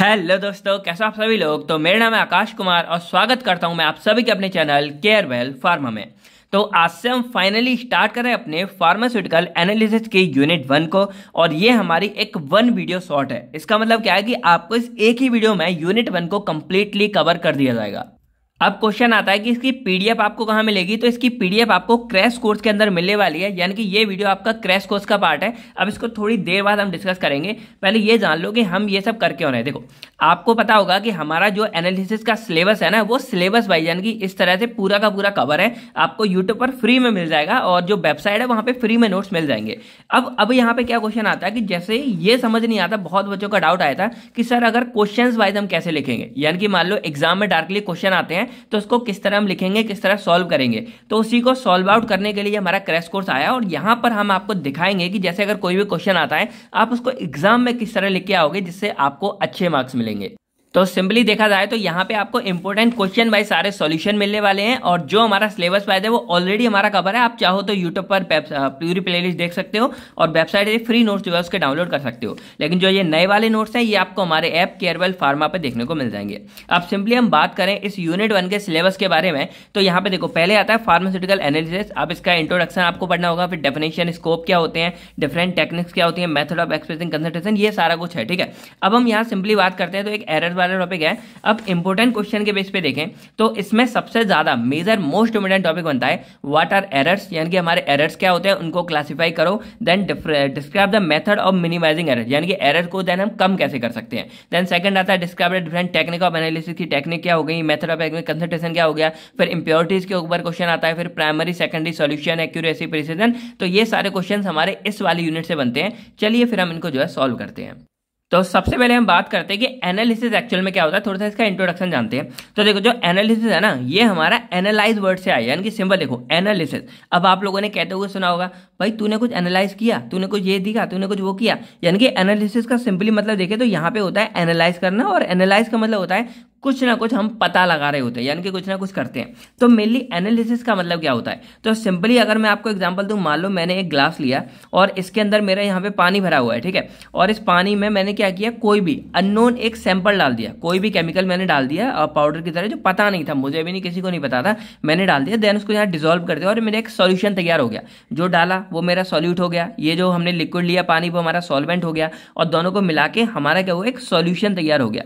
hello दोस्तों कैसा आप सभी लोग तो मेरा नाम है आकाश कुमार और स्वागत करता हूं मैं आप सभी के अपने चैनल केयर वेल फार्मा में तो आज से हम फाइनली स्टार्ट कर रहे हैं अपने फार्मास्यूटिकल एनालिसिस के यूनिट वन को और ये हमारी एक वन वीडियो शॉर्ट है इसका मतलब क्या है कि आपको इस एक ही वीडियो में यूनिट वन को कम्प्लीटली कवर कर दिया जाएगा अब क्वेश्चन आता है कि इसकी पीडीएफ आपको कहाँ मिलेगी तो इसकी पीडीएफ आपको क्रैश कोर्स के अंदर मिलने वाली है यानी कि ये वीडियो आपका क्रैश कोर्स का पार्ट है अब इसको थोड़ी देर बाद हम डिस्कस करेंगे पहले ये जान लो कि हम ये सब करके हो रहे हैं देखो आपको पता होगा कि हमारा जो एनालिसिस का सिलेबस है ना वो सिलेबस वाइज यानी कि इस तरह से पूरा का पूरा कवर है आपको यूट्यूब पर फ्री में मिल जाएगा और जो वेबसाइट है वहाँ पर फ्री में नोट्स मिल जाएंगे अब अब यहाँ पे क्या क्वेश्चन आता है कि जैसे ये समझ नहीं आता बहुत बच्चों का डाउट आया था कि सर अगर क्वेश्चन वाइज हम कैसे लिखेंगे यानी कि मान लो एग्जाम में डायरेक्टली क्वेश्चन आते हैं तो उसको किस तरह हम लिखेंगे किस तरह सॉल्व करेंगे तो उसी को सॉल्व आउट करने के लिए हमारा क्रैश कोर्स आया और यहाँ पर हम आपको दिखाएंगे कि जैसे अगर कोई भी क्वेश्चन आता है आप उसको एग्जाम में किस तरह लिख के आओगे जिससे आपको अच्छे मार्क्स मिलेंगे तो सिंपली देखा जाए तो यहाँ पे आपको इंपॉर्टेंट क्वेश्चन भाई सारे सॉल्यूशन मिलने वाले हैं और जो हमारा सिलेबस वाइज है वो ऑलरेडी हमारा कवर है आप चाहो तो यूट्यूब पर पूरी प्लेलिस्ट देख सकते हो और वेबसाइट से फ्री नोट्स जो है उसके डाउनलोड कर सकते हो लेकिन जो ये नए वाले नोट्स हैं ये आपको हमारे ऐप केयरवेल फार्मा पर देखने को मिल जाएंगे अब सिंपली हम बात करें इस यूनिट वन के सिलेबस के बारे में तो यहाँ पे देखो पहले आता है फार्मास्यूटिकल एनालिसिस अब इसका इंट्रोडक्शन आपको पढ़ना होगा फिर डेफिनेशन स्कोप क्या होते हैं डिफरेंट टेक्निक्स क्या होती है मेथड ऑफ एक्सप्रेसिंग कंसल्टेशन ये सारा कुछ है ठीक है अब हम यहाँ सिंपली बात करते हैं तो एक एरर वाला टॉपिक है अब इंपोर्टेंट क्वेश्चन के बेस पे देखें तो इसमें सबसे ज़्यादा मेजर मोस्ट इंपोर्टेंट टॉपिक बनता है व्हाट आर एरर्स यानी कि हमारे एरर्स क्या होते हैं उनको क्लासिफाई करो then describe the method of minimising error यानी कि एरर को देन हम कम कैसे कर सकते हैं देन सेकंड आता है describe different technique of analysis की टेक्निक क्या हो गई मेथड ऑफ कंसल्टेशन क्या हो गया फिर इंप्योरिटीज़ के ऊपर क्वेश्चन आता है फिर primary secondary solution accuracy precision तो ये सारे क्वेश्चन हमारे इस वाले यूनिट से बनते हैं चलिए फिर हम इनको जो है सॉल्व करते हैं तो सबसे पहले हम बात करते हैं कि एनालिसिस एक्चुअल में क्या होता है थोड़ा सा इसका इंट्रोडक्शन जानते हैं तो देखो जो एनालिसिस है ना ये हमारा एनालाइज वर्ड से आया यानी कि सिंबल देखो एनालिसिस अब आप लोगों ने कहते हुए सुना होगा भाई तूने कुछ एनालाइज किया तूने कुछ ये दिखा तूने कुछ वो किया यानी कि एनालिसिस का सिंपली मतलब देखे तो यहाँ पे होता है एनालाइज करना और एनालाइज का मतलब होता है कुछ ना कुछ हम पता लगा रहे होते हैं यानी कि कुछ ना कुछ करते हैं तो मेनली एनालिसिस का मतलब क्या होता है तो सिंपली अगर मैं आपको एग्जाम्पल दूँ मान लो मैंने एक ग्लास लिया और इसके अंदर मेरा यहाँ पे पानी भरा हुआ है ठीक है और इस पानी में मैंने क्या किया कोई भी अननोन एक सैंपल डाल दिया कोई भी केमिकल मैंने डाल दिया पाउडर की तरह जो पता नहीं था मुझे भी नहीं किसी को नहीं पता था मैंने डाल दिया देन उसको यहाँ डिजोल्व कर दिया और मेरा एक सोल्यूशन तैयार हो गया जो डाला वो मेरा सोल्यूट हो गया ये जो हमने लिक्विड लिया पानी वो हमारा सॉल्वेंट हो गया और दोनों को मिला के हमारा क्या हुआ एक सोल्यूशन तैयार हो गया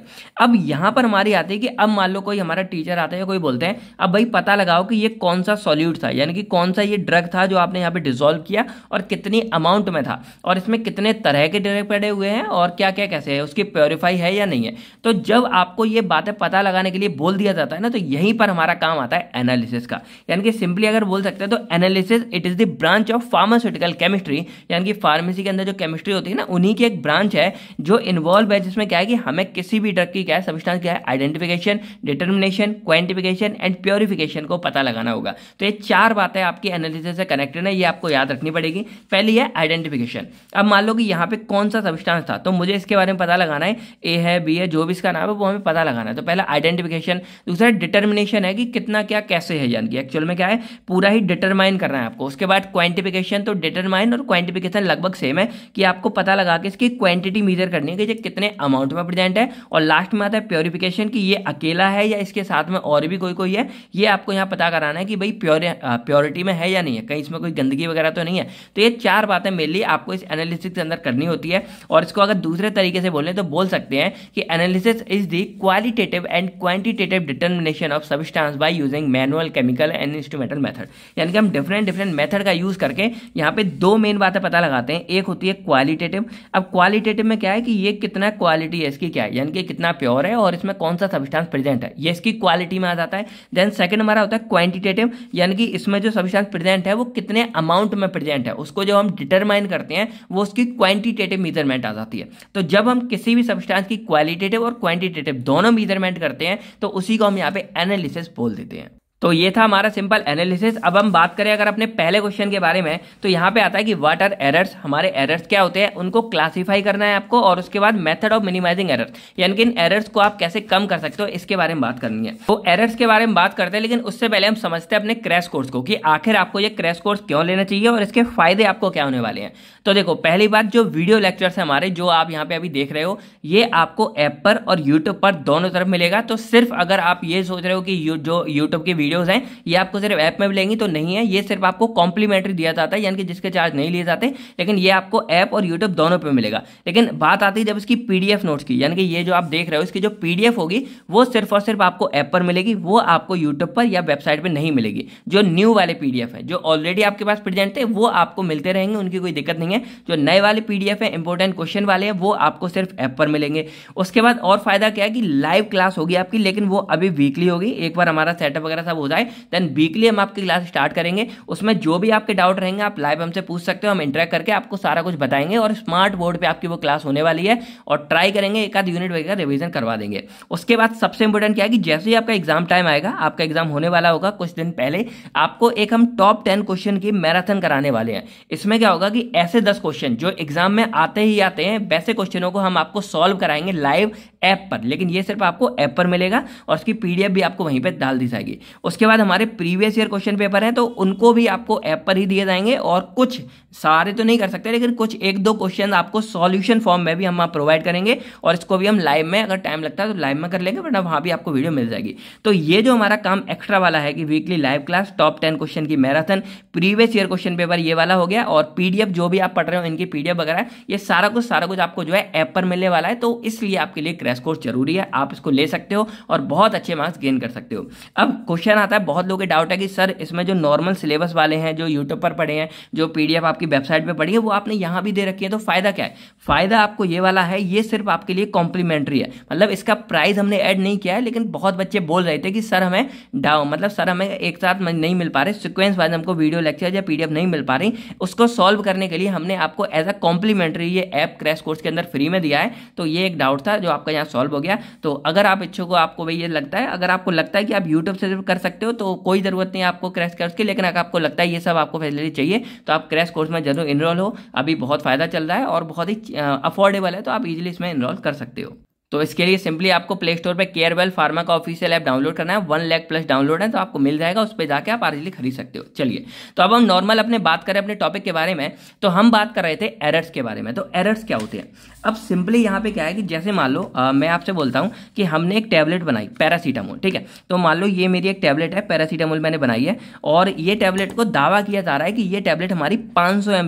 अब यहाँ पर हमारी जाती है कि अब मान लो कोई हमारा टीचर आता है या कोई बोलते हैं अब भाई पता लगाओ कि ये कौन सा सॉल्यूट था यानी कि कौन सा ये ड्रग था जो आपने यहाँ पे डिजोल्व किया और कितनी अमाउंट में था और इसमें कितने तरह के ड्रग पड़े हुए हैं और क्या क्या कैसे है उसकी प्योरीफाई है या नहीं है तो जब आपको ये बातें पता लगाने के लिए बोल दिया जाता है ना तो यहीं पर हमारा काम आता है एनालिसिस का यानी कि सिंपली अगर बोल सकते हैं तो analysis it is the branch of pharmaceutical chemistry यानी कि फार्मेसी के अंदर जो केमिस्ट्री होती है ना उन्हीं की एक ब्रांच है जो इन्वॉल्व है जिसमें क्या है कि हमें किसी भी ड्रग की क्या है सबिस्टांस क्या है identity identification determination quantification and purification को पता लगाना होगा तो ये चार बातें आपकी एनालिसिस से कनेक्टेड है ये आपको याद रखनी पड़ेगी पहली है आइडेंटिफिकेशन अब मान लो कि यहाँ पे कौन सा सबस्टांस था तो मुझे इसके बारे में पता लगाना है ए है बी है जो भी इसका नाम है वो हमें पता लगाना है तो पहला आइडेंटिफिकेशन दूसरा डिटर्मिनेशन है कि कितना क्या कैसे है यानी कि एक्चुअल में क्या है पूरा ही डिटरमाइन करना है आपको उसके बाद क्वांटिफिकेशन तो डिटरमाइन और क्वांटिफिकेशन लगभग सेम है कि आपको पता लगा के इसकी क्वांटिटी मेजर करनी है कि ये कितने अमाउंट में प्रेजेंट है और लास्ट में आता है प्योरिफिकेशन की ये अकेला है या इसके साथ में और भी कोई कोई है ये आपको यहाँ पता कराना है कि भाई प्योर प्योरिटी में है या नहीं है कहीं इसमें कोई गंदगी वगैरह तो नहीं है तो ये चार बातें मेनली आपको इस एनालिसिस के अंदर करनी होती है और इसको अगर दूसरे तरीके से बोलें तो बोल सकते हैं कि analysis is the qualitative and quantitative determination of substance by using manual chemical and instrumental method यानी कि हम डिफरेंट डिफरेंट मैथड का यूज़ करके यहाँ पर दो मेन बातें पता लगाते हैं एक होती है क्वालिटेटिव अब क्वालिटेटिव में क्या है कि ये कितना क्वालिटी है इसकी क्या है यानी कि कितना प्योर है और इसमें कौन सा सब्सटेंस प्रेजेंट है ये इसकी क्वालिटी में आ जाता है देन सेकंड हमारा होता है क्वांटिटेटिव यानी कि इसमें जो सब्सटेंस प्रेजेंट है वो कितने अमाउंट में प्रेजेंट है उसको जो हम डिटरमाइन करते हैं वो उसकी क्वांटिटेटिव मीजरमेंट आ जाती है तो जब हम किसी भी सब्सटेंस की क्वालिटेटिव और क्वांटिटेटिव दोनों मीजरमेंट करते हैं तो उसी को हम यहाँ पे एनालिसिस बोल देते हैं तो ये था हमारा सिंपल एनालिसिस अब हम बात करें अगर अपने पहले क्वेश्चन के बारे में तो यहाँ पे आता है कि वाट आर एरर्स हमारे एरर्स क्या होते हैं उनको क्लासीफाई करना है आपको और उसके बाद मेथड ऑफ मिनिमाइजिंग एरर यानी कि इन एरर्स को आप कैसे कम कर सकते हो इसके बारे में बात करनी है तो एरर्स के बारे में बात करते हैं लेकिन उससे पहले हम समझते हैं अपने क्रैश कोर्स को कि आखिर आपको ये क्रैश कोर्स क्यों लेना चाहिए और इसके फायदे आपको क्या होने वाले हैं तो देखो पहली बात जो वीडियो लेक्चर्स है हमारे जो आप यहाँ पे अभी देख रहे हो ये आपको ऐप पर और यूट्यूब पर दोनों तरफ मिलेगा तो सिर्फ अगर आप ये सोच रहे हो कि जो यूट्यूब की वीडियो वीडियोस हैं ये आपको सिर्फ ऐप में मिलेंगी तो नहीं है ये सिर्फ आपको कॉम्प्लीमेंट्री दिया जाता है यानी कि जिसके चार्ज नहीं लिए जाते लेकिन ये आपको ऐप और यूट्यूब दोनों पर मिलेगा लेकिन बात आती है जब इसकी पीडीएफ नोट्स की यानी कि ये जो आप देख रहे हो इसकी जो पीडीएफ होगी वो सिर्फ और सिर्फ आपको ऐप पर मिलेगी वो आपको यूट्यूब पर या वेबसाइट पर नहीं मिलेगी जो न्यू वाले पीडीएफ है जो ऑलरेडी आपके पास प्रेजेंट है वो आपको मिलते रहेंगे उनकी कोई दिक्कत नहीं है जो नए वाले पीडीएफ है इंपॉर्टेंट क्वेश्चन वाले हैं वो आपको सिर्फ ऐप पर मिलेंगे उसके बाद और फायदा क्या है कि लाइव क्लास होगी आपकी लेकिन वो अभी वीकली होगी एक बार हमारा सेटअप वगैरह सब हो जाए देन वीकली हम आपकी क्लास स्टार्ट करेंगे उसमें जो भी आपके डाउट रहेंगे आप लाइव हमसे पूछ सकते हो हम इंटरेक्ट करके आपको सारा कुछ बताएंगे और स्मार्ट बोर्ड पर आपकी वो क्लास होने वाली है और ट्राई करेंगे एक आध यूनिट वगैरह रिविजन करवा देंगे उसके बाद सबसे इंपॉर्टेंट क्या है कि जैसे ही आपका एग्जाम टाइम आएगा आपका एग्जाम होने वाला होगा कुछ दिन पहले आपको एक हम टॉप टेन क्वेश्चन की मैराथन कराने वाले हैं इसमें क्या होगा कि ऐसे दस क्वेश्चन जो एग्जाम में आते ही आते हैं वैसे क्वेश्चनों को हम आपको सॉल्व कराएंगे लाइव ऐप पर लेकिन ये सिर्फ आपको ऐप पर मिलेगा और उसकी पीडीएफ भी आपको वहीं पर डाल दी जाएगी उसके बाद हमारे प्रीवियस ईयर क्वेश्चन पेपर हैं तो उनको भी आपको ऐप पर ही दिए जाएंगे और कुछ सारे तो नहीं कर सकते लेकिन कुछ एक दो क्वेश्चन आपको सॉल्यूशन फॉर्म में भी हम प्रोवाइड करेंगे और इसको भी हम लाइव में अगर टाइम लगता है तो लाइव में कर लेंगे वरना वहाँ भी आपको वीडियो मिल जाएगी तो ये जो हमारा काम एक्स्ट्रा वाला है कि weekly live class top ten question की marathon previous year question paper ये वाला हो गया और पीडीएफ जो भी आप पढ़ रहे हो इनकी पीडीएफ वगैरह ये सारा कुछ सारा कुछ आपको जो है ऐप पर मिलने वाला है तो इसलिए आपके लिए क्रैश क्रैश कोर्स जरूरी है आप इसको ले सकते हो और बहुत अच्छे मार्क्स गेन कर सकते हो अब क्वेश्चन आता है बहुत लोग के डाउट है कि सर इसमें जो नॉर्मल सिलेबस वाले हैं जो यूट्यूब पर पढ़े हैं जो पी आपकी वेबसाइट पर पढ़ी है वो आपने यहाँ भी दे रखी है तो फ़ायदा क्या है फ़ायदा आपको ये वाला है ये सिर्फ आपके लिए कॉम्प्लीमेंट्री है मतलब इसका प्राइस हमने ऐड नहीं किया है लेकिन बहुत बच्चे बोल रहे थे कि सर हमें डाउ मतलब सर हमें एक साथ नहीं मिल पा रहे सिक्वेंस वाइज हमको वीडियो लेक्चर या पीडीएफ नहीं मिल पा रही उसको सॉल्व करने के लिए हमने आपको एज अ कॉम्प्लीमेंट्री ये ऐप क्रैश कोर्स के अंदर फ्री में दिया है तो ये एक डाउट था जो आपका गया सॉल्व हो गया तो अगर आप इच्छुक हो आपको भाई ये लगता है अगर आपको लगता है कि आप यूट्यूब से कर सकते हो तो कोई ज़रूरत नहीं आपको क्रैश कोर्स की लेकिन अगर आपको लगता है ये सब आपको फैसिलिटी चाहिए तो आप क्रैश कोर्स में जरूर इनरोल हो अभी बहुत फ़ायदा चल रहा है और बहुत ही अफोर्डेबल है तो आप इजिली इसमें इनरोल कर सकते हो तो इसके लिए सिंपली आपको प्ले स्टोर पर केयर वेल फार्मा का ऑफिशियल ऐप डाउनलोड करना है वन लैख प्लस डाउनलोड है तो आपको मिल जाएगा उस पर जाकर आप आर्जली खरीद सकते हो चलिए तो अब हम नॉर्मल अपने बात करें अपने टॉपिक के बारे में तो हम बात कर रहे थे एरर्स के बारे में तो एरर्स क्या होते हैं अब सिंपली यहाँ पे क्या है कि जैसे मान लो मैं आपसे बोलता हूँ कि हमने एक टैबलेट बनाई पैरासीटामोल ठीक है तो मान लो ये मेरी एक टैबलेट है पैरासीटामोल मैंने बनाई है और ये टैबलेट को दावा किया जा रहा है कि ये टैबलेट हमारी पाँच सौ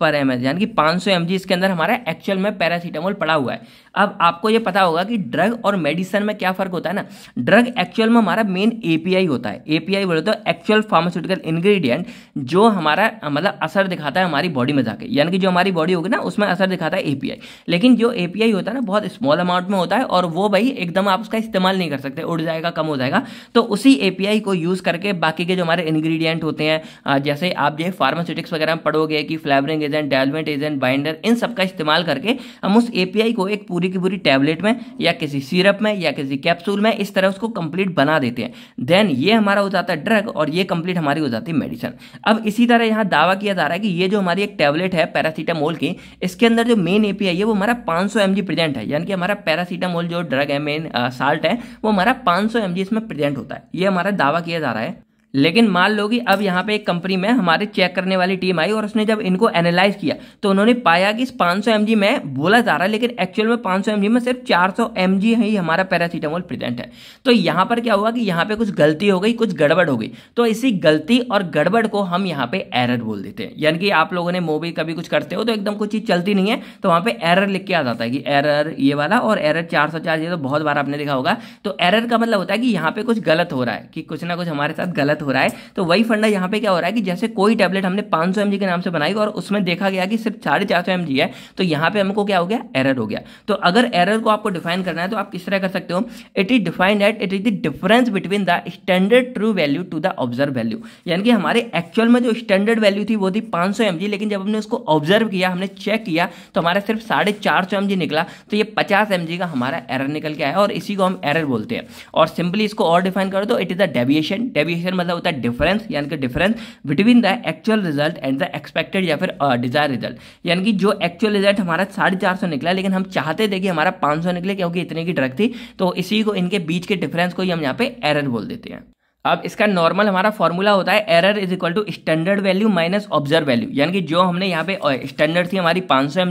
पर एम यानी कि 500 सौ इसके अंदर हमारा एक्चुअल में पैरासीटामोल पड़ा हुआ है अब आपको ये पता होगा कि ड्रग और मेडिसिन में क्या फ़र्क होता है ना ड्रग एक्चुअल में हमारा मेन एपीआई होता है एपीआई बोले तो एक्चुअल फार्मास्यूटिकल इंग्रेडिएंट जो हमारा मतलब असर दिखाता है हमारी बॉडी में जाके यानी कि जो हमारी बॉडी होगी ना उसमें असर दिखाता है ए लेकिन जो ए होता है ना बहुत स्मॉल अमाउंट में होता है और वो भाई एकदम आप उसका इस्तेमाल नहीं कर सकते उड़ जाएगा कम हो जाएगा तो उसी ए को यूज़ करके बाकी के जो हमारे इन्ग्रीडियंट होते हैं जैसे आप जो है फार्मास्यूटिक्स वगैरह में पढ़ोगे कि flavouring agent development agent binder इन सब का इस्तेमाल करके हम उस एपीआई को एक पूरी की पूरी टैबलेट में या किसी सिरप में या किसी कैप्सूल में इस तरह उसको कंप्लीट बना देते हैं देन ये हमारा हो जाता है ड्रग और ये कंप्लीट हमारी हो जाती है मेडिसिन अब इसी तरह यहाँ दावा किया जा रहा है कि ये जो हमारी एक टैबलेट है पैरासीटामोल की इसके अंदर जो मेन एपीआई है वो हमारा 500 सौ प्रेजेंट है यानी कि हमारा पैरासीटामोल जो ड्रग है मेन साल्ट है वो हमारा 500 सौ इसमें प्रेजेंट होता है ये हमारा दावा किया जा रहा है लेकिन मान लो कि अब यहाँ पे एक कंपनी में हमारे चेक करने वाली टीम आई और उसने जब इनको एनालाइज किया तो उन्होंने पाया कि इस 500 mg में बोला जा रहा है लेकिन एक्चुअल में 500 सौ में सिर्फ 400 सौ ही हमारा पैरासीटामोल प्रेजेंट है तो यहाँ पर क्या हुआ कि यहाँ पे कुछ गलती हो गई कुछ गड़बड़ हो गई तो इसी गलती और गड़बड़ को हम यहाँ पे एरर बोल देते हैं यानी कि आप लोगों ने मोबी कभी कुछ करते हो तो एकदम कुछ चीज़ चलती नहीं है तो वहाँ पर एरर लिख के आ जाता है कि एरर ये वाला और एरर चार सौ चार ये तो बहुत बार आपने लिखा होगा तो एरर का मतलब होता है कि यहाँ पे कुछ गलत हो रहा है कि कुछ ना कुछ हमारे साथ गलत हो रहा है तो वही फंडा यहाँ पे क्या हो रहा है कि जैसे कोई टैबलेट हमने पाँच सौ के नाम से बनाई और उसमें देखा गया कि सिर्फ साढ़े चार सौ है तो यहाँ पे हमको क्या हो गया एरर हो गया तो अगर एरर को आपको डिफाइन करना है तो आप किस तरह कर सकते हो it is defined at it is the difference between the standard true value to the observe value यानी कि हमारे एक्चुअल में जो स्टैंडर्ड वैल्यू थी वो थी पांच सौ लेकिन जब हमने उसको ऑब्जर्व किया हमने चेक किया तो हमारा सिर्फ साढ़े चार सौ निकला तो ये पचास एम का हमारा एरर निकल के आया और इसी को हम एरर बोलते हैं और सिंपली इसको और डिफाइन करो तो it is the deviation deviation मतलब होता है डिफरेंस यानी कि difference between the actual result and the expected या फिर डिजायर रिजल्ट यानी कि जो एक्चुअल रिजल्ट हमारा साढ़े चार सौ निकला लेकिन हम चाहते थे कि हमारा पाँच सौ निकले क्योंकि इतने की ड्रग थी तो इसी को इनके बीच के डिफरेंस को ही हम यहाँ पे एरर बोल देते हैं अब इसका नॉर्मल हमारा फॉर्मूला होता है error is equal to standard value minus observe value यानी कि जो हमने यहाँ पे स्टैंडर्ड थी हमारी 500 सौ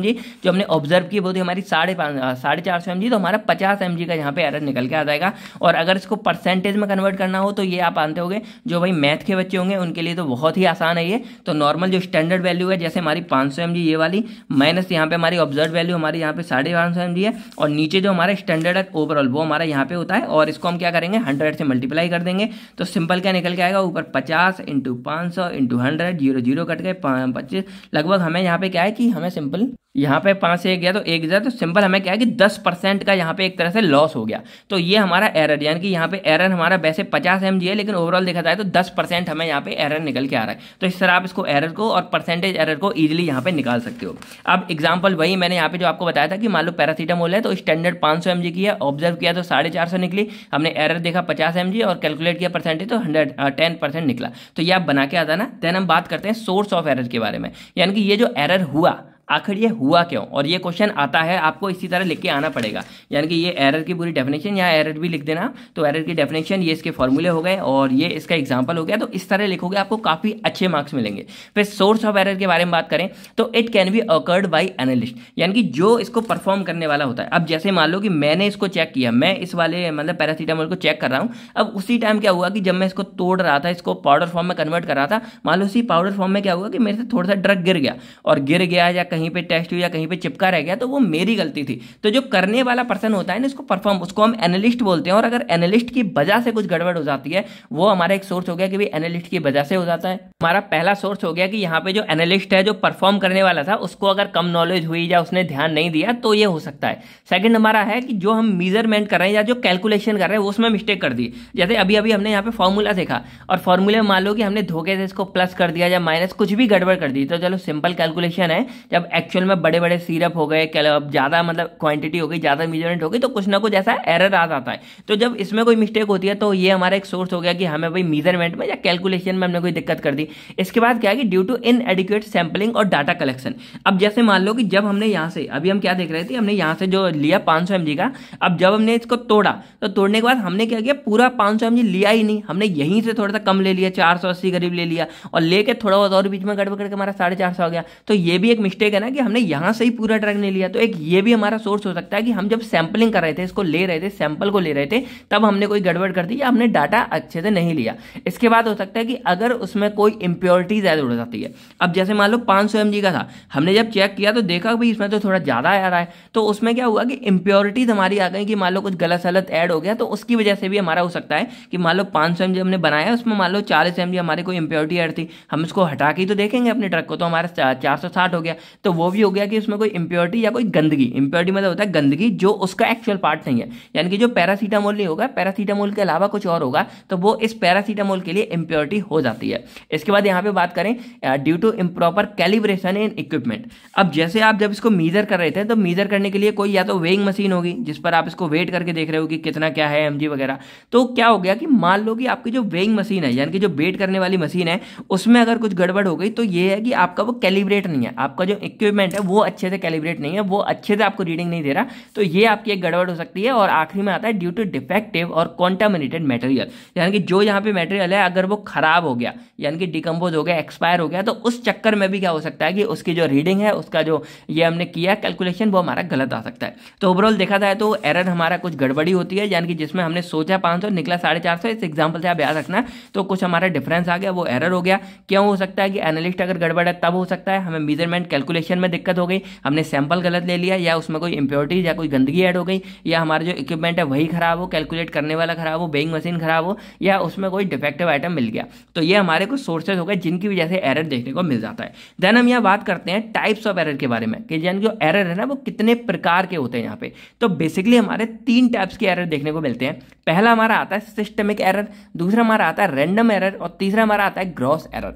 जो हमने ऑब्जर्व की वो थी हमारी साढ़े पाँच साढ़े चार सौ तो हमारा 50 एम का यहाँ पे एरर निकल के आ जाएगा और अगर इसको परसेंटेज में कन्वर्ट करना हो तो ये आप आते हो जो भाई मैथ के बच्चे होंगे उनके लिए तो बहुत ही आसान है ये तो नॉर्मल जो स्टैंडर्ड वैल्यू है जैसे हमारी पाँच सौ ये वाली माइनस यहाँ पे हमारी ऑब्जर्व वैल्यू हमारी यहाँ पे साढ़े पाँच सौ है और नीचे जो हमारा स्टैंडर्ड है ओवरऑल वो हमारा यहाँ पे होता है और इसको हम क्या करेंगे हंड्रेड से मल्टीप्लाई कर देंगे तो तो सिंपल क्या निकल के आएगा ऊपर पचास इंटू पाँच सौ into hundred zero zero cut गए पच्चीस लगभग हमें यहाँ पे क्या है कि हमें सिंपल यहाँ पे पाँच से एक गया तो एक गया तो सिंपल हमें क्या है कि दस परसेंट का यहाँ पे एक तरह से लॉस हो गया तो ये हमारा एरर यानी कि यहाँ पे एरर हमारा वैसे पचास एम है लेकिन ओवरऑल देखा जाए तो दस परसेंट हमें यहाँ पे एरर निकल के आ रहा है तो इस तरह आप इसको एरर को और परसेंटेज एरर को ईजिली यहाँ पे निकाल सकते हो अब एग्जाम्पल वही मैंने यहाँ पे जो आपको बताया था कि मान लो पैरासीटामोल है तो स्टैंडर्ड पाँच सौ की है ऑब्जर्व किया तो साढ़े चार सौ निकली हमने एरर देखा पचास एम और कैलकुलेट किया परसेंटेज तो हंड्रेड टेन परसेंट निकला तो ये आप बना के आता ना देन हम बात करते हैं सोर्स ऑफ एरर के बारे में यानी कि ये जो एरर हुआ आखिर ये हुआ क्यों और ये क्वेश्चन आता है आपको इसी तरह लिख के आना पड़ेगा यानी कि ये एरर की पूरी डेफिनेशन या एरर भी लिख देना तो एरर की डेफिनेशन ये इसके फॉर्मूले हो गए और ये इसका एग्जाम्पल हो गया तो इस तरह लिखोगे आपको काफ़ी अच्छे मार्क्स मिलेंगे फिर सोर्स ऑफ एरर के बारे में बात करें तो it can be occurred by analyst यानी कि जो इसको परफॉर्म करने वाला होता है अब जैसे मान लो कि मैंने इसको चेक किया मैं इस वाले मतलब पैरासीटामोल को चेक कर रहा हूँ अब उसी टाइम क्या हुआ कि जब मैं इसको तोड़ रहा था इसको पाउडर फॉर्म में कन्वर्ट कर रहा था मान लो इसी पाउडर फॉर्म में क्या हुआ कि मेरे से थोड़ा सा ड्रग गिर गया और गिर गया या कहीं पे टेस्ट या कहीं पे चिपका रह गया तो वो मेरी गलती थी तो जो करने वाला पर्सन होता है ना इसको परफॉर्म उसको हम एनालिस्ट बोलते हैं और अगर एनालिस्ट की वजह से कुछ गड़बड़ हो जाती है वो हमारा एक सोर्स हो गया कि भाई एनालिस्ट की वजह से हो जाता है हमारा पहला सोर्स हो गया कि यहाँ पे जो एनालिस्ट है जो परफॉर्म करने वाला था उसको अगर कम नॉलेज हुई या उसने ध्यान नहीं दिया तो ये हो सकता है सेकंड हमारा है कि जो हम मेजरमेंट कर रहे हैं या जो कैलकुलेशन कर रहे हैं उसमें मिस्टेक कर दी जैसे अभी अभी हमने यहाँ पे फॉर्मूला देखा और फॉर्मूले मान लो कि हमने धोखे से इसको प्लस कर दिया या माइनस कुछ भी गड़बड़ कर दी तो चलो सिंपल कैलकुलेशन है जब जब मतलब एक्चुअल में बड़े बड़े सीरप हो गए अब ज़्यादा मतलब क्वांटिटी हो गई ज़्यादा मेजरमेंट हो गई तो कुछ ना कुछ ऐसा एरर आ जाता है तो जब इसमें कोई मिस्टेक होती है तो ये हमारा एक सोर्स हो गया कि हमें भाई मेजरमेंट में या कैलकुलेशन में हमने कोई दिक्कत कर दी इसके बाद क्या है कि due to inadequate sampling और डाटा कलेक्शन अब जैसे मान लो कि जब हमने यहाँ से अभी हम क्या देख रहे थे हमने यहाँ से जो लिया पाँच सौ का अब जब हमने इसको तोड़ा तो तोड़ने के बाद हमने क्या किया पूरा पाँच सौ लिया ही नहीं हमने यहीं से थोड़ा सा कम ले लिया चार सौ अस्सी करीब ले लिया और लेके थोड़ा बहुत और बीच में गड़बड़ करके हमारा साढ़े चार सौ हो गया तो ये भी एक मिस्टेक दिखेगा ना कि हमने यहाँ से ही पूरा ड्रग नहीं लिया तो एक ये भी हमारा सोर्स हो सकता है कि हम जब सैम्पलिंग कर रहे थे इसको ले रहे थे सैंपल को ले रहे थे तब हमने कोई गड़बड़ कर दी या हमने डाटा अच्छे से नहीं लिया इसके बाद हो सकता है कि अगर उसमें कोई इम्प्योरिटीज ऐड हो जाती है अब जैसे मान लो पाँच सौ का था हमने जब चेक किया तो देखा भाई इसमें तो थोड़ा ज़्यादा आ रहा है तो उसमें क्या हुआ कि इम्प्योरिटीज हमारी आ गई कि मान लो कुछ गलत सलत ऐड हो गया तो उसकी वजह से भी हमारा हो सकता है कि मान लो पाँच सौ हमने बनाया उसमें मान लो चालीस एम हमारी कोई इम्प्योरिटी ऐड थी हम इसको हटा के तो देखेंगे अपने ट्रक को तो हमारा चार सौ साठ हो गया तो वो भी हो गया कि उसमें कोई इम्प्योरिटी या कोई गंदगी इम्प्योरिटी मतलब होता है गंदगी जो उसका एक्चुअल पार्ट नहीं है यानी कि जो पैरासीटामोल नहीं होगा पैरासीटामोल के अलावा कुछ और होगा तो वो इस पैरासीटामोल के लिए इम्प्योरिटी हो जाती है इसके बाद यहाँ पे बात करें due to improper calibration in equipment अब जैसे आप जब इसको मीजर कर रहे थे तो मीजर करने के लिए कोई या तो वेइंग मशीन होगी जिस पर आप इसको वेट करके देख रहे हो कि कितना क्या है एम वगैरह तो क्या हो गया कि मान लो कि आपकी जो वेइंग मशीन है यानी कि जो वेट करने वाली मशीन है उसमें अगर कुछ गड़बड़ हो गई तो ये है कि आपका वो कैलिब्रेट नहीं है आपका जो इक्विपमेंट है वो अच्छे से कैलिब्रेट नहीं है वो अच्छे से आपको रीडिंग नहीं दे रहा तो ये आपकी एक गड़बड़ हो सकती है और आखिरी में आता है ड्यू टू डिफेक्टिव और कॉन्टामिनेटेड मटेरियल यानी कि जो यहाँ पे मटेरियल है अगर वो खराब हो गया यानी कि डिकम्पोज हो गया एक्सपायर हो गया तो उस चक्कर में भी क्या हो सकता है कि उसकी जो रीडिंग है उसका जो ये हमने किया कैलकुलेशन वो हमारा गलत आ सकता है तो ओवरऑल देखा जाए तो एरर हमारा कुछ गड़बड़ी होती है यानी कि जिसमें हमने सोचा पाँच निकला साढ़े चार इस एग्जाम्पल से आप याद रखना तो कुछ हमारा डिफरेंस आ गया वो एरर हो गया क्यों हो सकता है कि एनालिस्ट अगर गड़बड़ है तब हो सकता है हमें मेजरमेंट कैलकुलेशन कैलकुलेशन में दिक्कत हो गई हमने सैंपल गलत ले लिया या उसमें कोई इम्प्योरिटी या कोई गंदगी ऐड हो गई या हमारा जो इक्विपमेंट है वही खराब हो कैलकुलेट करने वाला खराब हो बेइंग मशीन खराब हो या उसमें कोई डिफेक्टिव आइटम मिल गया तो ये हमारे कुछ सोर्सेज हो गए जिनकी वजह से एरर देखने को मिल जाता है देन हम यहाँ बात करते हैं टाइप्स ऑफ एरर के बारे में कि यानी जो एरर है ना वो कितने प्रकार के होते हैं यहाँ पे तो बेसिकली हमारे तीन टाइप्स के एरर देखने को मिलते हैं पहला हमारा आता है सिस्टमिक एरर दूसरा हमारा आता है रैंडम एरर और तीसरा हमारा आता है ग्रॉस एरर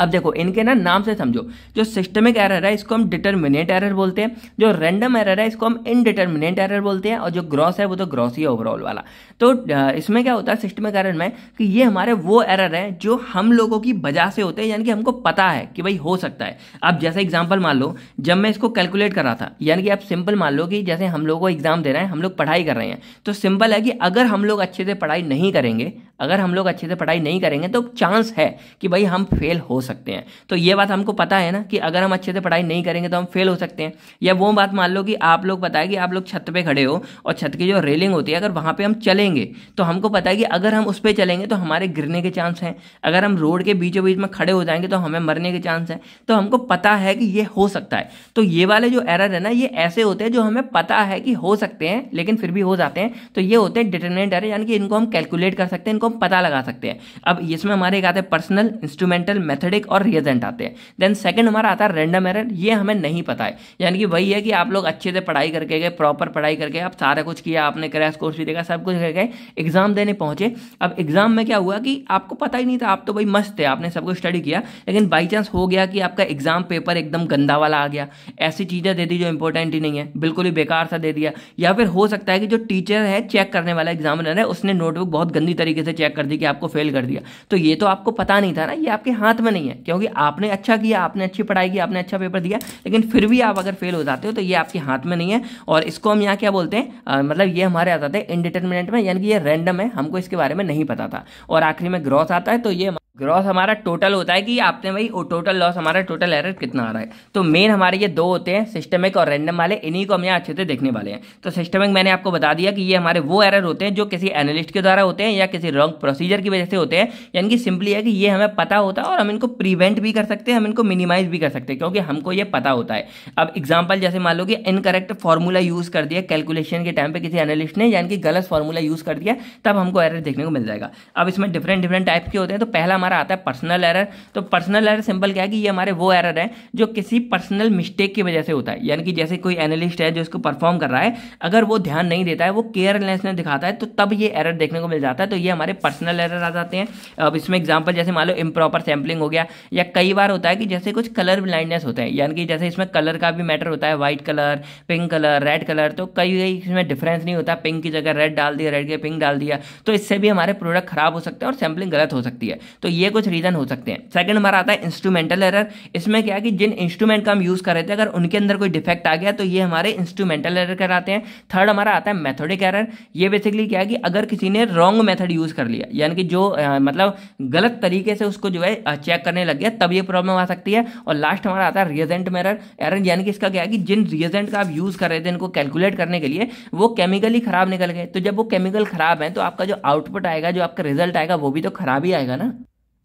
अब देखो इनके ना नाम से समझो जो सिस्टमिक एरर है इसको हम डिटर्मिनेट एरर बोलते हैं जो रैंडम एरर है इसको हम इनडिटर्मिनेट एरर बोलते हैं और जो ग्रॉस है वो तो ग्रॉस ही ओवरऑल वाला तो इसमें क्या होता है सिस्टमिक एरर में कि ये हमारे वो एरर हैं जो हम लोगों की वजह से होते हैं यानी कि हमको पता है कि भाई हो सकता है अब जैसे एग्जाम्पल मान लो जब मैं इसको कैलकुलेट कर रहा था यानी कि आप सिंपल मान लो कि जैसे हम लोग को एग्जाम दे रहे हैं हम लोग पढ़ाई कर रहे हैं तो सिंपल है कि अगर हम लोग अच्छे से पढ़ाई नहीं करेंगे अगर हम लोग अच्छे से पढ़ाई नहीं करेंगे तो चांस है कि भाई हम फेल हो सकते हैं तो ये बात हमको पता है ना कि अगर हम अच्छे से पढ़ाई नहीं करेंगे तो हम फेल हो सकते हैं या वो बात मान लो कि आप लोग पता है कि आप लोग छत पर खड़े हो और छत की जो रेलिंग होती है अगर वहाँ पर हम चलेंगे तो हमको पता है कि अगर हम उस पर चलेंगे तो हमारे गिरने के चांस हैं अगर हम रोड के बीचों बीच में खड़े हो जाएंगे तो हमें मरने के चांस हैं तो हमको पता है कि ये हो सकता है तो ये वाले जो एरर है ना ये ऐसे होते हैं जो हमें पता है कि हो सकते हैं लेकिन फिर भी हो जाते हैं तो ये होते हैं डिटर्मिनेंट एरर यानी कि इनको हम कैलकुलेट कर सकते हैं इनको हम पता लगा सकते हैं अब इसमें हमारे एक आते हैं पर्सनल इंस्ट्रूमेंटल मेथड स्टैटिक और रिएजेंट आते हैं देन सेकंड हमारा आता है रेंडम एरर ये हमें नहीं पता है यानी कि वही है कि आप लोग अच्छे से पढ़ाई करके गए प्रॉपर पढ़ाई करके आप सारा कुछ किया आपने क्रैश कोर्स भी देखा सब कुछ कर गए एग्जाम देने पहुंचे अब एग्जाम में क्या हुआ कि आपको पता ही नहीं था आप तो भाई मस्त थे आपने सब कुछ स्टडी किया लेकिन बाई चांस हो गया कि आपका एग्जाम पेपर एकदम गंदा वाला आ गया ऐसी चीज़ें दे दी जो इंपॉर्टेंट ही नहीं है बिल्कुल ही बेकार सा दे दिया या फिर हो सकता है कि जो टीचर है चेक करने वाला एग्जामिनर है उसने नोटबुक बहुत गंदी तरीके से चेक कर दी कि आपको फेल कर दिया तो ये तो आपको पता नहीं था ना ये आपके हाथ में नहीं नहीं है क्योंकि आपने अच्छा किया आपने अच्छी पढ़ाई की आपने अच्छा पेपर दिया लेकिन फिर भी आप अगर फेल हो जाते हो तो ये आपके हाथ में नहीं है और इसको हम यहाँ क्या बोलते हैं मतलब ये हमारे आ जाते हैं इनडिटर्मिनेंट में यानी कि ये रैंडम है हमको इसके बारे में नहीं पता था और आखिरी में ग्रॉथ आता है तो ये ग्रॉस हमारा टोटल होता है कि आपने भाई टोटल लॉस हमारा टोटल एरर कितना आ रहा है तो मेन हमारे ये दो होते हैं सिस्टमिक और रैंडम वाले इन्हीं को हम यहाँ अच्छे से देखने वाले हैं तो सिस्टमिक मैंने आपको बता दिया कि ये हमारे वो एरर होते हैं जो किसी एनालिस्ट के द्वारा होते हैं या किसी रॉन्ग प्रोसीजर की वजह से होते हैं यानी कि सिंपली है कि ये हमें पता होता है और हम इनको प्रिवेंट भी कर सकते हैं हम इनको मिनिमाइज भी कर सकते हैं क्योंकि हमको ये पता होता है अब एग्जाम्पल जैसे मान लो कि इनकरेक्ट फॉर्मूला यूज़ कर दिया कैलकुलेशन के टाइम पर किसी एनालिस्ट ने यानी कि गलत फॉर्मूला यूज़ कर दिया तब हमको एरर देखने को मिल जाएगा अब इसमें डिफरेंट डिफरेंट टाइप के होते हैं तो पहला हमारा आता है पर्सनल एरर तो पर्सनल एरर सिंपल क्या है कि ये हमारे वो एरर है जो किसी पर्सनल मिस्टेक की वजह से होता है यानी कि जैसे कोई एनालिस्ट है जो इसको परफॉर्म कर रहा है अगर वो ध्यान नहीं देता है वो केयरलेस केयरलेसनेस दिखाता है तो तब ये एरर देखने को मिल जाता है तो ये हमारे पर्सनल एरर आ जाते हैं अब इसमें एग्जाम्पल जैसे मान लो इम्प्रॉपर सैम्पलिंग हो गया या कई बार होता है कि जैसे कुछ कलर ब्लाइंडनेस होता है यानी कि जैसे इसमें कलर का भी मैटर होता है white colour pink colour red colour तो कई कई इसमें डिफरेंस नहीं होता पिंक की जगह रेड डाल दिया रेड के पिंक डाल दिया तो इससे भी हमारे प्रोडक्ट खराब हो सकते हैं और सैम्पलिंग गलत हो सकती है तो ये कुछ रीज़न हो सकते हैं सेकंड हमारा आता है इंस्ट्रूमेंटल एरर इसमें क्या है कि जिन इंस्ट्रूमेंट का हम यूज़ कर रहे थे अगर उनके अंदर कोई डिफेक्ट आ गया तो ये हमारे इंस्ट्रूमेंटल एरर कराते हैं थर्ड हमारा आता है मैथोडिक एरर ये बेसिकली क्या है कि अगर किसी ने रॉन्ग मैथड यूज़ कर लिया यानी कि जो मतलब गलत तरीके से उसको जो है चेक करने लग गया तब ये प्रॉब्लम आ सकती है और लास्ट हमारा आता है रिजेंट मेरर एरर यानी कि इसका क्या है कि जिन रिजेंट का आप यूज़ कर रहे थे इनको कैलकुलेट करने के लिए वो केमिकली ख़राब निकल गए तो जब वो केमिकल ख़राब है तो आपका जो आउटपुट आएगा जो आपका रिजल्ट आएगा वो भी तो ख़राब ही आएगा ना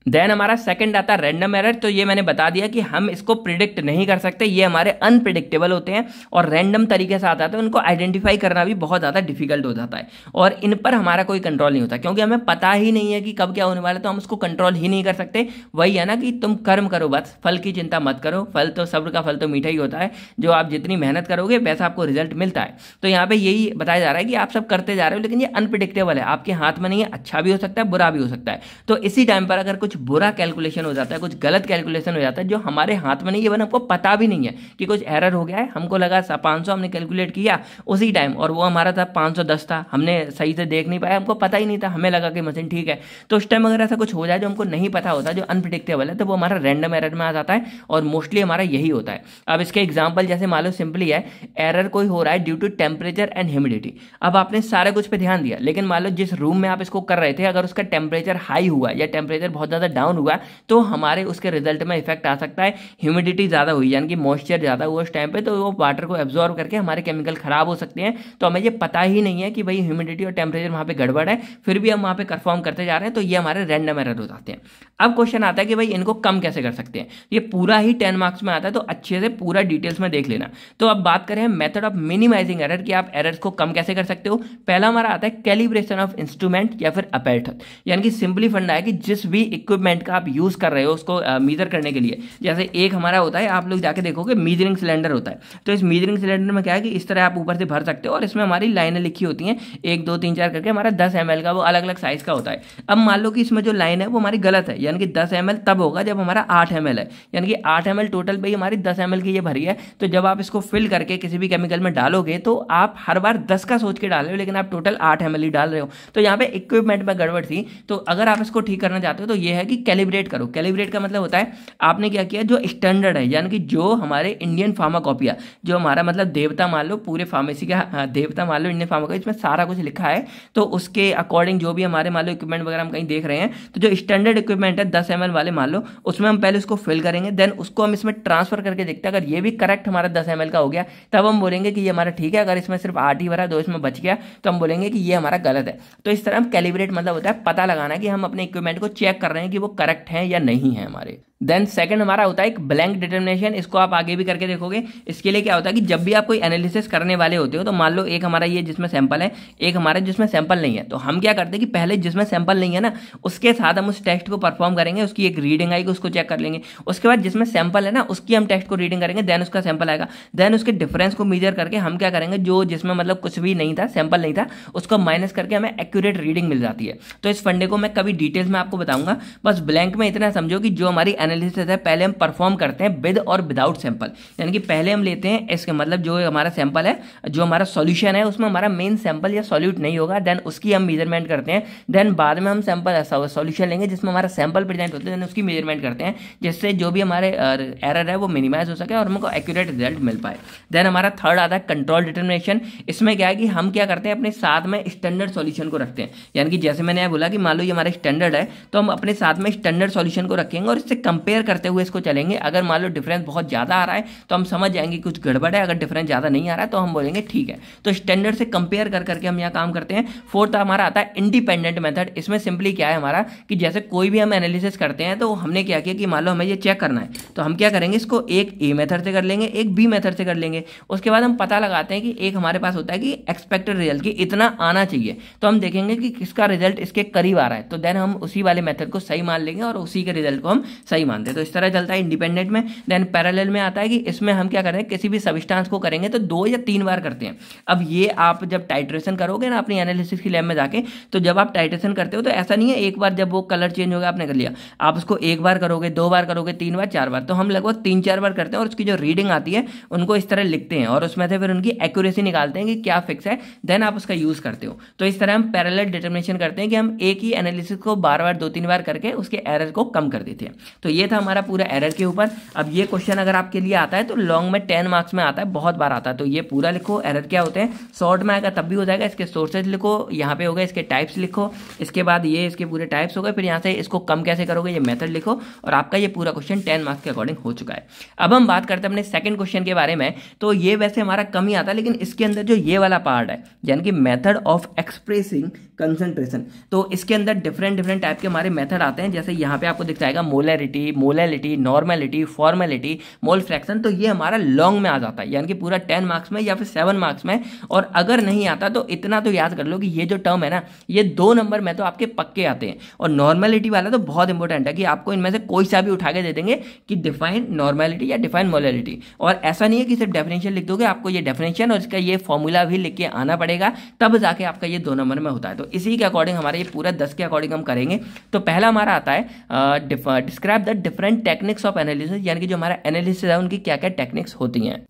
देन हमारा सेकंड आता है रैंडम एरर तो ये मैंने बता दिया कि हम इसको प्रिडिक्ट नहीं कर सकते ये हमारे अनप्रिडिक्टेबल होते हैं और रैंडम तरीके से आता है तो उनको आइडेंटिफाई करना भी बहुत ज़्यादा डिफिकल्ट हो जाता है और इन पर हमारा कोई कंट्रोल नहीं होता क्योंकि हमें पता ही नहीं है कि कब क्या होने वाला है तो हम उसको कंट्रोल ही नहीं कर सकते वही है ना कि तुम कर्म करो बस फल की चिंता मत करो फल तो सब्र का फल तो मीठा ही होता है जो आप जितनी मेहनत करोगे वैसा आपको रिजल्ट मिलता है तो यहाँ पर यही बताया जा रहा है कि आप सब करते जा रहे हो लेकिन ये अनप्रिडिक्टेबल है आपके हाथ में नहीं है अच्छा भी हो सकता है बुरा भी हो सकता है तो इसी टाइम पर अगर कुछ कुछ बुरा कैलकुलेशन हो जाता है कुछ गलत कैलकुलेशन हो जाता है जो हमारे हाथ में नहीं इवन हमको पता भी नहीं है कि कुछ एरर हो गया है हमको लगा पाँच हमने कैलकुलेट किया उसी टाइम और वो हमारा था पाँच था हमने सही से देख नहीं पाया हमको पता ही नहीं था हमें लगा कि मशीन ठीक है तो उस टाइम अगर ऐसा कुछ हो जाए जो हमको नहीं पता होता जो अनप्रडिक्टेबल है तो वो हमारा रैंडम एरर में आ जाता है और मोस्टली हमारा यही होता है अब इसके एग्जाम्पल जैसे मान लो सिंपली है एरर कोई हो रहा है due to temperature and humidity अब आपने सारा कुछ पे ध्यान दिया लेकिन मान लो जिस रूम में आप इसको कर रहे थे अगर उसका टेम्परेचर हाई हुआ या टेम्परेचर बहुत ज़्यादा ज़्यादा डाउन हुआ तो हमारे उसके रिजल्ट में इफेक्ट आ सकता है ह्यूमिडिटी ज़्यादा हुई यानी कि मॉइस्चर ज़्यादा हुआ उस टाइम पर तो वो वाटर को एब्जॉर्व करके हमारे केमिकल ख़राब हो सकते हैं तो हमें ये पता ही नहीं है कि भाई ह्यूमिडिटी और टेम्परेचर वहाँ पर गड़बड़ है फिर भी हम वहाँ पर परफॉर्म करते जा रहे हैं तो ये हमारे रैंडम एरर हो जाते हैं अब क्वेश्चन आता है कि भाई इनको कम कैसे कर सकते हैं तो ये पूरा ही टेन मार्क्स में आता है तो अच्छे से पूरा डिटेल्स में देख लेना तो अब बात करें मेथड ऑफ मिनिमाइजिंग एरर कि आप एरर्स को कम कैसे कर सकते हो पहला हमारा आता है कैलिब्रेशन ऑफ इंस्ट्रूमेंट या फिर अपेल्ट यानी कि सिंपली फंडा है कि जिस भी इक्विपमेंट का आप यूज़ कर रहे हो उसको मीज़र करने के लिए जैसे एक हमारा होता है आप लोग जाके देखोगे मीजरिंग सिलेंडर होता है तो इस मीजरिंग सिलेंडर में क्या है कि इस तरह आप ऊपर से भर सकते हो और इसमें हमारी लाइनें लिखी होती हैं एक दो तीन चार करके हमारा दस एम का वो अलग अलग साइज़ का होता है अब मान लो कि इसमें जो लाइन है वो हमारी गलत है यानी कि दस एम तब होगा जब हमारा आठ एम है यानी कि आठ एम टोटल भाई हमारी दस एम की ये भरी है तो जब आप इसको फिल करके किसी भी केमिकल में डालोगे तो आप हर बार दस का सोच के डाल रहे हो लेकिन आप टोटल आठ एम ही डाल रहे हो तो यहाँ पे इक्विपमेंट में गड़बड़ थी तो अगर आप इसको ठीक करना चाहते हो तो ये है है कि कैलिब्रेट करो कैलिब्रेट का मतलब होता है आपने क्या किया जो स्टैंडर्ड है यानी कि जो हमारे इंडियन फार्माकॉपिया जो हमारा मतलब देवता मान लो पूरे फार्मेसी का हाँ, देवता मान लो इंडियन फार्मा इसमें सारा कुछ लिखा है तो उसके अकॉर्डिंग जो भी हमारे मान लो इक्विपमेंट वगैरह हम कहीं देख रहे हैं तो जो स्टैंडर्ड इक्विपमेंट है दस एम वाले मान लो उसमें हम पहले उसको फिल करेंगे देन उसको हम इसमें ट्रांसफर करके देखते हैं अगर ये भी करेक्ट हमारा दस एम का हो गया तब हम बोलेंगे कि ये हमारा ठीक है अगर इसमें सिर्फ आठ ही भरा दो इसमें बच गया तो हम बोलेंगे कि ये हमारा गलत है तो इस तरह हम कैलिब्रेट मतलब होता है पता लगाना कि हम अपने इक्विपमेंट को चेक कर रहे हैं कि वो करेक्ट हैं या नहीं हैं हमारे देन सेकंड हमारा होता है एक ब्लैंक डिटर्मिनेशन इसको आप आगे भी करके देखोगे इसके लिए क्या होता है कि जब भी आप कोई एनालिसिस करने वाले होते हो तो मान लो एक हमारा ये जिसमें सैंपल है एक हमारा जिसमें सैंपल नहीं है तो हम क्या करते हैं कि पहले जिसमें सैंपल नहीं है ना उसके साथ हम उस टेस्ट को परफॉर्म करेंगे उसकी एक रीडिंग आएगी उसको चेक कर लेंगे उसके बाद जिसमें सैंपल है ना उसकी हम टेस्ट को रीडिंग करेंगे देन उसका सैंपल आएगा देन उसके डिफरेंस को मेजर करके हम क्या करेंगे जो जिसमें मतलब कुछ भी नहीं था सैंपल नहीं था उसको माइनस करके हमें एक्यूरेट रीडिंग मिल जाती है तो इस फंडे को मैं कभी डिटेल्स में आपको बताऊंगा बस ब्लैंक में इतना समझो कि जो हमारी एनालिसिस है पहले हम परफॉर्म करते हैं विद और विदाउट सैंपल यानी कि पहले हम लेते हैं इसके मतलब जो हमारा सैंपल है जो हमारा सॉल्यूशन है उसमें हमारा मेन सैंपल या सॉल्यूट नहीं होगा देन उसकी हम मेजरमेंट करते हैं देन बाद में हम सैंपल ऐसा होगा सोल्यूशन लेंगे जिसमें हमारा सैंपल प्रेजेंट होता है देन उसकी मेजरमेंट करते हैं जिससे जो भी हमारे एरर है वो मिनिमाइज हो सके और हमको एक्यूरेट रिजल्ट मिल पाए देन हमारा थर्ड आता है कंट्रोल डिटर्मिनेशन इसमें क्या है कि हम क्या करते हैं अपने साथ में स्टैंडर्ड सोल्यूशन को रखते हैं यानी कि जैसे मैंने बोला कि मान लो ये हमारा स्टैंडर्ड है तो हम अपने साथ में स्टैंडर्ड सोल्यूशन को रखेंगे और इससे कंपेयर कंपेयर करते हुए इसको चलेंगे अगर मान लो डिफरेंस बहुत ज़्यादा आ रहा है तो हम समझ जाएंगे कुछ गड़बड़ है अगर डिफरेंस ज़्यादा नहीं आ रहा है तो हम बोलेंगे ठीक है तो स्टैंडर्ड से कंपेयर कर करके हम यहाँ काम करते हैं फोर्थ हमारा आता है इंडिपेंडेंट मैथड इसमें सिंपली क्या है हमारा कि जैसे कोई भी हम एनालिसिस करते हैं तो हमने क्या किया कि मान लो हमें ये चेक करना है तो हम क्या करेंगे इसको एक ए मेथड से कर लेंगे एक बी मेथड से कर लेंगे उसके बाद हम पता लगाते हैं कि एक हमारे पास होता है कि एक्सपेक्टेड रिजल्ट की इतना आना चाहिए तो हम देखेंगे कि किसका रिजल्ट इसके करीब आ रहा है तो देन हम उसी वाले मेथड को सही मान लेंगे और उसी के रिजल्ट को हम सही मानते तो इस तरह चलता है इंडिपेंडेंट में देन पैरेलल में आता है कि इसमें हम क्या करें किसी भी सबिस्टांस को करेंगे तो दो या तीन बार करते हैं अब ये आप जब टाइट्रेशन करोगे ना अपनी एनालिसिस की लैब में जाके तो जब आप टाइट्रेशन करते हो तो ऐसा नहीं है एक बार जब वो कलर चेंज हो गया आपने कर लिया आप उसको एक बार करोगे दो बार करोगे तीन बार चार बार तो हम लगभग तीन चार बार करते हैं और उसकी जो रीडिंग आती है उनको इस तरह लिखते हैं और उसमें से फिर उनकी एक्यूरेसी निकालते हैं कि क्या फिक्स है देन आप उसका यूज़ करते हो तो इस तरह हम पैरल डिटर्मिनेशन करते हैं कि हम एक ही एनालिसिस को बार बार दो तीन बार करके उसके एरर को कम कर देते हैं तो ये ये था हमारा पूरा एरर के ऊपर अब ये क्वेश्चन अगर आपके लिए आता है तो लॉन्ग में टेन मार्क्स में आता है बहुत बार आता है तो ये पूरा लिखो एरर क्या होते हैं शॉर्ट में आएगा तब भी हो जाएगा इसके सोर्सेज लिखो यहाँ पे होगा इसके टाइप्स लिखो इसके बाद ये इसके पूरे टाइप्स हो गए फिर यहाँ से इसको कम कैसे करोगे ये मेथड लिखो और आपका ये पूरा क्वेश्चन टेन मार्क्स के अकॉर्डिंग हो चुका है अब हम बात करते हैं अपने सेकंड क्वेश्चन के बारे में तो ये वैसे हमारा कम ही आता है लेकिन इसके अंदर जो ये वाला पार्ट है यानी कि मेथड ऑफ एक्सप्रेसिंग कंसेंट्रेशन तो इसके अंदर डिफरेंट डिफरेंट टाइप के हमारे मेथड आते हैं जैसे यहाँ पे आपको दिख जाएगा molarity molality molality normality formality mole fraction तो ये हमारा लॉन्ग में आ जाता है यानी कि पूरा टेन मार्क्स में या फिर सेवन मार्क्स में और अगर नहीं आता तो इतना तो याद कर लो कि ये जो टर्म है ना ये दो नंबर में तो आपके पक्के आते हैं और नॉर्मेलिटी वाला तो बहुत इंपॉर्टेंट है कि आपको इनमें से कोई सा भी उठा के दे देंगे कि डिफाइन नॉर्मेलिटी या डिफाइन मोलैलिटी और ऐसा नहीं है कि सिर्फ डेफिनेशन लिख दोगे आपको ये डेफिनेशन और इसका ये फॉर्मूला भी लिख के आना पड़ेगा तब जाके आपका ये दो नंबर में होता है तो इसी के अकॉर्डिंग हमारे ये पूरा दस के अकॉर्डिंग हम करेंगे तो पहला हमारा आता है describe the the different techniques of analysis यानी कि जो हमारा एनालिसिस है उनकी क्या क्या टेक्निक्स होती हैं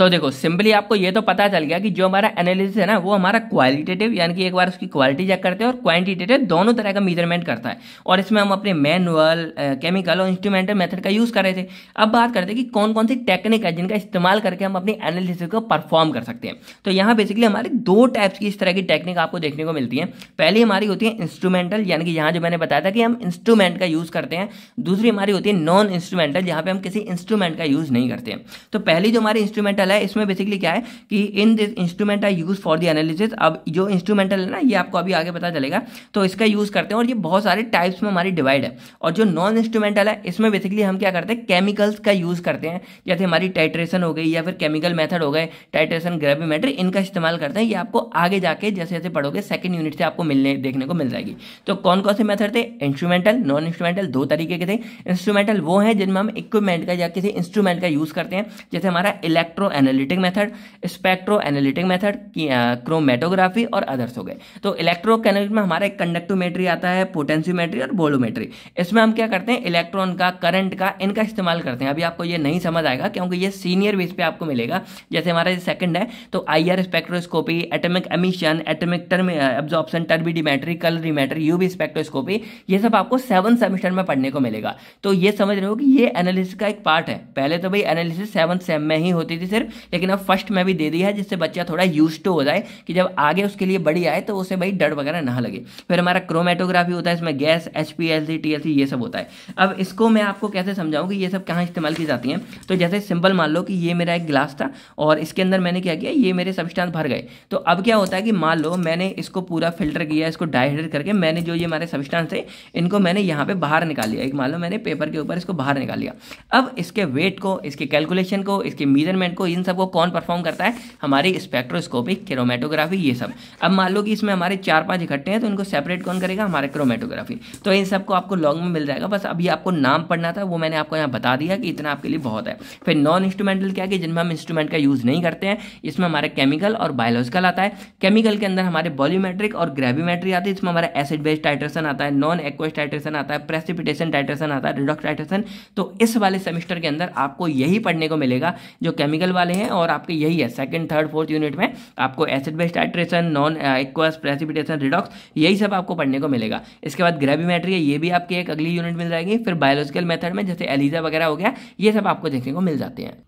तो देखो सिंपली आपको ये तो पता चल गया कि जो हमारा एनालिसिस है ना वो हमारा क्वालिटेटिव यानी कि एक बार उसकी क्वालिटी चेक करते हैं और क्वांटिटेटिव दोनों तरह का मेजरमेंट करता है और इसमें हम अपने मैनुअल केमिकल और इंस्ट्रूमेंटल मेथड का यूज़ कर रहे थे अब बात करते हैं कि कौन कौन सी टेक्निक है जिनका इस्तेमाल करके हम अपनी एनालिसिस को परफॉर्म कर सकते हैं तो यहाँ बेसिकली हमारे दो टाइप्स की इस तरह की टेक्निक आपको देखने को मिलती है पहली हमारी होती है इंस्ट्रूमेंटल यानी कि यहाँ जो मैंने बताया था कि हम इंस्ट्रूमेंट का यूज़ करते हैं दूसरी हमारी होती है नॉन इंस्ट्रूमेंटल जहाँ पर हम किसी इंस्ट्रूमेंट का यूज़ नहीं करते हैं तो पहली जो हमारी इंस्ट्रूमेंटल पहला है इसमें बेसिकली क्या है कि in this instrument I use for the analysis अब जो इंस्ट्रूमेंटल है ना ये आपको अभी आगे पता चलेगा तो इसका यूज़ करते हैं और ये बहुत सारे टाइप्स में हमारी डिवाइड है और जो नॉन इंस्ट्रूमेंटल है इसमें बेसिकली हम क्या करते हैं केमिकल्स का यूज़ करते हैं जैसे हमारी टाइट्रेशन हो गई या फिर केमिकल मेथड हो गए टाइट्रेशन ग्रेविमेटर इनका इस्तेमाल करते हैं ये आपको आगे जाके जैसे जैसे पढ़ोगे सेकंड यूनिट से आपको मिलने देखने को मिल जाएगी तो कौन कौन से मेथड थे इंस्ट्रूमेंटल नॉन इंस्ट्रूमेंटल दो तरीके के थे इंस्ट्रूमेंटल वो है जिनमें हम इक्विपमेंट का या किसी इंस्ट्रूमेंट का यूज़ करते हैं जैसे हमारा electro analytic method spectro analytic method chromatography और अदर्स हो गए तो इलेक्ट्रोकेनेटिक में हमारा एक कंडक्टोमेट्री आता है पोटेंशियोमेट्री और बोलोमेट्री इसमें हम क्या करते हैं इलेक्ट्रॉन का करंट का इनका इस्तेमाल करते हैं अभी आपको ये नहीं समझ आएगा क्योंकि ये सीनियर बेस पे आपको मिलेगा जैसे हमारा सेकंड है तो I R spectroscopy atomic emission atomic term absorption turbidimetry colorimetry UV spectroscopy ये सब आपको सेवन सेमेस्टर में पढ़ने को मिलेगा तो ये समझ रहे हो कि ये एनालिसिस का एक पार्ट है पहले तो भाई एनालिसिस सेवन सेम में ही होती थी सिर्फ फिर लेकिन अब फर्स्ट में भी दे दिया है जिससे बच्चा थोड़ा यूज टू हो जाए कि जब आगे उसके लिए बड़ी आए तो उसे भाई डर वगैरह ना लगे फिर हमारा क्रोमेटोग्राफी होता है इसमें gas H P L C ये सब होता है अब इसको मैं आपको कैसे समझाऊँ कि ये सब कहाँ इस्तेमाल की जाती हैं तो जैसे सिंपल मान लो कि ये मेरा एक ग्लास था और इसके अंदर मैंने क्या किया ये मेरे सब्सटेंस भर गए तो अब क्या होता है कि मान लो मैंने इसको पूरा फिल्टर किया इसको डाइहाइड्रेट करके मैंने जो ये हमारे सब्सटेंस थे इनको मैंने यहाँ पर बाहर निकाल लिया एक मान लो मैंने पेपर के ऊपर इसको बाहर निकाल लिया अब इसके वेट को इसके कैलकुलेशन को इसके मीजरमेंट को इन सबको कौन परफॉर्म करता है हमारी स्पेक्ट्रोस्कोपिक क्रोमेटोग्राफी ये सब अब मान लो कि इसमें हमारे चार पांच इकट्ठे हैं तो इनको सेपरेट कौन करेगा हमारे क्रोमेटोग्राफी तो इन सबको आपको लॉन्ग में मिल जाएगा बस अभी आपको नाम पढ़ना था वो मैंने आपको यहाँ बता दिया कि इतना आपके लिए बहुत है फिर नॉन इंस्ट्रूमेंटल क्या कि जिनमें हम इंस्ट्रूमेंट का यूज़ नहीं करते हैं इसमें हमारे केमिकल और बायोलॉजिकल आता है केमिकल के अंदर हमारे बॉलीमेट्रिक और ग्रेविमेट्री आती है इसमें हमारा एसिड बेस्ड टाइट्रेशन आता है नॉन एक्वेस्ट टाइट्रेशन आता है प्रेसिपिटेशन टाइट्रेशन आता है रिडॉक्स टाइट्रेशन तो इस वाले सेमेस्टर के अंदर आपको यही पढ़ने को मिलेगा जो केमिकल वाले हैं और आपके यही है सेकंड थर्ड फोर्थ यूनिट में आपको acid based hydration non aqueous precipitation redox यही सब आपको पढ़ने को मिलेगा इसके बाद ग्रेविमेट्री है ये भी आपकी एक अगली यूनिट मिल जाएगी फिर बायोलॉजिकल मेथड में जैसे एलिजा वगैरह हो गया ये सब आपको देखने को मिल जाते हैं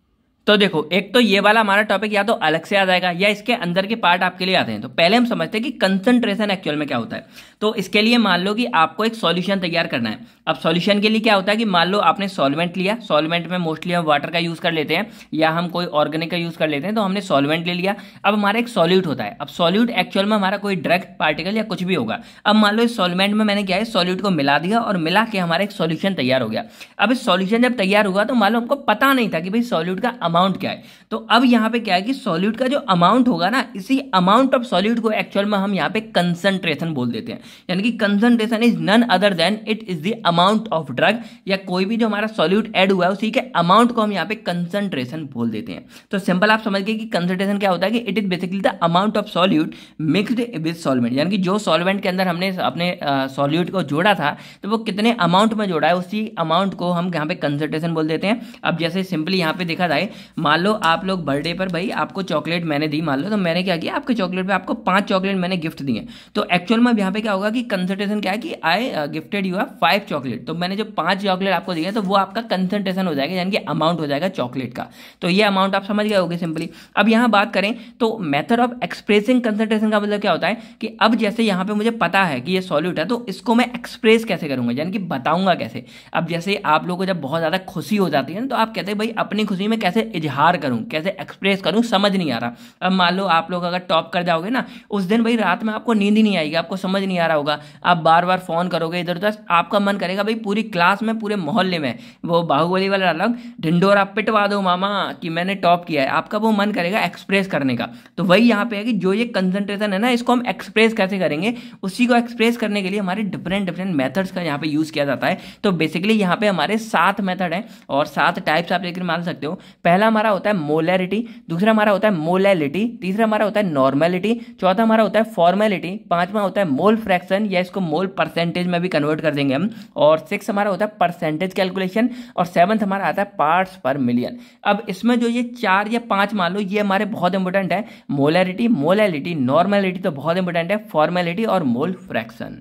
तो देखो एक तो ये वाला हमारा टॉपिक या तो अलग से आ जाएगा या इसके अंदर के पार्ट आपके लिए आते हैं तो पहले हम समझते हैं कि कंसंट्रेशन एक्चुअल में क्या होता है तो इसके लिए मान लो कि आपको एक सॉल्यूशन तैयार करना है अब सॉल्यूशन के लिए क्या होता है कि मान लो आपने सॉल्वेंट लिया सॉल्वेंट में मोस्टली हम वाटर का यूज़ कर लेते हैं या हम कोई ऑर्गेनिक का यूज़ कर लेते हैं तो हमने सॉल्वेंट ले लिया अब हमारा एक सॉल्यूट होता है अब सॉल्यूट एक्चुअल में हमारा कोई ड्रग पार्टिकल या कुछ भी होगा अब मान लो इस सॉल्वेंट में मैंने क्या है सॉल्यूट को मिला दिया और मिला के हमारा एक सॉल्यूशन तैयार हो गया अब इस सॉल्यूशन जब तैयार हुआ तो मान लो हमको पता नहीं था कि भाई सॉल्यूट का अमाउंट क्या है तो अब यहाँ पे क्या है कि सॉल्यूट का जो अमाउंट होगा ना इसी अमाउंट ऑफ सॉल्यूट को एक्चुअल में हम यहाँ पे कंसनट्रेशन बोल देते हैं यानी कि concentration is none other than it is the amount of drug या कोई भी जो हमारा सॉल्यूट एड हुआ है उसी के अमाउंट को हम यहाँ पे कंसनट्रेशन बोल देते हैं तो सिंपल आप समझ गए कि कंसनट्रेशन क्या होता है कि it is basically the amount of solute mixed with solvent यानी कि जो सॉल्वेंट के अंदर हमने अपने सॉल्यूट को जोड़ा था तो वो कितने अमाउंट में जोड़ा है उसी अमाउंट को हम यहाँ पे कंसनट्रेशन बोल देते हैं अब जैसे सिंपली यहाँ पे देखा जाए मान लो आप लोग बर्थडे पर भाई आपको चॉकलेट मैंने दी मान लो तो मैंने क्या किया आपके चॉकलेट पर आपको पाँच चॉकलेट मैंने गिफ्ट दिए तो एक्चुअल में यहाँ पे क्या होगा कि कंसल्टेशन क्या है कि I gifted you have five chocolate तो मैंने जो पाँच चॉकलेट आपको दिया तो वो आपका कंसल्टेशन हो जाएगा यानी कि अमाउंट हो जाएगा चॉकलेट का तो ये अमाउंट आप समझ गए होगे सिंपली अब यहाँ बात करें तो मेथड ऑफ एक्सप्रेसिंग कंसल्टेशन का मतलब क्या होता है कि अब जैसे यहाँ पे मुझे पता है कि ये सॉल्यूट है तो इसको मैं एक्सप्रेस कैसे करूँगा यानी कि बताऊँगा कैसे अब जैसे आप लोगों को जब बहुत ज़्यादा खुशी हो जाती है ना तो आप कहते हैं भाई अपनी खुशी में कैसे इजहार करूँ कैसे एक्सप्रेस करूँ समझ नहीं आ रहा अब मान लो आप लोग अगर टॉप कर जाओगे ना उस दिन भाई रात में आपको नींद ही नहीं आएगी आपको समझ नहीं आ रहा होगा आप बार बार फ़ोन करोगे इधर उधर आपका मन करेगा भाई पूरी क्लास में पूरे मोहल्ले में वो बाहुबली वाला अलग ढिंडोरा पिटवा दो मामा कि मैंने टॉप किया है आपका वो मन करेगा एक्सप्रेस करने का तो वही यहाँ पे है कि जो ये कंसंट्रेशन है ना इसको हम एक्सप्रेस कैसे करेंगे उसी को एक्सप्रेस करने के लिए हमारे डिफरेंट डिफरेंट मेथड्स का यहाँ पे यूज़ किया जाता है तो बेसिकली यहाँ पे हमारे सात मेथड हैं और सात टाइप्स आप लेकर मान सकते हो पहला पहला हमारा होता है मोलैरिटी दूसरा हमारा होता है मोलैलिटी तीसरा हमारा होता है नॉर्मैलिटी चौथा हमारा होता है फॉर्मेलिटी पांचवा होता है मोल फ्रैक्शन या इसको मोल परसेंटेज में भी कन्वर्ट कर देंगे हम और सिक्स हमारा होता है परसेंटेज कैलकुलेशन और सेवन्थ हमारा आता है पार्ट्स पर मिलियन अब इसमें जो ये चार या पांच मान लो ये हमारे बहुत इंपॉर्टेंट है मोलैरिटी मोलैलिटी नॉर्मैलिटी तो बहुत इंपॉर्टेंट है फॉर्मेलिटी और मोल फ्रैक्शन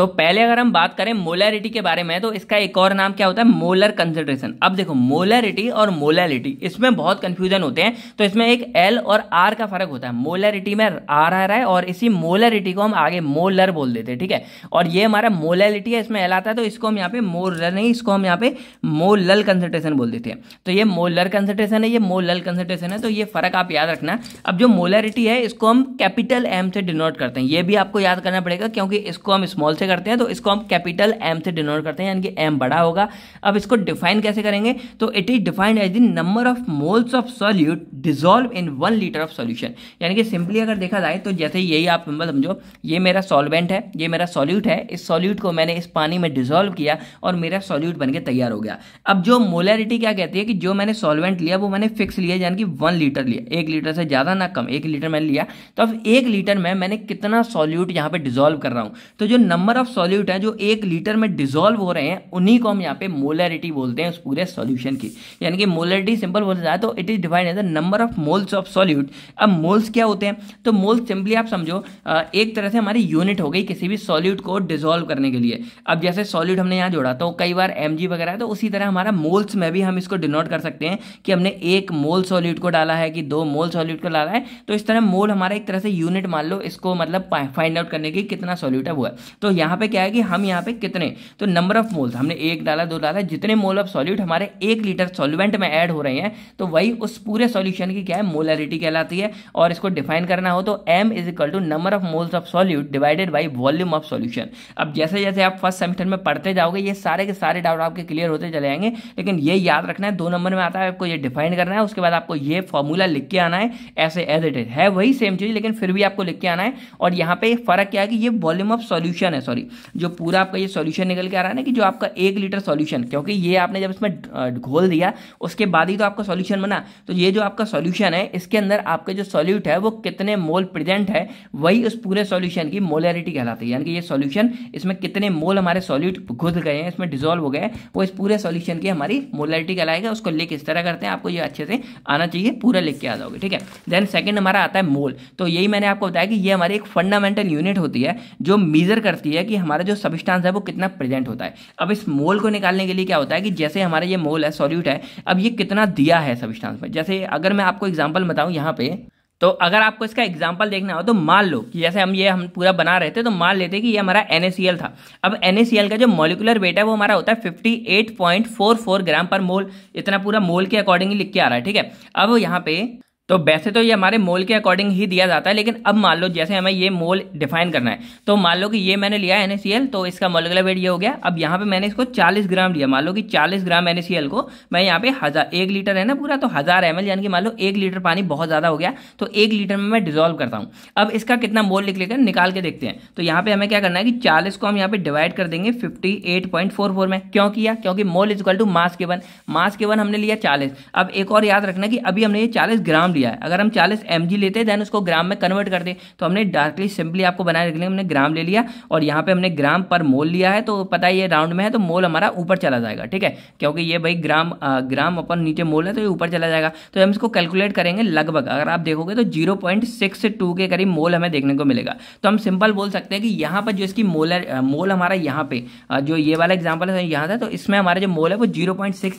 तो पहले अगर हम बात करें मोलैरिटी के बारे में तो इसका एक और नाम क्या होता है मोलर कंसेंट्रेशन अब देखो मोलैरिटी और मोलैलिटी इसमें बहुत कंफ्यूजन होते हैं तो इसमें एक एल और आर का फर्क होता है मोलैरिटी में आर आ रहा है और इसी मोलैरिटी को हम आगे मोलर बोल देते हैं ठीक है और ये हमारा मोलैलिटी है इसमें एल आता है तो इसको हम यहाँ पे मोलर नहीं इसको हम यहाँ पे मोलल कंसेंट्रेशन बोल देते हैं तो ये मोलर कंसेंट्रेशन है ये मोलल कंसेंट्रेशन है तो ये फर्क आप याद रखना अब जो मोलैरिटी है इसको हम कैपिटल एम से डिनोट करते हैं ये भी आपको याद करना पड़ेगा क्योंकि इसको हम स्मॉल से करते हैं तो इसको हम कैपिटल एम से डिनोट करते हैं यानी कि एम बड़ा होगा अब इसको डिफाइन कैसे करेंगे तो it is defined as the number of moles of solute dissolve in one litre of solution यानी कि सिंपली अगर देखा जाए तो जैसे यही आप समझो ये मेरा सॉल्वेंट है ये मेरा सॉल्यूट है इस सॉल्यूट को मैंने इस पानी में डिजोल्व किया और मेरा सॉल्यूट बनकर तैयार हो गया अब जो मोलरिटी क्या कहती है कि जो मैंने सॉल्वेंट लिया वो मैंने फिक्स लिया यानी कि वन लीटर लिया एक लीटर से ज़्यादा ना कम एक लीटर मैंने लिया तो अब एक लीटर में मैंने कितना सॉल्यूट यहाँ पर डिजोल्व कर रहा हूँ तो जो नंबर नंबर ऑफ सॉल्यूट हैं जो एक लीटर में डिजोल्व हो रहे हैं उन्हीं को हम यहाँ पे मोलरिटी बोलते हैं उस पूरे सॉल्यूशन की यानी कि मोलरिटी सिंपल बोला जाए तो it is divide as the number of moles of solute अब मोल्स क्या होते हैं तो मोल्स सिंपली आप समझो एक तरह से हमारी यूनिट हो गई किसी भी सॉल्यूट को डिजोल्व करने के लिए अब जैसे सॉल्यूट हमने यहाँ जोड़ा तो कई बार एम वगैरह तो उसी तरह हमारा मोल्स में भी हम इसको डिनोट कर सकते हैं कि हमने एक मोल सॉल्यूट को डाला है कि दो मोल सॉल्यूट को डाला है तो इस तरह मोल हमारा एक तरह से यूनिट मान लो इसको मतलब फाइंड आउट करने की कितना सॉल्यूट है वो है तो यहाँ पे क्या है कि हम यहाँ पे कितने तो नंबर ऑफ मोल्स हमने एक डाला दो डाला जितने मोल ऑफ सॉल्यूट हमारे एक लीटर सॉल्यूवेंट में ऐड हो रहे हैं तो वही उस पूरे सॉल्यूशन की क्या है मोलरिटी कहलाती है और इसको डिफाइन करना हो तो M is equal to number of moles of solute divided by volume of solution अब जैसे जैसे आप फर्स्ट सेमेस्टर में पढ़ते जाओगे ये सारे के सारे डाउट आपके क्लियर होते चले जाएंगे लेकिन ये याद रखना है दो नंबर में आता है आपको ये डिफाइन करना है उसके बाद आपको ये फॉर्मूला लिख के आना है ऐसे एज इट इज है वही सेम चीज लेकिन फिर भी आपको लिख के आना है और यहाँ पे फर्क क्या है कि ये वॉल्यूम ऑफ सॉल्यूशन है सॉरी जो पूरा आपका ये सॉल्यूशन निकल के आ रहा है ना कि जो आपका एक लीटर सॉल्यूशन क्योंकि ये आपने जब इसमें घोल दिया उसके बाद ही तो आपका सॉल्यूशन बना तो ये जो आपका सॉल्यूशन है इसके अंदर आपका जो सॉल्यूट है वो कितने मोल प्रेजेंट है वही उस पूरे सॉल्यूशन की मोलरिटी कहलाती है यानी कि ये सॉल्यूशन इसमें कितने मोल हमारे सॉल्यूट घुस गए हैं इसमें डिजोल्व हो गए वो इस पूरे सॉल्यूशन की हमारी मोलरिटी कहलाएगा उसको लेके इस तरह करते हैं आपको ये अच्छे से आना चाहिए पूरा लिख के आ जाओगे ठीक है देन सेकेंड हमारा आता है मोल तो यही मैंने आपको बताया कि ये हमारी एक फंडामेंटल यूनिट होती है जो मीजर करती है दिया कि हमारा जो सबिस्टांस है वो कितना प्रेजेंट होता है अब इस मोल को निकालने के लिए क्या होता है कि जैसे हमारा ये मोल है सॉल्यूट है अब ये कितना दिया है सबिस्टांस में जैसे अगर मैं आपको एग्जाम्पल बताऊँ यहाँ पे तो अगर आपको इसका एग्जाम्पल देखना हो तो मान लो कि जैसे हम ये हम पूरा बना रहे थे तो मान लेते कि ये हमारा एन था अब एन का जो मोलिकुलर वेट है वो हमारा होता है 58.44 ग्राम पर मोल इतना पूरा मोल के अकॉर्डिंगली लिख के आ रहा है ठीक है अब यहाँ पे तो वैसे तो ये हमारे मोल के अकॉर्डिंग ही दिया जाता है लेकिन अब मान लो जैसे हमें ये मोल डिफाइन करना है तो मान लो कि ये मैंने लिया एन तो इसका मोलकुलर वेट ये हो गया अब यहाँ पे मैंने इसको 40 ग्राम लिया मान लो कि 40 ग्राम एन को मैं यहाँ पे हज़ार एक लीटर है ना पूरा तो हज़ार एम यानी कि मान लो एक लीटर पानी बहुत ज़्यादा हो गया तो एक लीटर में मैं डिजोल्व करता हूँ अब इसका कितना मोल लिख लेकर निकाल के देखते हैं तो यहाँ पे हमें क्या करना है कि चालीस को हम यहाँ पे डिवाइड कर देंगे फिफ्टी में क्यों किया क्योंकि mole equal to mass one mass के वन हमने लिया चालीस अब एक और याद रखना कि अभी हमने ये चालीस ग्राम दिया है अगर हम चालीस एम लेते देन उसको ग्राम में कन्वर्ट कर दे तो हमने डायरेक्टली सिंपली आपको बनाए रख लिया हमने ग्राम ले लिया और यहाँ पे हमने ग्राम पर मोल लिया है तो पता ही ये राउंड में है तो मोल हमारा ऊपर चला जाएगा ठीक है क्योंकि ये भाई ग्राम आ, ग्राम अपन नीचे मोल है तो ये ऊपर चला जाएगा तो हम इसको कैलकुलेट करेंगे लगभग अगर आप देखोगे तो जीरो के करीब मोल हमें देखने को मिलेगा तो हम सिंपल बोल सकते हैं कि यहाँ पर जो इसकी मोल मोल हमारा यहाँ पे जो ये वाला एग्जाम्पल है यहाँ था तो इसमें हमारा जो मोल है वो जीरो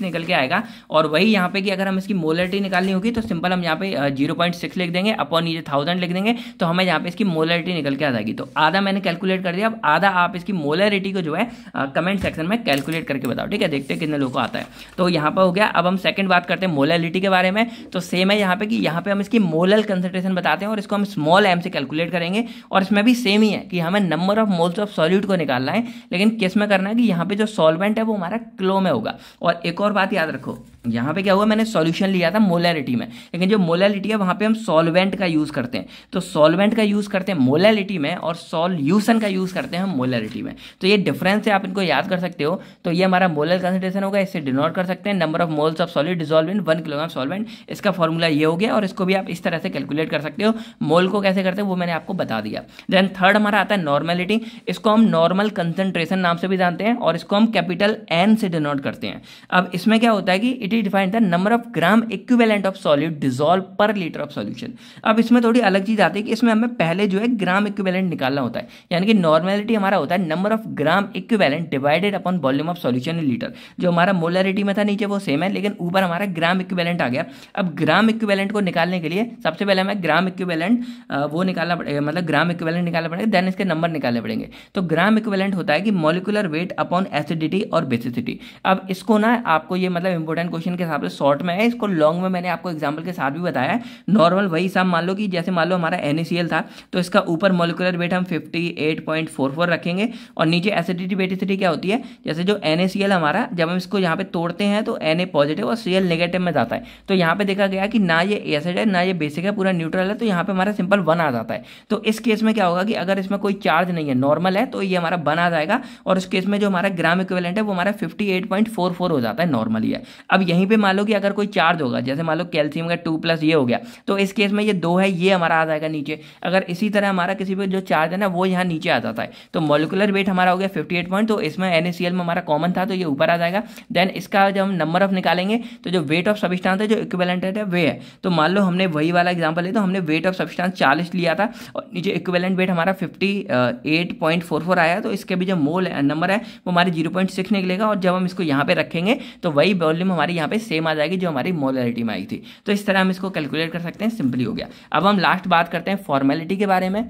निकल के आएगा और वही यहाँ पे कि अगर हम इसकी मोलरिटी निकालनी होगी तो सिंपल हम यहाँ पे जीरो पॉइंट सिक्स लिख देंगे अपॉन ये थाउजेंड लिख देंगे तो हमें यहाँ पे इसकी मोलरिटी निकल के आ जाएगी तो आधा मैंने कैलकुलेट कर दिया अब आधा आप इसकी मोलरिटी को जो है कमेंट सेक्शन में कैलकुलेट करके बताओ ठीक है देखते हैं कितने लोग को आता है तो यहाँ पर हो गया अब हम सेकंड बात करते हैं मोलरिटी के बारे में तो सेम है यहाँ पे कि यहाँ पे हम इसकी मोलल कंसेंट्रेशन बताते हैं और इसको हम स्मॉल एम से कैलकुलेट करेंगे और इसमें भी सेम ही है कि हमें number of moles of solute को निकालना है लेकिन किस में करना है कि यहाँ पे जो सॉल्वेंट है वो हमारा क्लो में होगा और एक और बात याद रखो यहाँ पे क्या हुआ मैंने सॉल्यूशन लिया था मोलैलिटी में लेकिन जो मोलैलिटी है वहाँ पे हम सॉल्वेंट का यूज़ करते हैं तो सॉल्वेंट का यूज़ करते हैं मोलैलिटी में और सॉल्यूशन का यूज़ करते हैं हम मोलैलिटी में तो ये डिफरेंस है आप इनको याद कर सकते हो तो ये हमारा मोलर कंसेंट्रेशन होगा इससे डिनोट कर सकते हैं number of moles of solid dissolve in one kilogram solvent इसका फॉर्मूला ये हो गया और इसको भी आप इस तरह से कैलकुलेट कर सकते हो मोल को कैसे करते हैं वो मैंने आपको बता दिया देन थर्ड हमारा आता है नॉर्मेलिटी इसको हम नॉर्मल कंसेंट्रेशन नाम से भी जानते हैं और इसको हम कैपिटल एन से डिनोट करते हैं अब इसमें क्या होता है कि it is defined the number of gram equivalent of solid dissolved per liter of solution अब इसमें थोड़ी अलग चीज़ आती है कि इसमें हमें पहले जो है ग्राम इक्विवेलेंट निकालना होता है यानी कि नॉर्मेलिटी हमारा होता है number of gram equivalent divided upon volume of solution in litre जो हमारा मोलरिटी में था नीचे वो सेम है लेकिन ऊपर हमारा ग्राम इक्विवेलेंट आ गया अब ग्राम इक्विवेलेंट को निकालने के लिए सबसे पहले हमें ग्राम इक्विवेलेंट वो निकालना पड़ेगा मतलब ग्राम इक्विवेलेंट निकालना पड़ेगा देन इसके नंबर निकालने पड़ेंगे तो ग्राम इक्विवेलेंट होता है कि मोलिकुलर वेट अपॉन एसिडिटी और बेसिसिटी अब इसको ना आपको ये मतलब इंपॉर्टेंट क्वेश्चन के हिसाब से शॉर्ट में है इसको लॉन्ग में मैंने आपको एग्जाम्पल के साथ भी बताया नॉर्मल वही हिसाब मान लो कि जैसे मान लो हमारा एन था तो इसका ऊपर मोलिकुलर वेट हम फिफ्टी रखेंगे और नीचे एसिडिटी बेटिसिटी क्या होती है जैसे जो एन हमारा जब हम इसको यहाँ पे तोड़ते हैं तो एन पॉजिटिव और सी नेगेटिव में जाता है तो यहाँ पे देखा गया कि ना ये एसिड है ना ये बेसिक है पूरा न्यूट्रल है तो यहाँ पे हमारा सिंपल वन आ जाता है तो इस केस में क्या होगा कि अगर इसमें कोई चार्ज नहीं है नॉर्मल है तो ये हमारा वन आ जाएगा और उस केस में जो हमारा ग्राम इक्विवेलेंट है वो हमारा 58.44 हो जाता है नॉर्मली है अब यहीं पे मान लो कि अगर कोई चार्ज होगा जैसे मान लो कैल्शियम का टू प्लस ये हो गया तो इस केस में ये दो है ये हमारा आ जाएगा नीचे अगर इसी तरह हमारा किसी पर जो चार्ज है ना वो यहाँ नीचे आ जाता है तो मोलिकुलर वेट हमारा हो गया फिफ्टी पॉइंट तो इसमें एन में हमारा कॉमन था तो ये ऊपर आ जाएगा देन इसका जब हम नंबर ऑफ निकालेंगे तो जो वेट ऑफ सबिस्टांस है जो इक्वेलेंट है वे है तो मान लो हमने वही वाला एग्जाम्पल है तो हमने वेट ऑफ सबिस्टांस चालीस लिया था और नीचे इक्वेलेंट वेट हमारा fifty eight point four four आया तो इसके भी जो मोल नंबर है वो हमारे जीरो पॉइंट सिक्स निकलेगा और जब हम इसको यहाँ पर रखेंगे तो वही वॉल्यूम हमारी यहाँ पे सेम आ जाएगी जो हमारी मोलरिटी में आई थी तो इस तरह हम इसको कैलकुलेट कर सकते हैं सिंपली हो गया अब हम लास्ट बात करते हैं फॉर्मेलिटी के बारे में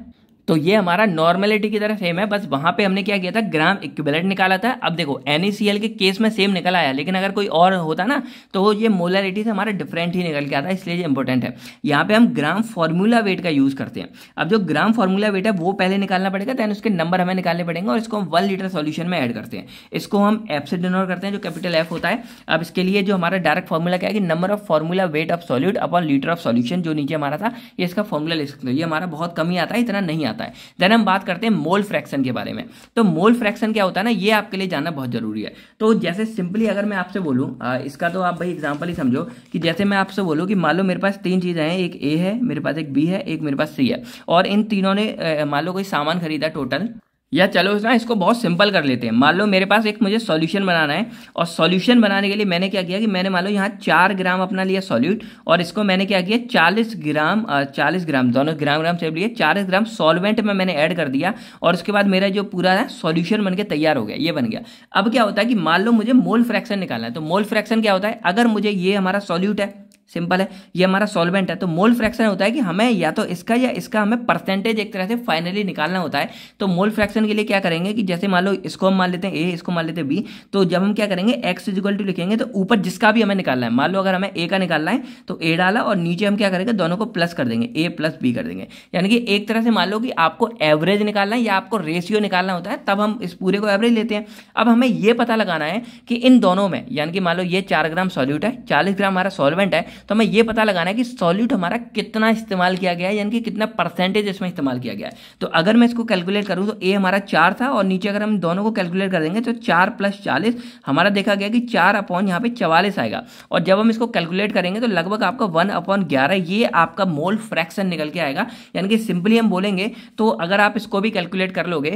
तो ये हमारा नॉर्मेलिटी की तरह सेम है बस वहाँ पे हमने क्या किया था ग्राम इक्विवेलेंट निकाला था अब देखो एन के केस में सेम निकल आया लेकिन अगर कोई और होता ना तो ये मोलरिटी से हमारा डिफरेंट ही निकल के आता है इसलिए ये इंपॉर्टेंट है यहाँ पे हम ग्राम फॉर्मूला वेट का यूज़ करते हैं अब जो ग्राम फॉर्मूला वेट है वो पहले निकालना पड़ेगा दैन उसके नंबर हमें निकालने पड़ेंगे और इसको हम वन लीटर सोल्यूशन में एड करते हैं इसको हम एफ से डिनोर करते हैं जो कैपिटल एफ होता है अब इसके लिए जो हमारा डायरेक्ट फॉर्मूला क्या है कि number of formula weight of solute upon litre of solution जो नीचे हमारा था ये इसका फॉर्मूला लिख सकते हो ये हमारा बहुत कम ही आता है इतना नहीं आता जाता है देन हम बात करते हैं मोल फ्रैक्शन के बारे में तो मोल फ्रैक्शन क्या होता है ना ये आपके लिए जानना बहुत जरूरी है तो जैसे सिंपली अगर मैं आपसे बोलूँ इसका तो आप भाई एग्जाम्पल ही समझो कि जैसे मैं आपसे बोलूँ कि मान लो मेरे पास तीन चीज़ें हैं एक ए है मेरे पास एक बी है एक मेरे पास सी है और इन तीनों ने मान लो कोई सामान खरीदा टोटल या चलो ना इसको बहुत सिंपल कर लेते हैं मान लो मेरे पास एक मुझे सॉल्यूशन बनाना है और सॉल्यूशन बनाने के लिए मैंने क्या किया कि मैंने मान लो यहाँ चार ग्राम अपना लिया सॉल्यूट और इसको मैंने क्या किया चालीस ग्राम चालीस ग्राम दोनों ग्राम ग्राम से लिए चालीस ग्राम सॉल्वेंट में मैंने ऐड कर दिया और उसके बाद मेरा जो पूरा है सोल्यूशन बन के तैयार हो गया ये बन गया अब क्या होता है कि मान लो मुझे मोल फ्रैक्शन निकालना है तो मोल फ्रैक्शन क्या होता है अगर मुझे ये हमारा सॉल्यूट है सिंपल है ये हमारा सॉल्वेंट है तो मोल फ्रैक्शन होता है कि हमें या तो इसका या इसका हमें परसेंटेज एक तरह से फाइनली निकालना होता है तो मोल फ्रैक्शन के लिए क्या करेंगे कि जैसे मान लो इसको हम मान लेते हैं ए इसको मान लेते हैं बी तो जब हम क्या करेंगे एक्स इजिकल टू लिखेंगे तो ऊपर जिसका भी हमें निकालना है मान लो अगर हमें ए का निकालना है तो ए डाला और नीचे हम क्या करेंगे दोनों को प्लस कर देंगे ए प्लस बी कर देंगे यानी कि एक तरह से मान लो कि आपको एवरेज निकालना है या आपको रेशियो निकालना होता है तब हम इस पूरे को एवरेज लेते हैं अब हमें ये पता लगाना है कि इन दोनों में यानी कि मान लो ये चार ग्राम सॉल्यूट है चालीस ग्राम हमारा सॉल्वेंट है तो हमें ये पता लगाना है कि सॉल्यूट हमारा कितना इस्तेमाल किया गया है यानी कि कितना परसेंटेज इसमें इस्तेमाल किया गया है तो अगर मैं इसको कैलकुलेट करूँ तो ए हमारा चार था और नीचे अगर हम दोनों को कैलकुलेट कर देंगे तो चार प्लस चालीस हमारा देखा गया कि चार अपॉन यहाँ पे चवालीस आएगा और जब हम इसको कैलकुलेट करेंगे तो लगभग आपका वन अपॉन ग्यारह ये आपका मोल फ्रैक्शन निकल के आएगा यानी कि सिंपली हम बोलेंगे तो अगर आप इसको भी कैलकुलेट कर लोगे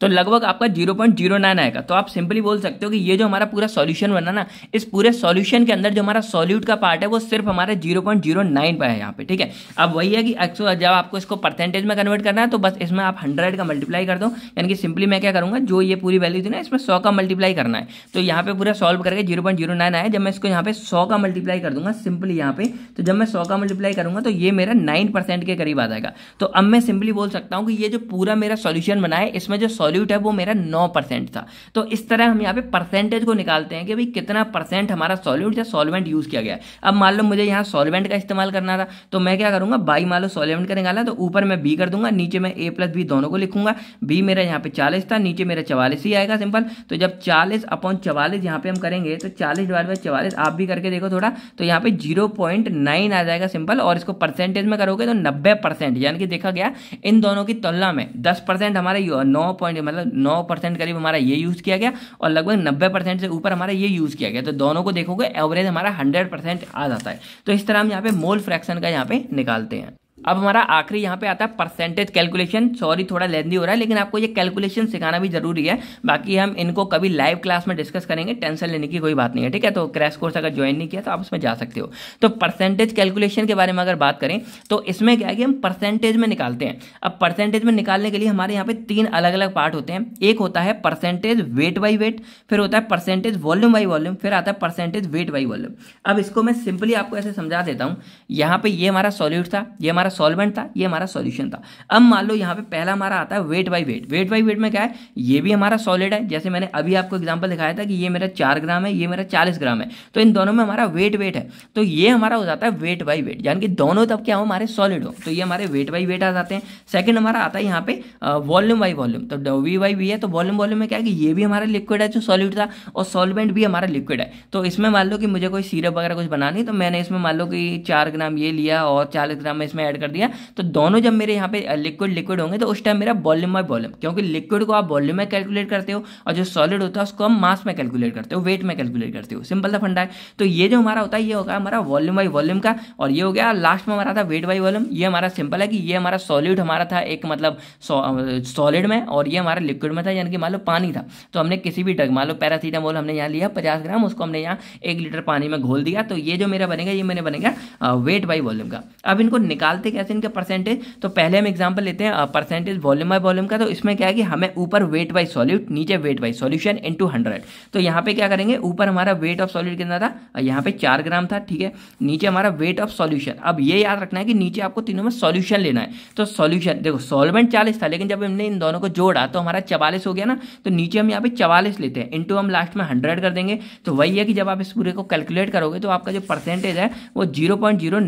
तो लगभग आपका जीरो पॉइंट जीरो नाइन आएगा तो आप सिंपली बोल सकते हो कि ये जो हमारा पूरा सॉल्यूशन बना ना इस पूरे सॉल्यूशन के अंदर जो हमारा सॉल्यूट का पार्ट है वो सिर्फ हमारा जीरो पॉइंट जीरो नाइन पर है यहाँ पे ठीक है अब वही है कि एक्सो जब आपको इसको परसेंटेज में कन्वर्ट करना है तो बस इसमें आप हंड्रेड का मल्टीप्लाई कर दो यानी कि सिंपली मैं क्या करूँगा जो ये पूरी वैल्यू थी ना इसमें सौ का मल्टीप्लाई करना है तो यहाँ पे पूरा सॉल्व करके जीरो पॉइंट जीरो नाइन आया जब मैं इसको यहाँ पे सौ का मल्टीप्लाई कर दूंगा सिंपली यहाँ पे तो जब मैं सौ का मल्टीप्लाई करूंगा तो ये मेरा नाइन परसेंट के करीब आ जाएगा तो अब मैं सिंपली बोल सकता हूँ कि ये जो पूरा मेरा सोल्यूशन बना है इसमें जो सॉल्यूट है वो मेरा नौ परसेंट था तो इस तरह हम यहाँ पे परसेंटेज को निकालते हैं कि भाई कितना परसेंट हमारा सोल्यूट या सोलवेंट यूज किया गया अब मान लो मुझे मुझे यहाँ सॉल्वेंट का इस्तेमाल करना था तो मैं क्या करूँगा बाई मान लो सॉल्वेंट का निकाला तो ऊपर मैं बी कर दूंगा नीचे मैं ए प्लस बी दोनों को लिखूंगा बी मेरा यहाँ पे चालीस था नीचे मेरा चवालीस ही आएगा सिंपल तो जब चालीस अपॉन चवालीस यहाँ पे हम करेंगे तो चालीस डिवाइड बाई चवालीस आप भी करके देखो थोड़ा तो यहाँ पे जीरो पॉइंट नाइन आ जाएगा सिंपल और इसको परसेंटेज में करोगे तो नब्बे परसेंट यानी कि देखा गया इन दोनों की तुलना में दस परसेंट हमारा नौ पॉइंट मतलब नौ परसेंट करीब हमारा ये यूज़ किया गया और लगभग नब्बे परसेंट से ऊपर हमारा ये यूज़ किया गया तो दोनों को देखोगे एवरेज हमारा हंड्रेड परसेंट आ जाता है तो इस तरह हम यहाँ पे मोल फ्रैक्शन का यहाँ पे निकालते हैं अब हमारा आखिरी यहाँ पे आता है परसेंटेज कैलकुलेशन सॉरी थोड़ा लेंदी हो रहा है लेकिन आपको ये कैलकुलेशन सिखाना भी जरूरी है बाकी हम इनको कभी लाइव क्लास में डिस्कस करेंगे टेंशन लेने की कोई बात नहीं है ठीक है तो क्रैश कोर्स अगर ज्वाइन नहीं किया तो आप उसमें जा सकते हो तो परसेंटेज कैलकुलेशन के बारे में अगर बात करें तो इसमें क्या है कि हम परसेंटेज में निकालते हैं अब परसेंटेज में निकालने के लिए हमारे यहाँ पे तीन अलग अलग पार्ट होते हैं एक होता है परसेंटेज वेट बाई वेट फिर होता है परसेंटेज वॉल्यूम बाई वॉल्यूम फिर आता है परसेंटेज वेट बाई वॉल्यूम अब इसको मैं सिंपली आपको ऐसे समझा देता हूँ यहाँ पे ये हमारा सॉल्यूट था ये हमारा हमारा सॉल्वेंट था ये हमारा सॉल्यूशन था अब मान लो यहाँ पे पहला हमारा आता है weight by weight weight by weight में क्या है ये भी हमारा सॉलिड है जैसे मैंने अभी आपको एग्जाम्पल दिखाया था कि ये मेरा चार ग्राम है ये मेरा चालीस ग्राम है तो इन दोनों में हमारा वेट वेट है तो ये हमारा हो जाता है वेट बाई वेट यानी कि दोनों तब क्या हो हमारे सॉलिड हो तो ये हमारे वेट बाई वेट आ जाते हैं सेकंड हमारा आता है यहाँ पे वॉल्यूम बाई वॉल्यूम तो वी बाई वी है तो वॉल्यूम वॉल्यूम में क्या है कि ये भी हमारा लिक्विड है जो सॉलिड था और सॉल्वेंट भी हमारा लिक्विड है तो इसमें मान लो कि मुझे कोई सीरप वगैरह कुछ बनानी तो मैंने इसमें मान लो कि चार ग्राम ये लिया और चालीस ग्राम में इसमें ऐड कर दिया तो दोनों जब मेरे यहाँ पे लिक्विड लिक्विड होंगे तो उस टाइम मेरा वॉल्यूम बाय वॉल्यूम क्योंकि लिक्विड को आप वॉल्यूम में कैलकुलेट करते हो और जो सॉलिड होता है उसको हम मास में कैलकुलेट करते हो वेट में कैलकुलेट करते हो सिंपल था फंडा है तो ये जो हमारा होता है ये होगा हमारा वॉल्यूम बाई वॉल्यूम का और ये हो गया लास्ट में हमारा था वेट बाई वॉल्यूम ये हमारा सिंपल है कि ये हमारा सॉलिड हमारा था एक मतलब सॉलिड में और ये हमारा लिक्विड में था यानी कि मान लो पानी था तो हमने किसी भी ड्रग मान लो पैरासीटामोल हमने यहाँ लिया पचास ग्राम उसको हमने यहाँ एक लीटर पानी में घोल दिया तो ये जो मेरा बनेगा ये मैंने बनेगा वेट बाई वॉल्यूम का अब इनको निकालते लैक्टिक एसिड का परसेंटेज तो पहले हम एग्जाम्पल लेते हैं परसेंटेज वॉल्यूम बाई वॉल्यूम का तो इसमें क्या है कि हमें ऊपर वेट बाई सॉल्यूट नीचे weight by solution into hundred तो यहाँ पे क्या करेंगे ऊपर हमारा वेट ऑफ सॉल्यूट कितना था यहाँ पे चार ग्राम था ठीक है नीचे हमारा वेट ऑफ सॉल्यूशन अब ये याद रखना है कि नीचे आपको तीनों में सॉल्यूशन लेना है तो सॉल्यूशन देखो सॉल्वेंट चालीस था लेकिन जब हमने इन दोनों को जोड़ा तो हमारा चवालीस हो गया ना तो नीचे हम यहाँ पे चवालीस लेते हैं इंटू हम लास्ट में हंड्रेड कर देंगे तो वही है कि जब आप इस पूरे को कैलकुलेट करोगे तो आपका जो परसेंटेज है वो जीरो पॉइंट जीरो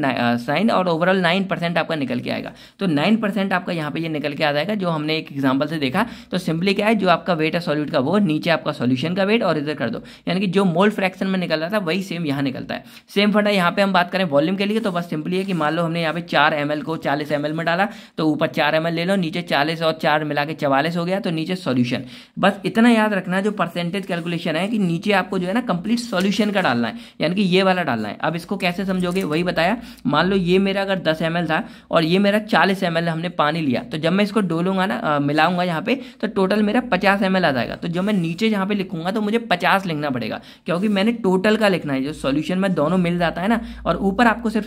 साइन और ओवरऑल नाइन परसेंट आपका निकल के आएगा तो नाइन परसेंट आपका यहाँ पे ये निकल के आ जाएगा जो हमने एक एग्जाम्पल से देखा तो सिंपली क्या है जो आपका वेट है सॉल्यूट का वो नीचे आपका सॉल्यूशन का वेट और इधर कर दो यानी कि जो मोल फ्रैक्शन में निकल रहा था वही सेम यहाँ निकलता है सेम फंडा यहाँ पे हम बात करें वॉल्यूम के लिए तो बस सिंपली है कि मान लो हमने यहाँ पे चार एम को चालीस एम में डाला तो ऊपर चार एम ले लो नीचे चालीस और चार मिला के चवालीस हो गया तो नीचे सोल्यूशन बस इतना याद रखना जो परसेंटेज कैलकुलेशन है कि नीचे आपको जो है ना कंप्लीट सोल्यूशन का डालना है यानी कि ये वाला डालना है अब इसको कैसे समझोगे वही बताया मान लो ये मेरा अगर 10 ml था गया और ये मेरा चालीस एम हमने पानी लिया तो जब मैं इसको डोलूंगा ना मिलाऊंगा यहाँ पे तो टोटल मेरा पचास एम आ जाएगा तो जब मैं नीचे यहाँ पे लिखूंगा तो मुझे पचास लिखना पड़ेगा क्योंकि मैंने टोटल का लिखना है जो सोल्यूशन में दोनों मिल जाता है ना और ऊपर आपको सिर्फ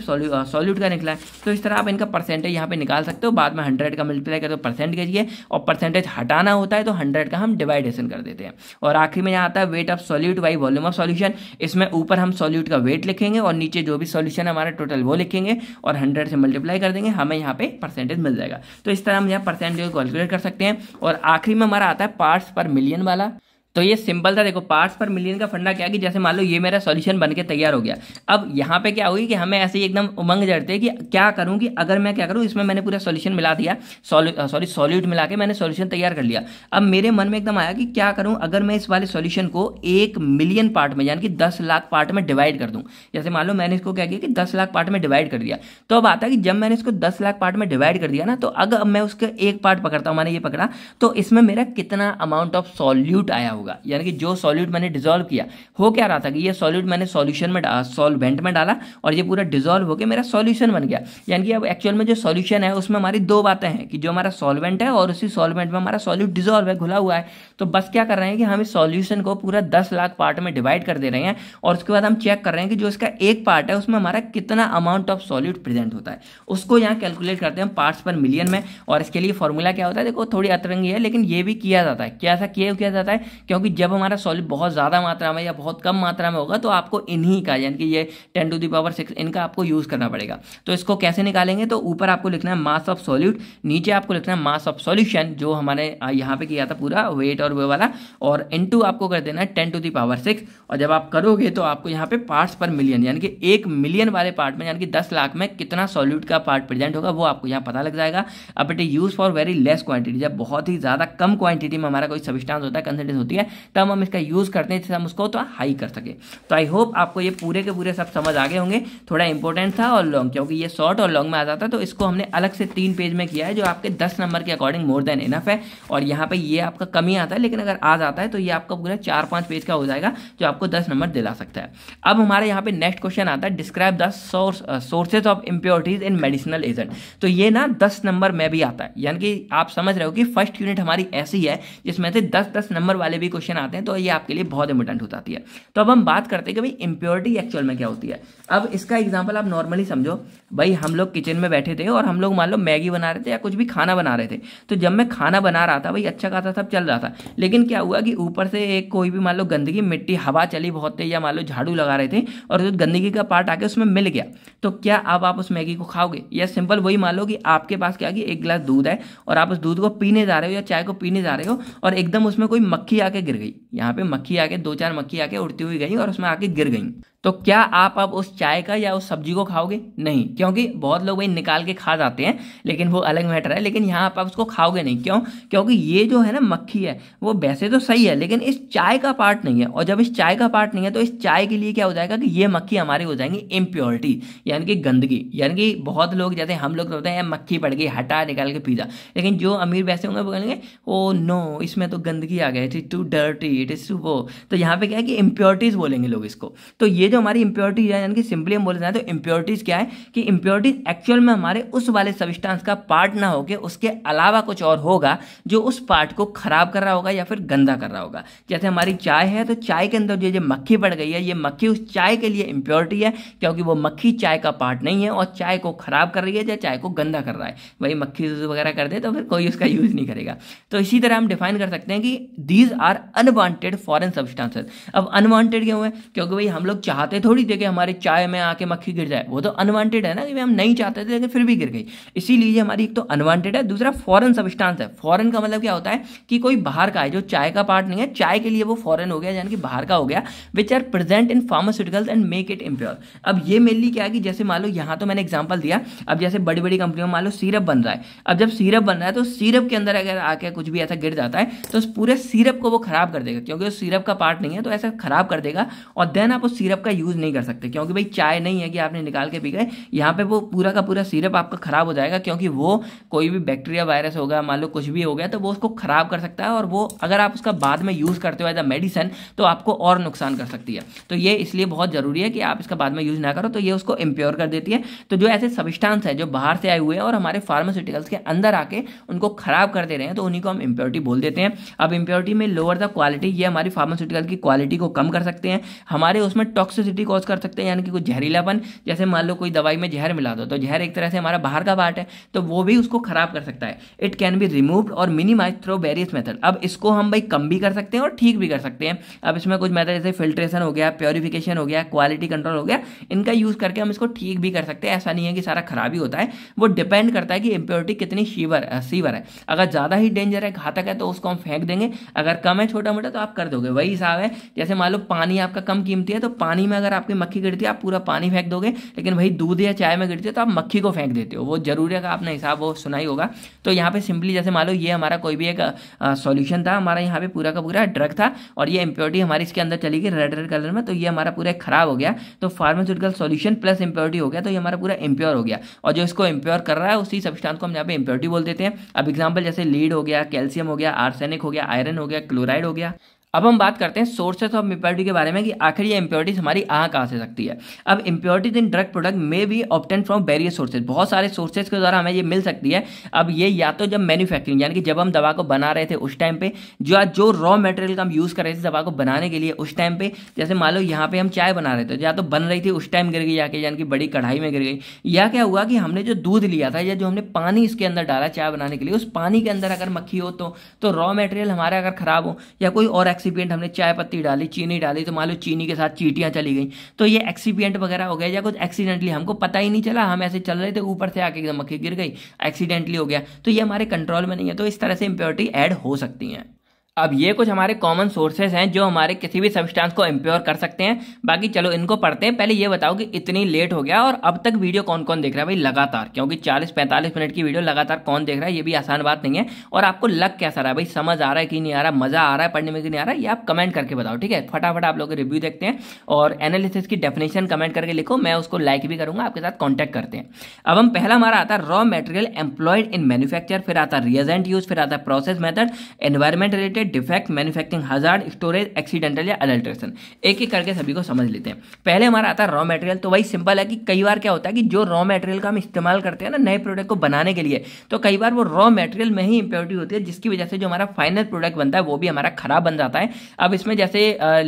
सोल्यूट का निकला है तो इस तरह आप इनका परसेंटेज यहाँ पे निकाल सकते हो बाद में हंड्रेड का मल्टीप्लाई कर तो परसेंट कीजिए और परसेंटेज हटाना होता है तो हंड्रेड का हम डिवाइडेशन कर देते हैं और आखिर में यहाँ आता है weight of solute by volume of solution इसमें ऊपर हम सोल्यूट का वेट लिखेंगे और नीचे जो भी सोल्यूशन हमारा टोटल वो लिखेंगे और हंड्रेड से मल्टीप्लाई मल्टीप्लाई कर देंगे हमें यहाँ पे परसेंटेज मिल जाएगा तो इस तरह हम यहाँ परसेंटेज कैलकुलेट कर सकते हैं और आखिरी में हमारा आता है पार्ट्स पर मिलियन वाला तो ये सिंपल था देखो पार्ट्स पर मिलियन का फंडा क्या कि जैसे मान लो ये मेरा सॉल्यूशन बनके तैयार हो गया अब यहाँ पे क्या हुई कि हमें ऐसे ही एकदम उमंग जड़ते कि क्या करूँ कि अगर मैं क्या करूँ इसमें मैंने पूरा सॉल्यूशन मिला दिया सॉरी सॉल्यूट मिला के मैंने सॉल्यूशन तैयार कर लिया अब मेरे मन में एकदम आया कि क्या करूँ अगर मैं इस वाले सोल्यूशन को एक मिलियन पार्ट में यानी कि दस लाख पार्ट में डिवाइड कर दूँ जैसे मान लो मैंने इसको क्या किया कि दस लाख पार्ट में डिवाइड कर दिया तो अब आता है कि जब मैंने इसको दस लाख पार्ट में डिवाइड कर दिया ना तो अगर मैं उसका एक पार्ट पकड़ता हूँ मैंने ये पकड़ा तो इसमें मेरा कितना अमाउंट ऑफ सॉल्यूट आया होगा होगा यानी कि जो सॉल्यूट मैंने डिजोल्व किया हो क्या रहा था कि ये सॉल्यूट मैंने सॉल्यूशन में डाला सॉल्वेंट में डाला और ये पूरा डिजोल्व होकर मेरा सॉल्यूशन बन गया यानी कि अब एक्चुअल में जो सॉल्यूशन है उसमें हमारी दो बातें हैं कि जो हमारा सॉल्वेंट है और उसी सॉल्वेंट में हमारा सॉल्यूट डिजोल्व है घुला हुआ है तो बस क्या कर रहे हैं कि हम इस सॉल्यूशन को पूरा दस लाख पार्ट में डिवाइड कर दे रहे हैं और उसके बाद हम चेक कर रहे हैं कि जो इसका एक पार्ट है उसमें हमारा कितना अमाउंट ऑफ सॉल्यूट प्रेजेंट होता है उसको यहाँ कैलकुलेट करते हैं पार्ट्स पर मिलियन में और इसके लिए फॉर्मूला क्या होता है देखो थोड़ी अतरंगी है लेकिन ये भी किया जाता है क्या किया किया जाता है क्योंकि क्योंकि जब हमारा सॉलिड बहुत ज़्यादा मात्रा में या बहुत कम मात्रा में होगा तो आपको इन्हीं का यानी कि ये ten to the power six इनका आपको यूज़ करना पड़ेगा तो इसको कैसे निकालेंगे तो ऊपर आपको लिखना है मास ऑफ सॉल्यूट नीचे आपको लिखना है मास ऑफ सॉल्यूशन जो हमारे यहाँ पे किया था पूरा वेट और वे वाला और इन आपको कर देना है ten to the power six और जब आप करोगे तो आपको यहाँ पे पार्ट्स पर मिलियन यानी कि एक मिलियन वाले पार्ट में यानी कि दस लाख में कितना सॉल्यूट का पार्ट प्रेजेंट होगा वो आपको यहाँ पता लग जाएगा अब it use for very less quantity जब बहुत ही ज़्यादा कम क्वांटिटी में हमारा कोई सबिस्टांस होता है कंसेंट्रेस होती है तब हम इसका यूज़ करते हैं जिससे हम उसको थोड़ा हाई कर सके तो आई होप आपको ये पूरे के पूरे सब समझ आ गए होंगे थोड़ा इंपॉर्टेंट था और लॉन्ग क्योंकि ये शॉर्ट और लॉन्ग में आ जाता तो इसको हमने अलग से तीन पेज में किया है जो आपके दस नंबर के अकॉर्डिंग मोर देन इनफ है और यहाँ पर ये आपका कमी आता है लेकिन अगर आ जाता है तो ये आपका पूरा चार पाँच पेज का हो जाएगा जो आपको दस नंबर दिला सकता है अब हमारे यहाँ पे नेक्स्ट क्वेश्चन आता है describe the source sources of impurities in medicinal agent तो ये ना दस नंबर में भी आता है यानी कि आप समझ रहे हो कि फर्स्ट यूनिट हमारी ऐसी है जिसमें से दस दस नंबर वाले भी भी क्वेश्चन आते हैं तो ये आपके लिए बहुत इंपॉर्टेंट हो जाती है तो अब हम बात करते हैं कि भाई इंप्योरिटी एक्चुअल में क्या होती है अब इसका एग्जाम्पल आप नॉर्मली समझो भाई हम लोग किचन में बैठे थे और हम लोग मान लो मैगी बना रहे थे या कुछ भी खाना बना रहे थे तो जब मैं खाना बना रहा था भाई अच्छा खासा सब चल रहा था लेकिन क्या हुआ कि ऊपर से एक कोई भी मान लो गंदगी मिट्टी हवा चली बहुत थे या मान लो झाड़ू लगा रहे थे और जो गंदगी का पार्ट आके उसमें मिल गया तो क्या अब आप उस मैगी को खाओगे या सिंपल वही मान लो कि आपके पास क्या कि एक गिलास दूध है और आप उस दूध को पीने जा रहे हो या चाय को पीने जा रहे हो और एकदम उसमें कोई मक्खी आके आके गिर गई यहाँ पे मक्खी आके दो चार मक्खी आके उड़ती हुई गई और उसमें आके गिर गई तो क्या आप अब उस चाय का या उस सब्जी को खाओगे नहीं क्योंकि बहुत लोग भाई निकाल के खा जाते हैं लेकिन वो अलग मैटर है लेकिन यहाँ आप उसको खाओगे नहीं क्यों क्योंकि ये जो है ना मक्खी है वो वैसे तो सही है लेकिन इस चाय का पार्ट नहीं है और जब इस चाय का पार्ट नहीं है तो इस चाय के लिए क्या हो जाएगा कि ये मक्खी हमारे हो जाएंगी इम्प्योरिटी यानी कि गंदगी यानी कि बहुत लोग जैसे हम लोग तो होते हैं मक्खी पड़ गई हटा निकाल के पीजा लेकिन जो अमीर वैसे होंगे वो कहेंगे ओ नो इसमें तो गंदगी आ गई it is too dirty it is too वो तो यहाँ पे क्या है कि इम्प्योरिटीज़ बोलेंगे लोग इसको तो ये ये जो हमारी इंप्योरिटीज है यानी कि सिंपली हम बोले जाए तो इंप्योरिटीज क्या है कि इंप्योरिटीज एक्चुअल में हमारे उस वाले सबिस्टांस का पार्ट ना होकर उसके अलावा कुछ और होगा जो उस पार्ट को खराब कर रहा होगा या फिर गंदा कर रहा होगा जैसे हमारी चाय है तो चाय के अंदर जो ये मक्खी पड़ गई है ये मक्खी उस चाय के लिए इंप्योरिटी है क्योंकि वो मक्खी चाय का पार्ट नहीं है और चाय को खराब कर रही है या चाय को गंदा कर रहा है वही मक्खी वगैरह कर दे तो फिर कोई उसका यूज़ नहीं करेगा तो इसी तरह हम डिफाइन कर सकते हैं कि these are unwanted foreign substances अब अनवांटेड क्यों है क्योंकि भाई हम लोग चाह चाहते थोड़ी थे कि हमारे चाय में आके मक्खी गिर जाए वो तो अनवांटेड है ना कि हम नहीं चाहते थे लेकिन फिर भी गिर गई इसीलिए हमारी एक तो अनवांटेड है दूसरा फॉरन सब्सटेंस है फॉरन का मतलब क्या होता है कि कोई बाहर का है जो चाय का पार्ट नहीं है चाय के लिए वो फॉरन हो गया यानी कि बाहर का हो गया which are present in pharmaceuticals and make it impure अब ये मेनली क्या है कि जैसे मान लो यहाँ तो मैंने एग्जाम्पल दिया अब जैसे बड़ी बड़ी कंपनियों में मान लो सीरप बन रहा है अब जब सीरप बन रहा है तो सीरप के अंदर अगर आके कुछ भी ऐसा गिर जाता है तो उस पूरे सीरप को वो खराब कर देगा क्योंकि उस सीरप का पार्ट नहीं है तो ऐसा खराब कर देगा और देन आप उस सीरप का यूज़ नहीं कर सकते क्योंकि भाई चाय नहीं है कि आपने निकाल के पी गए यहाँ पे वो पूरा का पूरा सिरप आपका ख़राब हो जाएगा क्योंकि वो कोई भी बैक्टीरिया वायरस होगा मान लो कुछ भी हो गया तो वो उसको ख़राब कर सकता है और वो अगर आप उसका बाद में यूज़ करते हो एज अ मेडिसन तो आपको और नुकसान कर सकती है तो ये इसलिए बहुत ज़रूरी है कि आप इसका बाद में यूज़ ना करो तो ये उसको इम्प्योर कर देती है तो जो ऐसे सबिस्टांस है जो बाहर से आए हुए हैं और हमारे फार्मास्यूटिकल्स के अंदर आके उनको ख़राब कर दे रहे हैं तो उन्हीं को हम इम्प्योरिटी बोल देते हैं अब इम्प्योरिटी में लोअर द क्वालिटी ये हमारी फार्मास्यूटिकल की क्वालिटी को कम कर सकते हैं हमारे उसमें टॉक्स टॉक्सिसिटी कॉज कर सकते हैं यानी कि कुछ जहरीलापन जैसे मान लो कोई दवाई में जहर मिला दो तो जहर एक तरह से हमारा बाहर का पार्ट है तो वो भी उसको खराब कर सकता है इट कैन बी रिमूव्ड और मिनिमाइज थ्रो वेरियस मेथड अब इसको हम भाई कम भी कर सकते हैं और ठीक भी कर सकते हैं अब इसमें कुछ मेथड जैसे फिल्ट्रेशन हो गया प्योरिफिकेशन हो गया क्वालिटी कंट्रोल हो गया इनका यूज़ करके हम इसको ठीक भी कर सकते हैं ऐसा नहीं है कि सारा खराब ही होता है वो डिपेंड करता है कि इम्प्योरिटी कितनी शीवर सीवर है अगर ज़्यादा ही डेंजर है घातक है तो उसको हम फेंक देंगे अगर कम है छोटा मोटा तो आप कर दोगे वही हिसाब है जैसे मान लो पानी आपका कम कीमती है तो पानी पानी में अगर आपकी मक्खी गिरती है आप पूरा पानी फेंक दोगे लेकिन भाई दूध या चाय में गिरती है तो आप मक्खी को फेंक देते हो वो जरूरी है आपने हिसाब वो सुना ही होगा तो यहाँ पे सिंपली जैसे मान लो ये हमारा कोई भी एक सोल्यूशन था हमारा यहाँ पे पूरा का पूरा ड्रग था और ये इम्प्योरिटी हमारी इसके अंदर चली गई रेड रेड कलर में तो ये हमारा पूरा खराब हो गया तो फार्मास्यूटिकल सोल्यूशन प्लस इम्प्योरिटी हो गया तो ये हमारा पूरा इम्प्योर हो गया और जो इसको इम्प्योर कर रहा है उसी सब्सटेंस को हम यहाँ पे इम्प्योरिटी बोल देते हैं अब एग्जाम्पल जैसे लीड हो गया कैल्शियम हो गया आर्सेनिक हो गया आयरन हो गया क्लोराइड हो गया अब हम बात करते हैं सोर्सेस ऑफ इम्प्योरिटी के बारे में कि आखिर ये इम्प्योरिटीज हमारी आ कहाँ से सकती है अब इम्प्योरिटीज इन ड्रग प्रोडक्ट में भी ऑप्टेन फ्रॉम वेरियस सोर्सेज बहुत सारे सोर्सेज के द्वारा हमें ये मिल सकती है अब ये या तो जब मैन्युफैक्चरिंग यानी कि जब हम दवा को बना रहे थे उस टाइम पे जो जो रॉ मटेरियल का हम यूज़ कर रहे थे दवा को बनाने के लिए उस टाइम पे जैसे मान लो यहाँ पे हम चाय बना रहे थे या तो बन रही थी उस टाइम गिर गई कि यानी कि बड़ी कढ़ाई में गिर गई या क्या हुआ कि हमने जो दूध लिया था या जो हमने पानी इसके अंदर डाला चाय बनाने के लिए उस पानी के अंदर अगर मक्खी हो तो रॉ मटेरियल हमारा अगर खराब हो या कोई और एक्स एक्सीपियंट हमने चाय पत्ती डाली चीनी डाली तो मान लो चीनी के साथ चीटियाँ चली गई तो ये एक्सीपियंट वगैरह हो गया या कुछ एक्सीडेंटली हमको पता ही नहीं चला हम ऐसे चल रहे थे ऊपर से आके एकदम मक्खी गिर गई एक्सीडेंटली हो गया तो ये हमारे कंट्रोल में नहीं है तो इस तरह से इंप्योरिटी ऐड हो सकती हैं अब ये कुछ हमारे कॉमन सोर्सेज हैं जो हमारे किसी भी सब्सटेंस को एम्प्योर कर सकते हैं बाकी चलो इनको पढ़ते हैं पहले ये बताओ कि इतनी लेट हो गया और अब तक वीडियो कौन कौन देख रहा है भाई लगातार क्योंकि 40-45 मिनट की वीडियो लगातार कौन देख रहा है ये भी आसान बात नहीं है और आपको लग कैसा रहा भाई समझ आ रहा है कि नहीं आ रहा मज़ा आ रहा है पढ़ने में कि नहीं आ रहा है ये आप कमेंट करके बताओ ठीक है फटाफट आप लोग रिव्यू देखते हैं और एनालिसिस की डेफिनेशन कमेंट करके लिखो मैं उसको लाइक भी करूँगा आपके साथ कॉन्टैक्ट करते हैं अब हम पहला हमारा आता है raw material employed in manufacture फिर आता है यूज फिर आता है process method environment related defect manufacturing hazard storage accidental या अल्ट्रेशन एक एक करके सभी को समझ लेते हैं पहले हमारा आता है रॉ मटेरियल तो वही सिंपल है कि कई बार क्या होता है कि जो रॉ मटेरियल का हम इस्तेमाल करते हैं ना नए प्रोडक्ट को बनाने के लिए तो कई बार वो रॉ मटेरियल में ही इंप्योरिटी होती है जिसकी वजह से जो हमारा फाइनल प्रोडक्ट बनता है वो भी हमारा खराब बन जाता है अब इसमें जैसे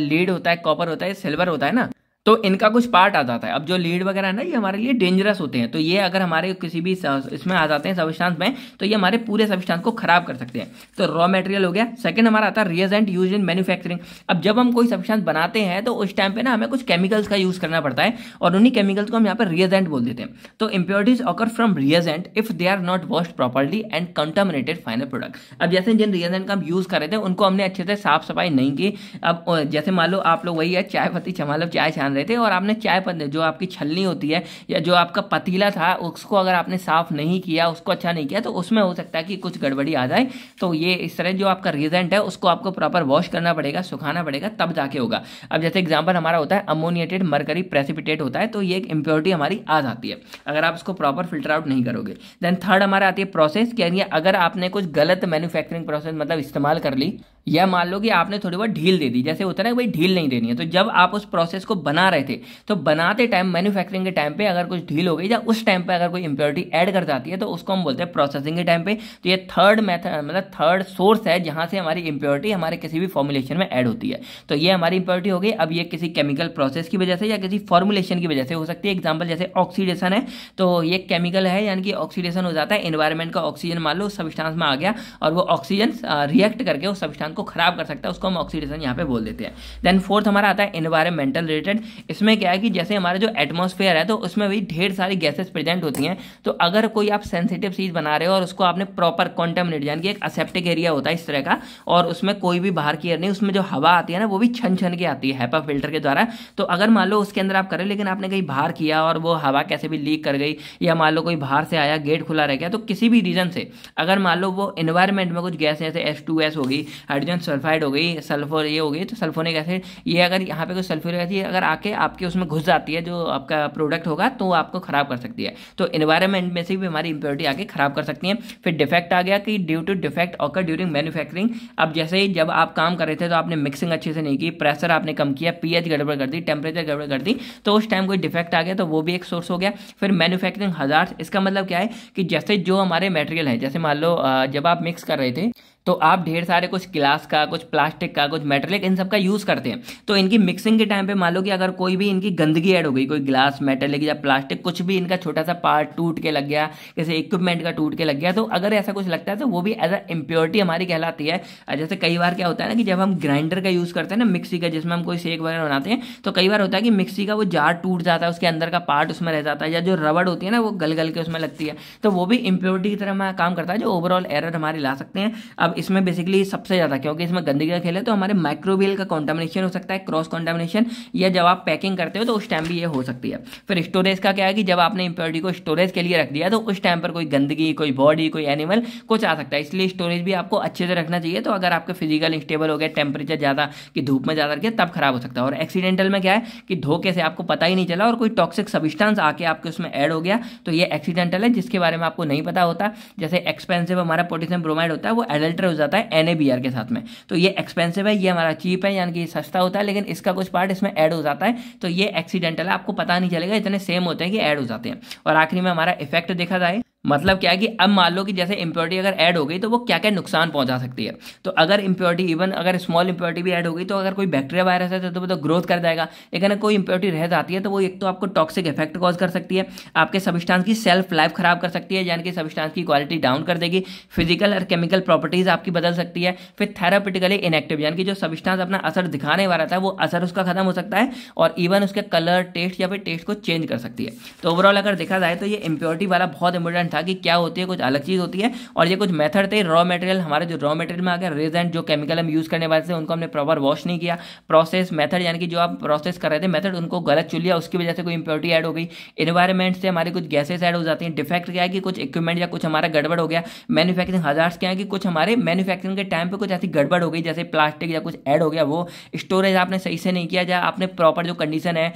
लीड होता है कॉपर होता है सिल्वर होता है ना तो इनका कुछ पार्ट आ जाता है अब जो लीड वगैरह है ना ये हमारे लिए डेंजरस होते हैं तो ये अगर हमारे किसी भी इसमें आ जाते हैं सब्सटेंस में तो ये हमारे पूरे सब्सटेंस को खराब कर सकते हैं तो रॉ मटेरियल हो गया सेकंड हमारा आता है रियजेंट यूज इन मैन्युफैक्चरिंग अब जब हम कोई सब्सटेंस बनाते हैं तो उस टाइम पे ना हमें कुछ केमिकल्स का यूज करना पड़ता है और उन्हीं केमिकल्स को हम यहाँ पर रियजेंट बोल देते हैं तो impurities occur from reagent if they are not wash properly and contaminated final product अब जैसे जिन रियजेंट का हम यूज कर रहे थे उनको हमने अच्छे से साफ सफाई नहीं की अब जैसे मान लो आप लोग वही है चाय पत्ती चमालो चाय छान रहे थे और आपने चाय पत्ते जो आपकी छलनी होती है या जो आपका पतीला था उसको अगर आपने साफ़ नहीं किया उसको अच्छा नहीं किया तो उसमें हो सकता है कि कुछ गड़बड़ी आ जाए तो ये इस तरह जो आपका रिजेंट है उसको आपको प्रॉपर वॉश करना पड़ेगा सुखाना पड़ेगा तब जाके होगा अब जैसे एग्जाम्पल हमारा होता है अमोनिएटेड मरकरी प्रेसिपिटेट होता है तो ये एक इम्प्योरिटी हमारी आ जाती है अगर आप उसको प्रॉपर फिल्टर आउट नहीं करोगे देन थर्ड हमारा आती है प्रोसेस क्या अगर आपने कुछ गलत मैन्युफैक्चरिंग प्रोसेस मतलब इस्तेमाल कर ली यह मान लो कि आपने थोड़ी बहुत ढील दे दी जैसे होता है ना भाई ढील नहीं देनी है तो जब आप उस प्रोसेस को बना रहे थे तो बनाते टाइम मैन्युफैक्चरिंग के टाइम पे अगर कुछ ढील हो गई या उस टाइम पे अगर कोई इंप्योरिटी ऐड कर जाती है तो उसको हम बोलते हैं प्रोसेसिंग के टाइम पे तो ये थर्ड मैथड मतलब थर्ड सोर्स है जहाँ से हमारी इंप्योरिटी हमारे किसी भी फॉर्मुलेशन में ऐड होती है तो ये हमारी इंप्योरिटी हो गई अब ये किसी केमिकल प्रोसेस की वजह से या किसी फॉर्मुलेशन की वजह से हो सकती है एग्जाम्पल जैसे ऑक्सीडेशन है तो ये केमिकल है यानी कि ऑक्सीडेशन हो जाता है इन्वायरमेंट का ऑक्सीजन मान लो सब्सटांस में आ गया और वो ऑक्सीजन रिएक्ट करके उस सबस्टांस को खराब कर सकता है उसको हम ऑक्सीडेशन यहाँ पे बोल देते हैं देन फोर्थ हमारा आता है इन्वायरमेंटल रिलेटेड इसमें क्या है कि जैसे हमारा जो एटमोसफेयर है तो उसमें भी ढेर सारी गैसेस प्रेजेंट होती हैं तो अगर कोई आप सेंसिटिव चीज़ बना रहे हो और उसको आपने प्रॉपर कॉन्टेमिनेट यानी कि एक असेप्टिक एरिया होता है इस तरह का और उसमें कोई भी बाहर की एयर नहीं उसमें जो हवा आती है ना वो भी छन छन के आती है हैपा फिल्टर के द्वारा तो अगर मान लो उसके अंदर आप करें लेकिन आपने कहीं बाहर किया और वो हवा कैसे भी लीक कर गई या मान लो कोई बाहर से आया गेट खुला रह गया तो किसी भी रीज़न से अगर मान लो वो एनवायरमेंट में कुछ गैस जैसे एस टू एस होगी हाइड्रोजन सल्फाइड हो गई सल्फर ये हो गई तो सल्फोनिक एसिड ये अगर यहाँ पे कोई सल्फ्यूरिक एसिड अगर आके आपके उसमें घुस जाती है जो आपका प्रोडक्ट होगा तो आपको ख़राब कर सकती है तो इन्वायरमेंट में से भी हमारी इंप्योरिटी आके ख़राब कर सकती है फिर डिफेक्ट आ गया कि due to defect occur during manufacturing अब जैसे ही जब आप काम कर रहे थे तो आपने मिक्सिंग अच्छे से नहीं की प्रेशर आपने कम किया पीएच गड़बड़ कर दी टेम्परेचर गड़बड़ कर दी तो उस टाइम कोई डिफेक्ट आ गया तो वो भी एक सोर्स हो गया फिर मैन्युफैक्चरिंग हज़ार इसका मतलब क्या है कि जैसे जो हमारे मेटेरियल है जैसे मान लो जब आप मिक्स कर रहे थे तो आप ढेर सारे कुछ ग्लास का कुछ प्लास्टिक का कुछ मेटेलिक इन सब का यूज़ करते हैं तो इनकी मिक्सिंग के टाइम पे मान लो कि अगर कोई भी इनकी गंदगी ऐड हो गई कोई ग्लास मेटेलिक या प्लास्टिक कुछ भी इनका छोटा सा पार्ट टूट के लग गया किसी इक्विपमेंट का टूट के लग गया तो अगर ऐसा कुछ लगता है तो वो भी एज अ इम्प्योरिटी हमारी कहलाती है जैसे कई बार क्या होता है ना कि जब हम ग्राइंडर का यूज़ करते हैं ना मिक्सी का जिसमें हम कोई सेक वगैरह बनाते हैं तो कई बार होता है कि मिक्सी का वो जार टूट जाता है उसके अंदर का पार्ट उसमें रह जाता है या जो रबड़ होती है ना वो गल गल के उसमें लगती है तो वो भी इम्प्योरिटी की तरह काम करता है जो ओवरऑल एरर हमारे ला सकते हैं अब इसमें बेसिकली सबसे ज़्यादा क्योंकि इसमें गंदगी का खेल है तो हमारे माइक्रोवेल का कॉन्टामिनेशन हो सकता है क्रॉस कॉन्टामिनेशन या जब आप पैकिंग करते हो तो उस टाइम भी ये हो सकती है फिर स्टोरेज का क्या है कि जब आपने इंप्योरिटी को स्टोरेज के लिए रख दिया तो उस टाइम पर कोई गंदगी कोई बॉडी कोई एनिमल कुछ आ सकता है इसलिए स्टोरेज भी आपको अच्छे से रखना चाहिए तो अगर आपके फिजिकल इंस्टेबल हो गया टेम्परेचर ज़्यादा कि धूप में ज़्यादा रखे तब खराब हो सकता है और एक्सीडेंटल में क्या है कि धोखे से आपको पता ही नहीं चला और कोई टॉक्सिक सबिस्टांस आके आपके उसमें ऐड हो गया तो ये एक्सीडेंटल है जिसके बारे में आपको नहीं पता होता जैसे एक्सपेंसिव हमारा पोटेशियम ब्रोमाइड होता है वो एडल्टर हो जाता है एन के साथ में तो ये एक्सपेंसिव है ये हमारा चीप है यानी कि सस्ता होता है लेकिन इसका कुछ पार्ट इसमें ऐड हो जाता है तो ये एक्सीडेंटल है आपको पता नहीं चलेगा इतने सेम होते हैं कि ऐड हो जाते हैं और आखिरी में हमारा इफेक्ट देखा जाए मतलब क्या है कि अब मान लो कि जैसे इम्प्योरिटी अगर ऐड हो गई तो वो क्या क्या नुकसान पहुंचा सकती है तो अगर इम्प्योरिटी इवन अगर स्मॉल इम्प्योरिटी भी ऐड हो गई तो अगर कोई बैक्टीरिया वायरस है तो, तो वो तो ग्रोथ कर जाएगा लेकिन कोई इम्प्योरिटी रह जाती है तो वो एक तो आपको टॉक्सिक इफेक्ट कॉज कर सकती है आपके सबिस्टांस की सेल्फ लाइफ खराब कर सकती है यानी कि सबस्टांस की क्वालिटी डाउन कर देगी फिजिकल और केमिकल प्रॉपर्टीज़ आपकी बदल सकती है फिर थेरापिटिकली इनएक्टिव यानी कि जो सबिस्टांस अपना असर दिखाने वाला था वो असर उसका खत्म हो सकता है और इवन उसके कलर टेस्ट या फिर टेस्ट को चेंज कर सकती है तो ओवरऑल अगर देखा जाए तो ये इम्प्योरिटी वाला बहुत इंपॉर्टेंट क्वेश्चन था कि क्या होती है कुछ अलग चीज़ होती है और ये कुछ मेथड थे रॉ मटेरियल हमारे जो रॉ मटेरियल में आकर रेजेंट जो केमिकल हम यूज़ करने वाले थे उनको हमने प्रॉपर वॉश नहीं किया प्रोसेस मेथड यानी कि जो आप प्रोसेस कर रहे थे मेथड उनको गलत चुन लिया उसकी वजह से कोई इंप्योरिटी ऐड हो गई इन्वायरमेंट से हमारी कुछ गैसेस ऐड हो जाती हैं डिफेक्ट क्या है कि कुछ इक्विपमेंट या कुछ हमारा गड़बड़ हो गया मैन्युफैक्चरिंग हजार्स क्या है कि कुछ हमारे मैन्युफैक्चरिंग के टाइम पर कुछ ऐसी गड़बड़ हो गई जैसे प्लास्टिक या कुछ ऐड हो गया वो स्टोरेज आपने सही से नहीं किया या आपने प्रॉपर जो कंडीशन है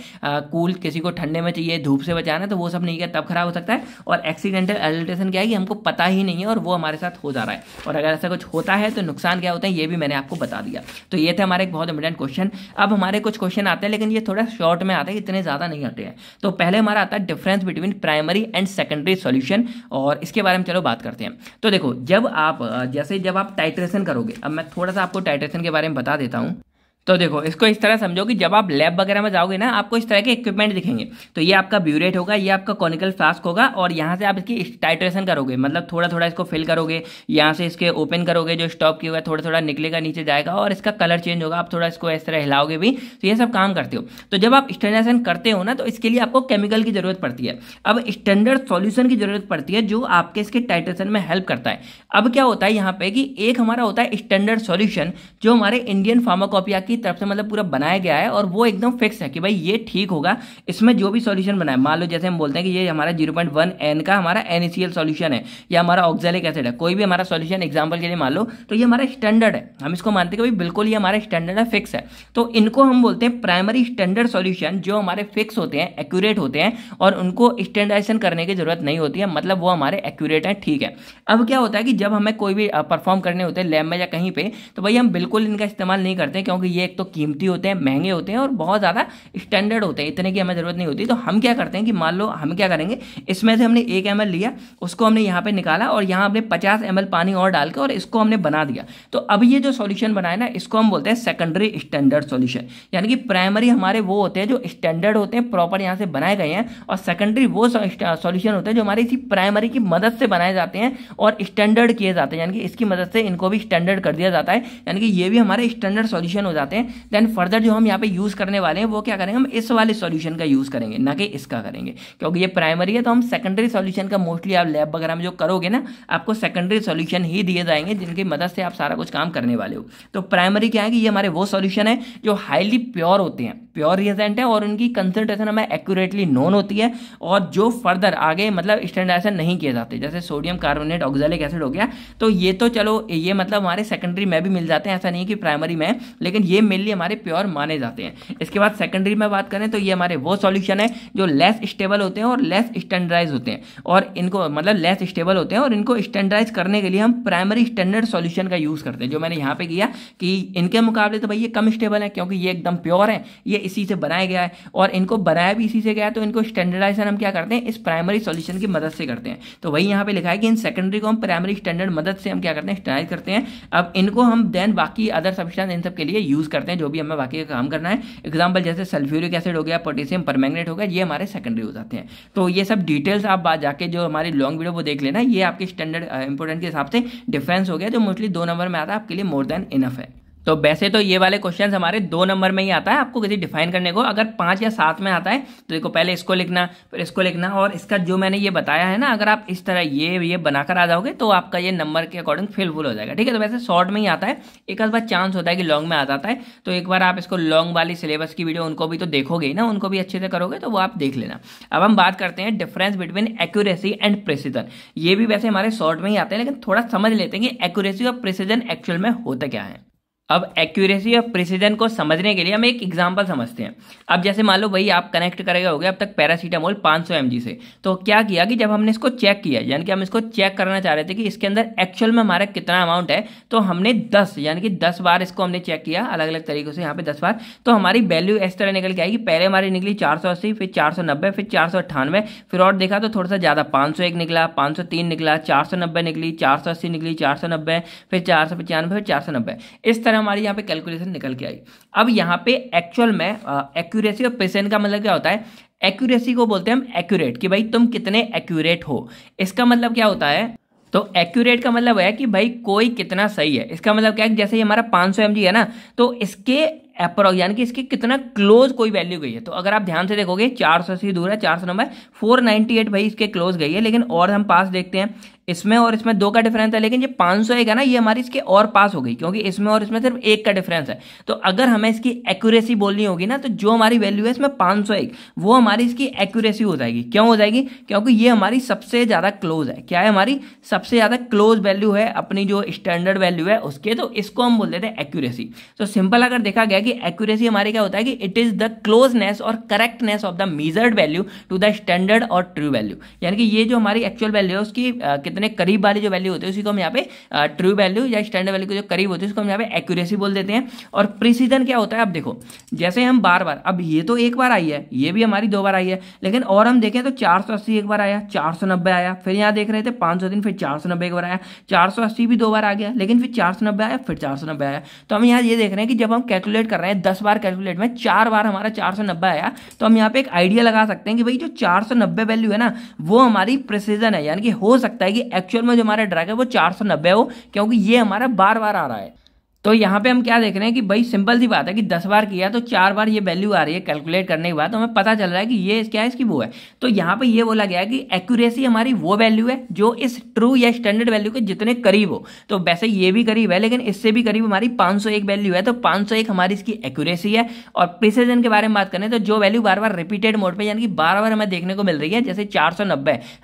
कूल किसी को ठंडे में चाहिए धूप से बचाना तो वो सब नहीं किया तब खराब हो सकता है और एक्सीडेंटल एडल्ट्रेशन क्या है कि हमको पता ही नहीं है और वो हमारे साथ हो जा रहा है और अगर ऐसा कुछ होता है तो नुकसान क्या होता है ये भी मैंने आपको बता दिया तो ये थे हमारे एक बहुत इंपॉर्टेंट क्वेश्चन अब हमारे कुछ क्वेश्चन आते हैं लेकिन ये थोड़ा शॉर्ट में आते हैं इतने ज़्यादा नहीं आते हैं तो पहले हमारा आता है difference between primary and secondary solution और इसके बारे में चलो बात करते हैं तो देखो जब आप जैसे जब आप टाइट्रेशन करोगे अब मैं थोड़ा सा आपको टाइट्रेशन के बारे में बता देता हूँ तो देखो इसको इस तरह समझो कि जब आप लैब वगैरह में जाओगे ना आपको इस तरह के इक्विपमेंट दिखेंगे तो ये आपका ब्यूरेट होगा ये आपका कॉनिकल फ्लास्क होगा और यहाँ से आप इसकी टाइट्रेशन करोगे मतलब थोड़ा थोड़ा इसको फिल करोगे यहाँ से इसके ओपन करोगे जो स्टॉप किया हुआ है थोड़ा थोड़ा निकलेगा नीचे जाएगा और इसका कलर चेंज होगा आप थोड़ा इसको इस तरह हिलाओगे भी तो ये सब काम करते हो तो जब आप स्टेनाइजेशन करते हो ना तो इसके लिए आपको केमिकल की जरूरत पड़ती है अब स्टैंडर्ड सोल्यूशन की जरूरत पड़ती है जो आपके इसके टाइट्रेशन में हेल्प करता है अब क्या होता है यहाँ पे कि एक हमारा होता है स्टैंडर्ड सोल्यूशन जो हमारे इंडियन फार्माकॉपिया की की तरफ से मतलब पूरा बनाया गया है और वो एकदम फिक्स है कि भाई ये ठीक होगा इसमें जो भी सॉल्यूशन बनाए मान लो जैसे हम बोलते हैं कि ये हमारा जीरो पॉइंट का हमारा एन सॉल्यूशन e है या हमारा ऑक्जेलिक एसिड है कोई भी हमारा सॉल्यूशन एग्जाम्पल के लिए मान लो तो ये हमारा स्टैंडर्ड है हम इसको मानते हैं कि भाई बिल्कुल ये हमारा स्टैंडर्ड है फिक्स है तो इनको हम बोलते हैं प्राइमरी स्टैंडर्ड सोल्यूशन जो हमारे फिक्स होते हैं एक्यूरेट होते हैं और उनको स्टैंडाइजेशन करने की जरूरत नहीं होती है मतलब वो हमारे एक्यूरेट हैं ठीक है अब क्या होता है कि जब हमें कोई भी परफॉर्म करने होते हैं लैब में या कहीं पे तो भाई हम बिल्कुल इनका इस्तेमाल नहीं करते क्योंकि ये एक तो कीमती होते हैं महंगे होते हैं और बहुत ज़्यादा स्टैंडर्ड होते हैं इतने की हमें ज़रूरत नहीं होती तो हम क्या करते हैं कि मान लो हम क्या करेंगे इसमें से हमने एक एम लिया उसको हमने यहाँ पर निकाला और यहाँ हमने पचास एम पानी और डाल के और इसको हमने बना दिया तो अब ये जो सोल्यूशन बनाया ना इसको हम बोलते हैं सेकेंडरी स्टैंडर्ड सोल्यूशन यानी कि प्राइमरी हमारे वो होते हैं जो स्टैंडर्ड होते हैं प्रॉपर यहाँ से बनाए गए हैं और सेकेंडरी वो सोल्यूशन होते हैं जो हमारे इसी प्राइमरी की मदद से बनाए जाते हैं और स्टैंडर्ड किए जाते हैं यानी कि इसकी मदद से इनको भी स्टैंडर्ड कर दिया जाता है यानी कि ये भी हमारे स्टैंडर्ड सोल्यूशन हो जाते हैं जाते हैं देन फर्दर जो हम यहाँ पे यूज़ करने वाले हैं वो क्या करेंगे हम इस वाले सॉल्यूशन का यूज़ करेंगे ना कि इसका करेंगे क्योंकि ये प्राइमरी है तो हम सेकेंडरी सॉल्यूशन का मोस्टली आप लैब वगैरह में जो करोगे ना आपको सेकेंडरी सॉल्यूशन ही दिए जाएंगे जिनकी मदद से आप सारा कुछ काम करने वाले हो तो प्राइमरी क्या है कि ये हमारे वो सॉल्यूशन है जो हाईली प्योर होते हैं प्योर रिजेंट है और उनकी कंसेंट्रेशन हमें एक्यूरेटली नोन होती है और जो फर्दर आगे मतलब स्टैंडर्डाइजेशन नहीं किए जाते जैसे सोडियम कार्बोनेट ऑक्जेलिक एसिड हो गया तो ये तो चलो ये मतलब हमारे सेकेंडरी में भी मिल जाते हैं ऐसा नहीं कि प्राइमरी में लेकिन ये मेनली हमारे प्योर माने जाते हैं इसके बाद सेकेंडरी में बात करें तो ये हमारे वो सॉल्यूशन है जो लेस स्टेबल होते हैं और लेस स्टैंडर्डाइज होते हैं और इनको मतलब लेस स्टेबल होते हैं और इनको स्टैंडर्डाइज करने के लिए हम प्राइमरी स्टैंडर्ड सॉल्यूशन का यूज़ करते हैं जो मैंने यहाँ पे किया कि इनके मुकाबले तो भाई ये कम स्टेबल है क्योंकि ये एकदम प्योर है ये इसी से बनाया गया है और इनको बनाया भी इसी से गया है तो इनको स्टैंडर्डाइजेशन हम क्या करते हैं इस प्राइमरी सॉल्यूशन की मदद से करते हैं तो वही यहाँ पे लिखा है कि इन सेकेंडरी को हम प्राइमरी स्टैंडर्ड मदद से हम क्या करते हैं स्टैंडर्ड करते हैं अब इनको हम देन बाकी अदर सब्सटेंस इन सब के लिए यूज़ करते हैं जो भी हमें बाकी काम करना है एग्जाम्पल जैसे सल्फ्यूरिक एसिड हो गया पोटेशियम परमैंगनेट हो गया ये हमारे सेकेंडरी हो जाते हैं तो ये सब डिटेल्स आप बात जाके जो हमारी लॉन्ग वीडियो वो देख लेना ये आपके स्टैंडर्ड इंपॉर्टेंट के हिसाब से डिफरेंस हो गया जो मोस्टली दो नंबर में आता है आपके लिए मोर देन इनफ है तो वैसे तो ये वाले क्वेश्चन हमारे दो नंबर में ही आता है आपको किसी डिफाइन करने को अगर पाँच या सात में आता है तो देखो पहले इसको लिखना फिर इसको लिखना और इसका जो मैंने ये बताया है ना अगर आप इस तरह ये ये बनाकर आ जाओगे तो आपका ये नंबर के अकॉर्डिंग फिलफुल हो जाएगा ठीक है तो वैसे शॉर्ट में ही आता है एक आध बार चांस होता है कि लॉन्ग में आ जाता है तो एक बार आप इसको लॉन्ग वाली सिलेबस की वीडियो उनको भी तो देखोगे ही ना उनको भी अच्छे से करोगे तो वो आप देख लेना अब हम बात करते हैं difference between accuracy and precision ये भी वैसे हमारे शॉर्ट में ही आते हैं लेकिन थोड़ा समझ लेते हैं कि एक्यूरेसी और प्रेसिजन एक्चुअल में होता क्या है अब एक्यूरेसी और प्रिसीजन को समझने के लिए हम एक एग्जाम्पल समझते हैं अब जैसे मान लो भाई आप कनेक्ट करेगा हो गया अब तक पैरासीटामोल 500 सौ से तो क्या किया कि जब हमने इसको चेक किया यानी कि हम इसको चेक करना चाह रहे थे कि इसके अंदर एक्चुअल में हमारा कितना अमाउंट है तो हमने 10 यानी कि 10 बार इसको हमने चेक किया अलग अलग तरीकों से यहाँ पे दस बार तो हमारी वैल्यू इस तरह निकल के आएगी पहले हमारी निकली चार फिर चार फिर चार फिर और देखा तो थोड़ा सा ज़्यादा पाँच निकला पाँच निकला चार निकली चार निकली चार फिर चार फिर चार इस तरह सर हमारी यहाँ पे कैलकुलेशन निकल के आई अब यहाँ पे एक्चुअल में एक्यूरेसी और पेशेंट का मतलब क्या होता है एक्यूरेसी को बोलते हैं हम एक्यूरेट कि भाई तुम कितने एक्यूरेट हो इसका मतलब क्या होता है तो एक्यूरेट का मतलब है कि भाई कोई कितना सही है इसका मतलब क्या है जैसे हमारा पाँच सौ है ना तो इसके अप्रोक्स यानी कि इसके कितना क्लोज कोई वैल्यू गई है तो अगर आप ध्यान से देखोगे 400 से दूर है 400 नंबर 498 भाई इसके क्लोज गई है लेकिन और हम पास देखते हैं इसमें और इसमें दो का डिफरेंस है लेकिन ये पांच सौ एक है ना ये हमारी इसके और पास हो गई क्योंकि इसमें और इसमें सिर्फ एक का डिफरेंस है तो अगर हमें इसकी एक्यूरेसी बोलनी होगी ना तो जो हमारी वैल्यू है इसमें पांच सौ एक वो हमारी इसकी एक्यूरेसी हो जाएगी क्यों हो जाएगी क्योंकि ये हमारी सबसे ज़्यादा क्लोज है क्या है हमारी सबसे ज़्यादा क्लोज वैल्यू है अपनी जो स्टैंडर्ड वैल्यू है उसके तो इसको हम बोल देते हैं एक्यूरेसी तो सिंपल अगर देखा गया कि एक्यूरेसी हमारी क्या होता है कि इट इज़ द क्लोजनेस और correctness of the measured value to the standard और ट्रू वैल्यू यानी कि ये जो हमारी एक्चुअल वैल्यू है उसकी कितने करीब वाली जो वैल्यू होती है उसी को हम यहाँ पे ट्रू वैल्यू या स्टैंडर्ड वैल्यू की जो करीब होती है उसको हम यहाँ पे एक्यूरेसी बोल देते हैं और प्रिसीजन क्या होता है आप देखो जैसे हम बार बार अब ये तो एक बार आई है ये भी हमारी दो बार आई है लेकिन और हम देखें तो चार एक बार आया चार आया फिर यहाँ देख रहे थे पाँच दिन फिर चार एक बार आया चार भी दो बार आ गया लेकिन फिर चार आया फिर चार आया तो हम यहाँ ये देख रहे हैं कि जब हम कैलकुलेट कर रहे हैं दस बार कैलकुलेट में चार बार हमारा चार आया तो हम यहाँ पे एक आइडिया लगा सकते हैं कि भाई जो चार वैल्यू है ना वो हमारी प्रिसीजन है यानी कि हो सकता है कि एक्चुअल में जो हमारा ड्रैग है वो चार सौ नब्बे हो क्योंकि ये हमारा बार बार आ रहा है तो यहाँ पे हम क्या देख रहे हैं कि भाई सिंपल सी बात है कि दस बार किया तो चार बार ये वैल्यू आ रही है कैलकुलेट करने के बाद तो हमें पता चल रहा है कि ये क्या है इसकी वो है तो यहाँ पे ये बोला गया है कि एक्यूरेसी हमारी वो वैल्यू है जो इस ट्रू या स्टैंडर्ड वैल्यू के जितने करीब हो तो वैसे ये भी करीब है लेकिन इससे भी करीब हमारी पाँच वैल्यू है तो पाँच हमारी इसकी एक्यूरेसी है और प्रिसीजन के बारे में बात करें तो जो वैल्यू बार बार रिपीटेड मोड पर यानी कि बार बार हमें देखने को मिल रही है जैसे चार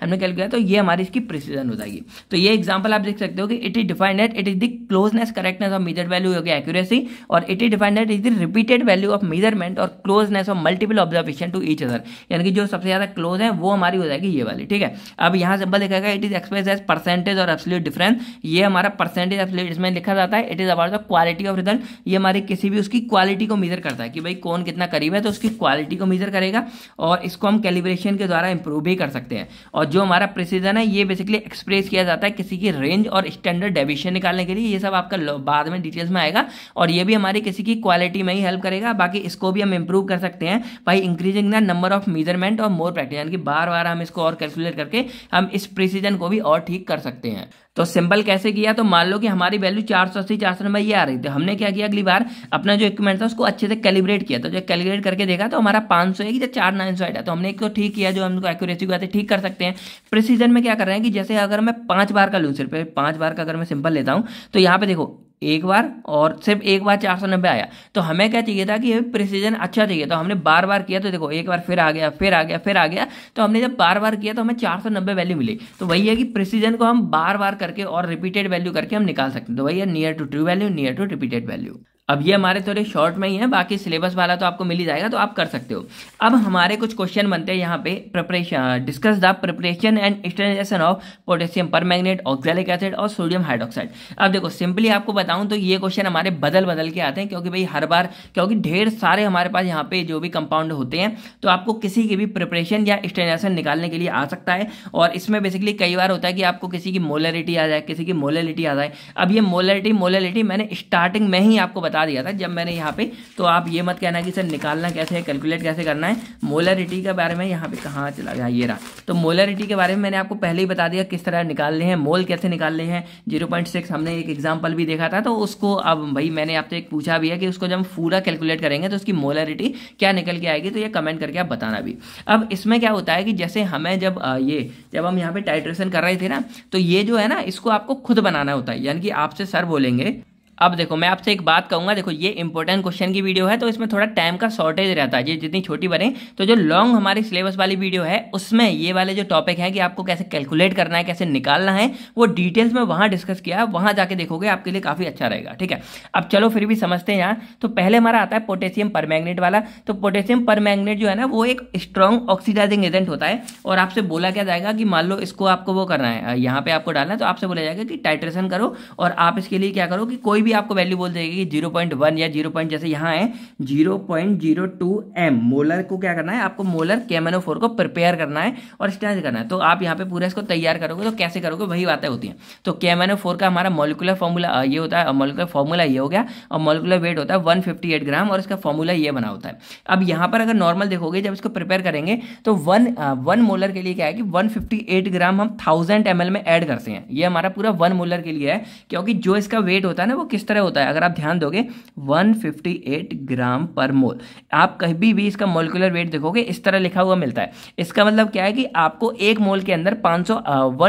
हमने लिया तो ये हमारी इसकी प्रिसीजन हो जाएगी तो ये एग्जाम्पल आप देख सकते हो कि it is defined it is the closeness correctness of measure value हो गया एक्यूरेसी और it is defined is the repeated value of measurement और closeness of multiple observation to each other यानी कि जो सबसे ज़्यादा क्लोज है वो हमारी हो जाएगी ये वाली ठीक है अब यहाँ सिंपल लिखा गया it is express as percentage और एब्सोल्यूट डिफरेंस ये हमारा परसेंटेज एब्सोल्यूट इसमें लिखा जाता है it is about the quality of result ये हमारी किसी भी उसकी क्वालिटी को मेजर करता है कि भाई कौन कितना करीब है तो उसकी क्वालिटी को मेजर करेगा और इसको हम कैलिब्रेशन के द्वारा इंप्रूव भी कर सकते हैं और जो हमारा प्रिसीजन है ये बेसिकली एक्सप्रेस किया जाता है किसी की रेंज और स्टैंडर्ड डेविशन निकालने के लिए ये सब आपका बाद में डिटेल डिटेल्स में आएगा और ये भी हमारी किसी की क्वालिटी में ही हेल्प करेगा बाकी इसको भी हम इंप्रूव कर सकते हैं by increasing the number of measurement और मोर प्रैक्टिस यानी कि बार बार हम इसको और कैलकुलेट करके हम इस प्रिसीजन को भी और ठीक कर सकते हैं तो सिंपल कैसे किया तो मान लो कि हमारी वैल्यू चार सौ अस्सी चार सौ नंबर ये आ रही थी हमने क्या किया अगली बार अपना जो इक्विपमेंट था उसको अच्छे से कैलिब्रेट किया तो जब कैलिब्रेट करके देखा तो हमारा पांच सौ एक या चार नाइन सौ आया तो हमने एक तो ठीक किया जो हमको एक्यूरेसी को ठीक कर सकते हैं प्रिसीजन में क्या कर रहे हैं कि जैसे अगर मैं पांच बार का लूँ सिर्फ पांच बार का अगर मैं सिंपल लेता हूँ तो यहाँ पे देखो एक बार और सिर्फ एक बार चार सौ नब्बे आया तो हमें क्या चाहिए था कि प्रिसीजन अच्छा चाहिए तो हमने बार बार किया तो देखो एक बार फिर आ गया फिर आ गया फिर आ गया तो हमने जब बार बार किया तो हमें चार सौ नब्बे वैल्यू मिली तो वही है कि प्रिसीजन को हम बार बार करके और रिपीटेड वैल्यू करके हम निकाल सकते हैं तो वही है near to true value near to repeated value अब ये हमारे थोड़े शॉर्ट में ही है बाकी सिलेबस वाला तो आपको मिल ही जाएगा तो आप कर सकते हो अब हमारे कुछ क्वेश्चन बनते हैं यहाँ पे preparation discuss the preparation and standardisation of potassium permanganate oxalic acid और सोडियम हाइड्रोक्साइड अब देखो सिंपली आपको बताऊं तो ये क्वेश्चन हमारे बदल बदल के आते हैं क्योंकि भाई हर बार क्योंकि ढेर सारे हमारे पास यहाँ पे जो भी कंपाउंड होते हैं तो आपको किसी की भी प्रिपरेशन या स्टेनाइजेशन निकालने के लिए आ सकता है और इसमें बेसिकली कई बार होता है कि आपको किसी की मोलरिटी आ जाए किसी की मोलरिटी आ जाए अब ये मोलरिटी मोलरिटी मैंने स्टार्टिंग में ही आपको बता बता दिया था जब मैंने यहाँ पे तो आप ये मत कहना कि सर निकालना कैसे है कैलकुलेट कैसे करना है मोलरिटी के बारे में यहाँ पे कहाँ चला गया ये रहा तो मोलरिटी के बारे में मैंने आपको पहले ही बता दिया किस तरह निकालने हैं मोल कैसे निकालने हैं जीरो हमने एक एग्जाम्पल भी देखा था तो उसको अब भाई मैंने आपसे एक पूछा भी है कि उसको जब पूरा कैलकुलेट करेंगे तो उसकी मोलरिटी क्या निकल के आएगी तो ये कमेंट करके आप बताना भी अब इसमें क्या होता है कि जैसे हमें जब ये जब हम यहाँ पे टाइट्रेशन कर रहे थे ना तो ये जो है ना इसको आपको खुद बनाना होता है यानी कि आपसे सर बोलेंगे अब देखो मैं आपसे एक बात कहूँगा देखो ये इंपॉर्टेंट क्वेश्चन की वीडियो है तो इसमें थोड़ा टाइम का शॉर्टेज रहता है ये जितनी छोटी बने तो जो लॉन्ग हमारी सिलेबस वाली वीडियो है उसमें ये वाले जो टॉपिक है कि आपको कैसे कैलकुलेट करना है कैसे निकालना है वो डिटेल्स में वहाँ डिस्कस किया है वहाँ जाके देखोगे आपके लिए काफ़ी अच्छा रहेगा ठीक है अब चलो फिर भी समझते हैं यहाँ तो पहले हमारा आता है पोटेशियम पर वाला तो पोटेशियम पर जो है ना वो एक स्ट्रॉन्ग ऑक्सीडाइजिंग एजेंट होता है और आपसे बोला क्या जाएगा कि मान लो इसको आपको वो करना है यहाँ पे आपको डालना है तो आपसे बोला जाएगा कि टाइट्रेशन करो और आप इसके लिए क्या करो कि कोई भी भी आपको वैल्यू बोल देगी जीरो पॉइंट वन या जीरो पॉइंट जैसे यहाँ है zero point zero two M molar को क्या करना है आपको मोलर फोर को प्रिपेयर करना है और स्टैंड करना है तो आप यहाँ पे पूरा इसको तैयार करोगे तो कैसे करोगे वही बातें होती हैं तो फोर का हमारा मोलिकुलर फॉर्मूला ये होता है मोलिकुलर फॉर्मूला ये हो गया और मोलिकुलर वेट होता है वन ग्राम और इसका फॉर्मूला ये बना होता है अब यहाँ पर अगर नॉर्मल देखोगे जब इसको प्रिपेयर करेंगे तो वन वन मोलर के लिए क्या है कि 158 ग्राम हम थाउजेंड एम में एड करते हैं ये हमारा पूरा वन मोलर के लिए है क्योंकि जो इसका वेट होता है ना वो किस किस तरह होता है अगर आप ध्यान दोगे 158 ग्राम पर मोल आप कभी भी भी इसका मोलिकुलर वेट देखोगे इस तरह लिखा हुआ मिलता है इसका मतलब क्या है कि आपको एक मोल के अंदर 500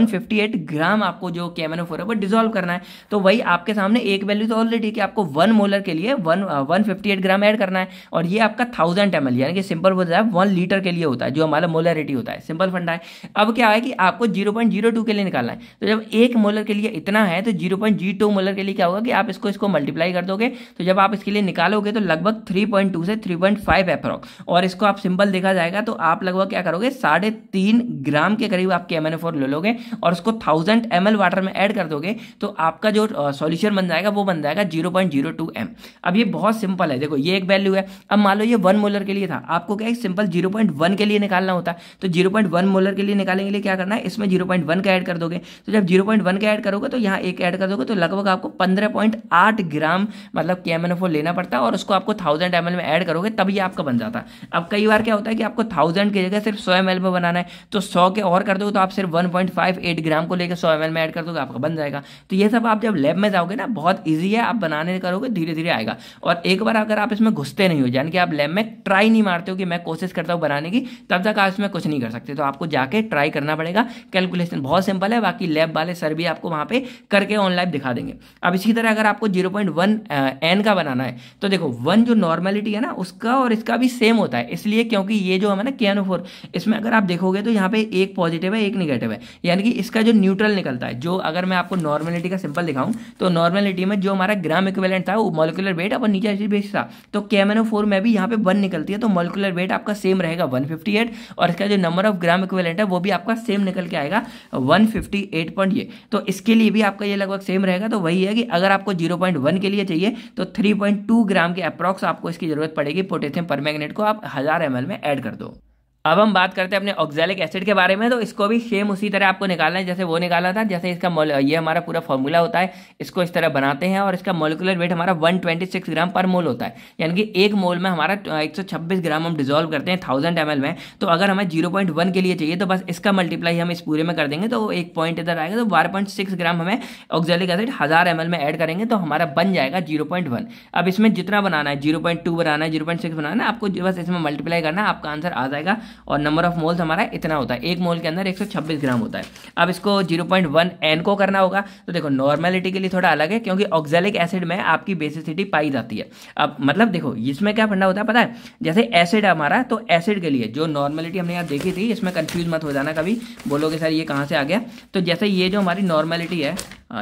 158 ग्राम आपको जो कैमनो फोर है वो डिजोल्व करना है तो वही आपके सामने एक वैल्यू तो ऑलरेडी कि आपको वन मोलर के लिए वन वन ग्राम एड करना है और ये आपका थाउजेंड एम यानी कि सिंपल बोल है वन लीटर के लिए होता है जो हमारा मोलरिटी होता है सिंपल फंडा है अब क्या है कि आपको जीरो के लिए निकालना है तो जब एक मोलर के लिए इतना है तो जीरो मोलर के लिए क्या होगा कि आप इसको इसको इसको मल्टीप्लाई कर दोगे तो जब आप इसके लिए निकालोगे तो लगभग 3.2 से 3.5 एप्रॉक्स और इसको आप सिंपल देखा जाएगा तो आप लगभग क्या करोगे साढ़े तीन ग्राम के करीब आपके एम एन ले लोगे और उसको थाउजेंड एम वाटर में एड कर दोगे तो आपका जो सोल्यूशन बन जाएगा वो बन जाएगा जीरो पॉइंट अब ये बहुत सिंपल है देखो ये एक वैल्यू है अब मान लो ये वन मोलर के लिए था आपको क्या सिंपल जीरो के लिए निकालना होता तो जीरो मोलर के लिए निकालने के लिए क्या करना है इसमें जीरो पॉइंट वन का एड कर दोगे तो जब जीरो पॉइंट वन का एड करोगे तो यहाँ एक ऐड कर दोगे तो लगभग आपको पंद्रह पॉइंट आठ ग्राम मतलब के एम लेना पड़ता है और उसको आपको थाउजेंड एम में ऐड करोगे तभी आपका बन जाता है अब कई बार क्या होता है कि आपको थाउजेंड की जगह सिर्फ सौ एम में बनाना है तो सौ के और कर दोगे तो आप सिर्फ वन ग्राम को लेकर सौ एम में ऐड कर दोगे आपका बन जाएगा तो ये सब आप जब लैब में जाओगे ना बहुत ईजी है आप बनाने करोगे धीरे धीरे आएगा और एक बार अगर आप इसमें घुसते नहीं हो यानी कि आप लैब में ट्राई नहीं मारते हो कि मैं कोशिश करता हूँ बनाने की तब तक आप इसमें कुछ नहीं कर सकते तो आपको जाके ट्राई करना पड़ेगा कैलकुलेशन बहुत सिंपल है बाकी लैब वाले सर भी आपको वहां पे करके ऑनलाइन दिखा देंगे अब इसी तरह अगर आपको जीरो पॉइंट वन एन का बनाना है तो देखो वन जो नॉर्मेलिटी है ना उसका और इसका भी सेम होता है इसलिए क्योंकि ये जो हमें ना के फोर इसमें अगर आप देखोगे तो यहाँ पे एक पॉजिटिव है एक निगेटिव है यानी कि इसका जो न्यूट्रल निकलता है जो अगर मैं आपको नॉर्मेलिटी का सिंपल दिखाऊं तो नॉर्मेलिटी में जो हमारा ग्राम इक्वेलेंट था वो मोलिकुलर वेट अपन नीचे एसिड बेस था तो के फोर में भी यहाँ पे वन निकलती है तो मोलिकुलर वेट आपका सेम रहेगा वन और इसका जो नंबर ऑफ ग्राम इक्वेलेंट है वो भी आपका सेम निकल के आएगा वन पॉइंट ये तो इसके लिए भी आपका ये लगभग सेम रहेगा तो वही है कि अगर आपको जीरो पॉइंट वन के लिए चाहिए तो थ्री पॉइंट टू ग्राम के अप्रॉक्स आपको इसकी जरूरत पड़ेगी पोटेशियम परमैग्नेट को आप हज़ार एम में ऐड कर दो अब हम बात करते हैं अपने ऑक्जेलिक एसिड के बारे में तो इसको भी सेम उसी तरह आपको निकालना है जैसे वो निकाला था जैसे इसका ये हमारा पूरा फॉर्मूला होता है इसको इस तरह बनाते हैं और इसका मोलिकुलर वेट हमारा 126 ग्राम पर मोल होता है यानी कि एक मोल में हमारा 126 ग्राम हम डिजोल्व करते हैं थाउजेंड एम में तो अगर हमें जीरो के लिए चाहिए तो बस इसका मल्टीप्लाई हम इस पूरे में कर देंगे तो एक पॉइंट इधर आएगा तो बारह ग्राम हमें ऑक्जेलिक एसिड हज़ार एम में एड करेंगे तो हमारा बन जाएगा जीरो अब इसमें जितना बनाना है जीरो बनाना है जीरो बनाना है आपको बस इसमें मल्टीप्लाई करना आपका आंसर आ जाएगा और नंबर ऑफ मोल्स हमारा इतना होता है एक मोल के अंदर 126 ग्राम होता है अब इसको 0.1 एन को करना होगा तो देखो नॉर्मेलिटी के लिए थोड़ा अलग है क्योंकि ऑक्जेलिक एसिड में आपकी बेसिसिटी पाई जाती है अब मतलब देखो इसमें क्या फंडा होता है पता है जैसे एसिड हमारा तो एसिड के लिए जो नॉर्मेलिटी हमने यहाँ देखी थी इसमें कन्फ्यूज मत हो जाना कभी बोलोगे सर ये कहाँ से आ गया तो जैसे ये जो हमारी नॉर्मेलिटी है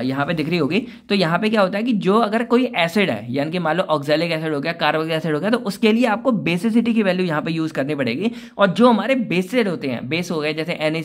यहाँ पे दिख रही होगी तो यहाँ पे क्या होता है कि जो अगर कोई एसिड है यानी कि मान लो ऑक्जेलिक एसिड हो गया कार्बोक एसिड हो गया तो उसके लिए आपको बेसिसिटी की वैल्यू यहाँ पे यूज़ करनी पड़ेगी और जो हमारे बेसड होते हैं बेस हो गए जैसे एन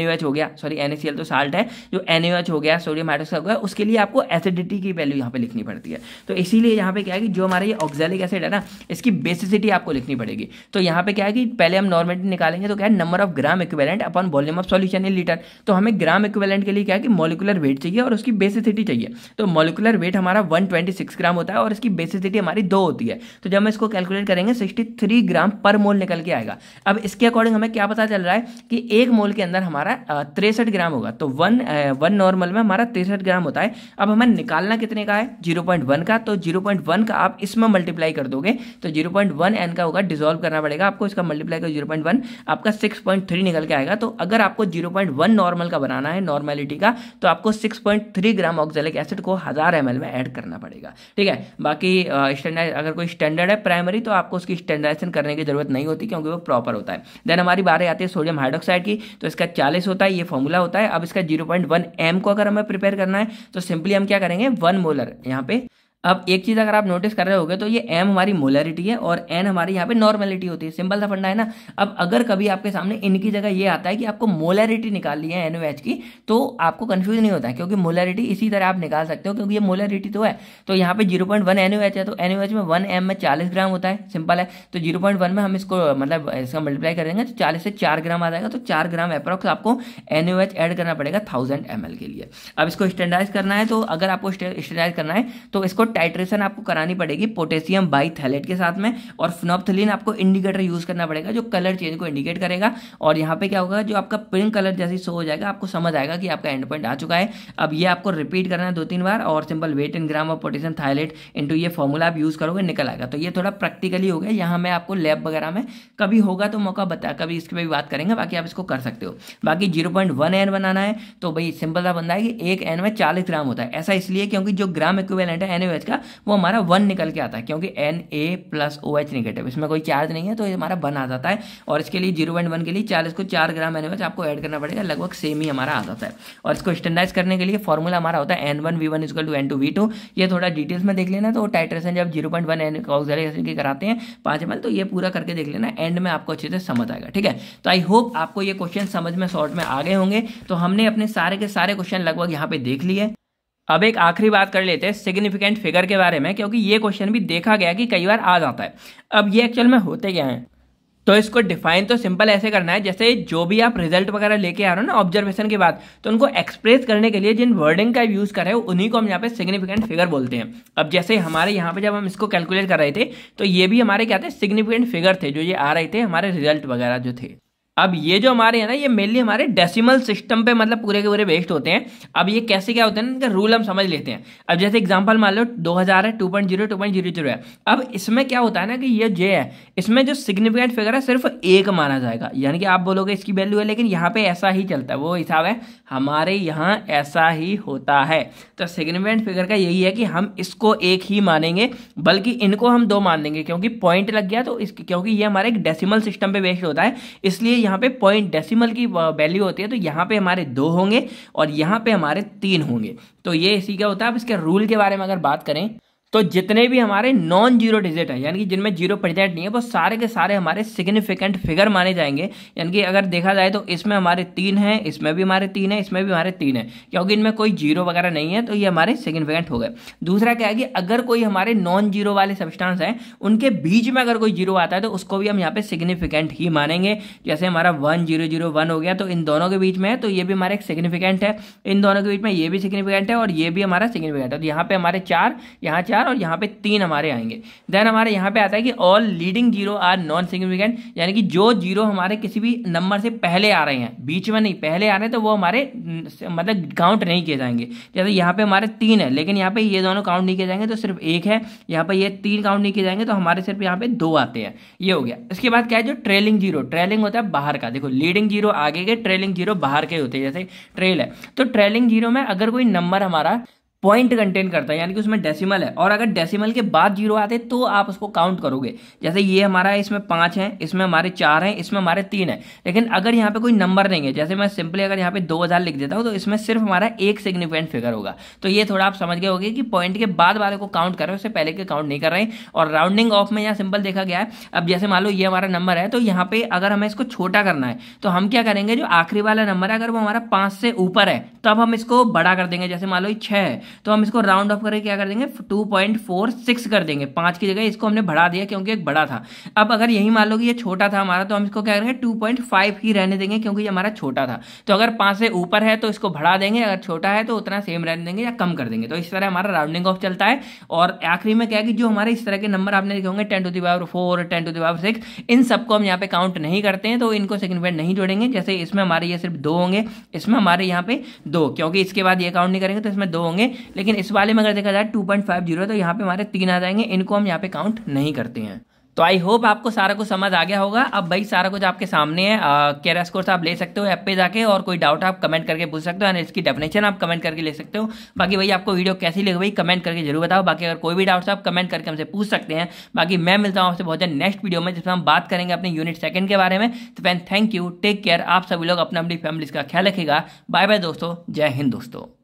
ए हो गया सॉरी एन सी एल तो साल्ट है जो एन एच हो गया सोडियम हाइड्रोक्साइड हो गया उसके लिए आपको एसिडिटी की वैल्यू यहाँ पे लिखनी पड़ती है तो इसीलिए यहाँ पे क्या है कि जो हमारा ये ऑक्जेलिक एसिड है ना इसकी बेसिसिटी आपको लिखनी पड़ेगी तो यहाँ पे क्या है कि पहले हम नॉर्मेलिटी निकालेंगे तो क्या है number of gram equivalent upon volume of solution in litre तो हमें ग्राम इक्वेलेंट के लिए क्या है कि मोलिकुलर वेट चाहिए और उसकी बेसिसिटी चाहिए तो मोलिकुलर वेट हमारा वन ग्राम होता है और इसकी बेसिसिटी हमारी दो होती है तो जब हम इसको कैलकुलेट करेंगे सिक्सटी ग्राम पर मोल निकल के आएगा अब इसके इसके अकॉर्डिंग हमें क्या पता चल रहा है कि एक मोल के अंदर हमारा तिरसठ ग्राम होगा तो वन वन नॉर्मल में हमारा तिरसठ ग्राम होता है अब हमें निकालना कितने का है जीरो पॉइंट वन का तो जीरो पॉइंट वन का आप इसमें मल्टीप्लाई कर दोगे तो जीरो पॉइंट वन एन का होगा डिजोल्व करना पड़ेगा आपको इसका मल्टीप्लाई का जीरो पॉइंट वन आपका सिक्स पॉइंट थ्री निकल के आएगा तो अगर आपको जीरो पॉइंट वन नॉर्मल का बनाना है नॉर्मेलिटी का तो आपको six point three gram oxalic acid को हज़ार एम में एड करना पड़ेगा ठीक है बाकी स्टैंडर्ड अगर कोई स्टैंडर्ड है प्राइमरी तो आपको उसकी स्टैंडर्डाइजेशन करने की जरूरत नहीं होती क्योंकि वो प्रॉपर होता है देन हमारी बारे आती है सोडियम हाइड्रोक्साइड की तो इसका चालीस होता है ये फॉर्मूला होता है अब इसका जीरो पॉइंट वन एम को अगर हमें प्रिपेयर करना है तो सिंपली हम क्या करेंगे वन मोलर यहाँ पे अब एक चीज़ अगर आप नोटिस कर रहे होगे तो ये एम हमारी मोलरिटी है और एन हमारी यहाँ पे नॉर्मेलिटी होती है सिंपल सा फंडा है ना अब अगर कभी आपके सामने इनकी जगह ये आता है कि आपको मोलरिटी निकालनी है एन एच की तो आपको कन्फ्यूज नहीं होता है क्योंकि मोलरिटी इसी तरह आप निकाल सकते हो क्योंकि ये मोलरिटी तो है तो यहाँ पे zero point one N H है तो एन एच में वन एम में चालीस ग्राम होता है सिंपल है तो जीरो पॉइंट वन में हम इसको मतलब इसका मल्टीप्लाई करेंगे तो चालीस से चार ग्राम आ जाएगा तो चार ग्राम अप्रोक्स आपको एन एच ऐड करना पड़ेगा थाउजेंड एम के लिए अब इसको स्टैंडाइज करना है तो अगर आपको स्टैंडाइज करना है तो इसको टाइट्रेशन आपको करानी पड़ेगी पोटेशियम बाई थैलेट के साथ में और फिनोपथलिन आपको इंडिकेटर यूज़ करना पड़ेगा जो कलर चेंज को इंडिकेट करेगा और यहाँ पे क्या होगा जो आपका पिंक कलर जैसे शो हो जाएगा आपको समझ आएगा कि आपका एंड पॉइंट आ चुका है अब ये आपको रिपीट करना है दो तीन बार और सिंपल वेट इन ग्राम और पोटेशियम थायलेट इंटू ये फॉर्मूला आप यूज़ करोगे निकल आएगा तो ये थोड़ा प्रैक्टिकली हो गया यहाँ मैं आपको लैब वगैरह में कभी होगा तो मौका बता कभी इसके भी बात करेंगे बाकी आप इसको कर सकते हो बाकी जीरो पॉइंट वन एन बनाना है तो भाई सिंपल सा बंदा है कि एक एन में चालीस ग्राम होता है ऐसा इसलिए क्योंकि जो ग्राम इक्विवेलेंट है एन एच का वो हमारा वन निकल के आता है क्योंकि N A plus O H negative इसमें कोई चार्ज नहीं है तो ये हमारा वन आ जाता है और इसके लिए जीरो पॉइंट वन के लिए चार इसको चार ग्राम एन आपको ऐड करना पड़ेगा लगभग सेम ही हमारा आ जाता है और इसको स्टैंडाइज करने के लिए फॉर्मूला हमारा होता है N one V one equal to N two V two ये थोड़ा डिटेल्स में देख लेना तो टाइट्रेशन जब जीरो पॉइंट वन एन ऑक्सलेशन की कराते हैं पाँच एम तो ये पूरा करके देख लेना एंड में आपको अच्छे से समझ आएगा ठीक है तो आई होप आपको ये क्वेश्चन समझ में शॉर्ट में आ गए होंगे तो हमने अपने सारे के सारे क्वेश्चन लगभग यहाँ पे देख लिए अब एक आखिरी बात कर लेते हैं सिग्निफिकेंट फिगर के बारे में क्योंकि ये क्वेश्चन भी देखा गया कि कई बार आ जाता है अब ये एक्चुअल में होते क्या हैं तो इसको डिफाइन तो सिंपल ऐसे करना है जैसे जो भी आप रिजल्ट वगैरह लेके आ रहे हो ना ऑब्जर्वेशन के बाद तो उनको एक्सप्रेस करने के लिए जिन वर्डिंग का यूज़ कर रहे हो उन्हीं को हम यहाँ पे सिग्निफिकेंट फिगर बोलते हैं अब जैसे हमारे यहाँ पे जब हम इसको कैलकुलेट कर रहे थे तो ये भी हमारे क्या थे सिग्निफिकेंट फिगर थे जो ये आ रहे थे हमारे रिजल्ट वगैरह जो थे अब ये जो हमारे हैं ना ये मेनली हमारे डेसिमल सिस्टम पे मतलब पूरे के पूरे बेस्ड होते हैं अब ये कैसे क्या होते हैं इनका रूल हम समझ लेते हैं अब जैसे एग्जांपल मान लो 2000 है जीरो जीरो है अब इसमें क्या होता है ना कि ये जे है इसमें जो सिग्निफिकेंट फिगर है सिर्फ एक माना जाएगा यानी कि आप बोलोगे इसकी वैल्यू है लेकिन यहाँ पर ऐसा ही चलता है वो हिसाब है हमारे यहाँ ऐसा ही होता है तो सिग्निफिकेंट फिगर का यही है कि हम इसको एक ही मानेंगे बल्कि इनको हम दो मान देंगे क्योंकि पॉइंट लग गया तो इसकी क्योंकि ये हमारे एक डेसीमल सिस्टम पर बेस्ड होता है इसलिए यहाँ पे पॉइंट डेसिमल की वैल्यू uh, होती है तो यहाँ पे हमारे दो होंगे और यहाँ पे हमारे तीन होंगे तो ये इसी का होता है अब इसके रूल के बारे में अगर बात करें तो जितने भी हमारे नॉन जीरो डिजिट हैं यानी कि जिनमें जीरो परसेंट नहीं है वो सारे के सारे हमारे सिग्निफिकेंट फिगर माने जाएंगे यानी कि अगर देखा जाए तो इसमें हमारे तीन हैं इसमें भी हमारे तीन हैं इसमें भी हमारे तीन हैं क्योंकि इनमें कोई जीरो वगैरह नहीं है तो ये हमारे सिग्निफिकेंट हो गए दूसरा क्या है कि अगर कोई हमारे नॉन जीरो वाले सब्सटांस हैं उनके बीच में अगर कोई जीरो आता है तो उसको भी हम यहाँ पे सिग्निफिकेंट ही मानेंगे जैसे हमारा वन जीरो जीरो वन हो गया तो इन दोनों के बीच में है तो ये भी हमारे एक सिग्निफिकेंट है इन दोनों के बीच में ये भी सिग्निफिकेंट है और ये भी हमारा सिग्निफिकेंट है तो यहाँ पे हमारे चार यहाँ चार चार और यहाँ पे तीन हमारे आएंगे देन हमारे यहाँ पे आता है कि all leading zero are non significant यानी कि जो जीरो हमारे किसी भी नंबर से पहले आ रहे हैं बीच में नहीं पहले आ रहे हैं तो वो हमारे मतलब काउंट नहीं किए जाएंगे जैसे यहाँ पे हमारे तीन है लेकिन यहाँ पे ये दोनों काउंट नहीं किए जाएंगे तो सिर्फ एक है यहाँ पर ये तीन काउंट नहीं किए जाएंगे तो हमारे सिर्फ यहाँ पे दो आते हैं ये हो गया इसके बाद क्या है जो ट्रेलिंग जीरो ट्रेलिंग होता है बाहर का देखो लीडिंग जीरो आगे के ट्रेलिंग जीरो बाहर के होते हैं जैसे ट्रेल है तो ट्रेलिंग जीरो में अगर कोई नंबर हमारा पॉइंट कंटेन करता है यानी कि उसमें डेसिमल है और अगर डेसिमल के बाद जीरो आते तो आप उसको काउंट करोगे जैसे ये हमारा इसमें पाँच है इसमें हमारे चार हैं इसमें हमारे तीन है लेकिन अगर यहाँ पे कोई नंबर नहीं है जैसे मैं सिंपली अगर यहाँ पे दो हज़ार लिख देता हूँ तो इसमें सिर्फ हमारा एक सिग्निफिकेंट फिगर होगा तो ये थोड़ा आप समझ गए होगी कि पॉइंट के बाद वाले को काउंट कर रहे हो उससे पहले के काउंट नहीं कर रहे हैं और राउंडिंग ऑफ में यहाँ सिंपल देखा गया है अब जैसे मान लो ये हमारा नंबर है तो यहाँ पे अगर हमें इसको छोटा करना है तो हम क्या करेंगे जो आखिरी वाला नंबर है अगर वो हमारा पाँच से ऊपर है तब हम इसको बड़ा कर देंगे जैसे मान लो ये छः है तो हम इसको राउंड ऑफ करके क्या कर देंगे टू पॉइंट फोर सिक्स कर देंगे पांच की जगह इसको हमने बढ़ा दिया क्योंकि एक बड़ा था अब अगर यही मान लो कि ये छोटा था हमारा तो हम इसको क्या करेंगे टू पॉइंट फाइव ही रहने देंगे क्योंकि ये हमारा छोटा था तो अगर पांच से ऊपर है तो इसको बढ़ा देंगे अगर छोटा है तो उतना सेम रहने देंगे या कम कर देंगे तो इस तरह हमारा राउंडिंग ऑफ चलता है और आखिरी में क्या है कि जो हमारे इस तरह के नंबर आपने देखे होंगे ten to the power four ten to the power six इन सबको हम यहाँ पे काउंट नहीं करते हैं तो इनको सेकंड पॉइंट नहीं जोड़ेंगे जैसे इसमें हमारे ये सिर्फ दो होंगे इसमें हमारे यहाँ पे दो क्योंकि इसके बाद ये काउंट नहीं करेंगे तो इसमें दो होंगे लेकिन इस वाले में अगर देखा जाए टू पॉइंट फाइव जीरो तो यहाँ पे हमारे तीन आ जाएंगे इनको हम यहाँ पे काउंट नहीं करते हैं तो आई होप आपको सारा कुछ समझ आ गया होगा अब भाई सारा कुछ आपके सामने है कैरा कोर्स तो आप ले सकते हो ऐप पे जाके और कोई डाउट आप कमेंट करके पूछ सकते हो एंड इसकी डेफिनेशन आप कमेंट करके ले सकते हो बाकी भाई आपको वीडियो कैसी लगी भाई कमेंट करके जरूर बताओ बाकी अगर कोई भी डाउट्स आप कमेंट करके हमसे पूछ सकते हैं बाकी मैं मिलता हूँ आपसे बहुत जल्द नेक्स्ट वीडियो में जिसमें हम बात करेंगे अपने यूनिट सेकंड के बारे में तो फैन थैंक यू टेक केयर आप सभी लोग अपना अपनी फैमिलीज का ख्याल रखेगा बाय बाय दोस्तों जय हिंद दोस्तों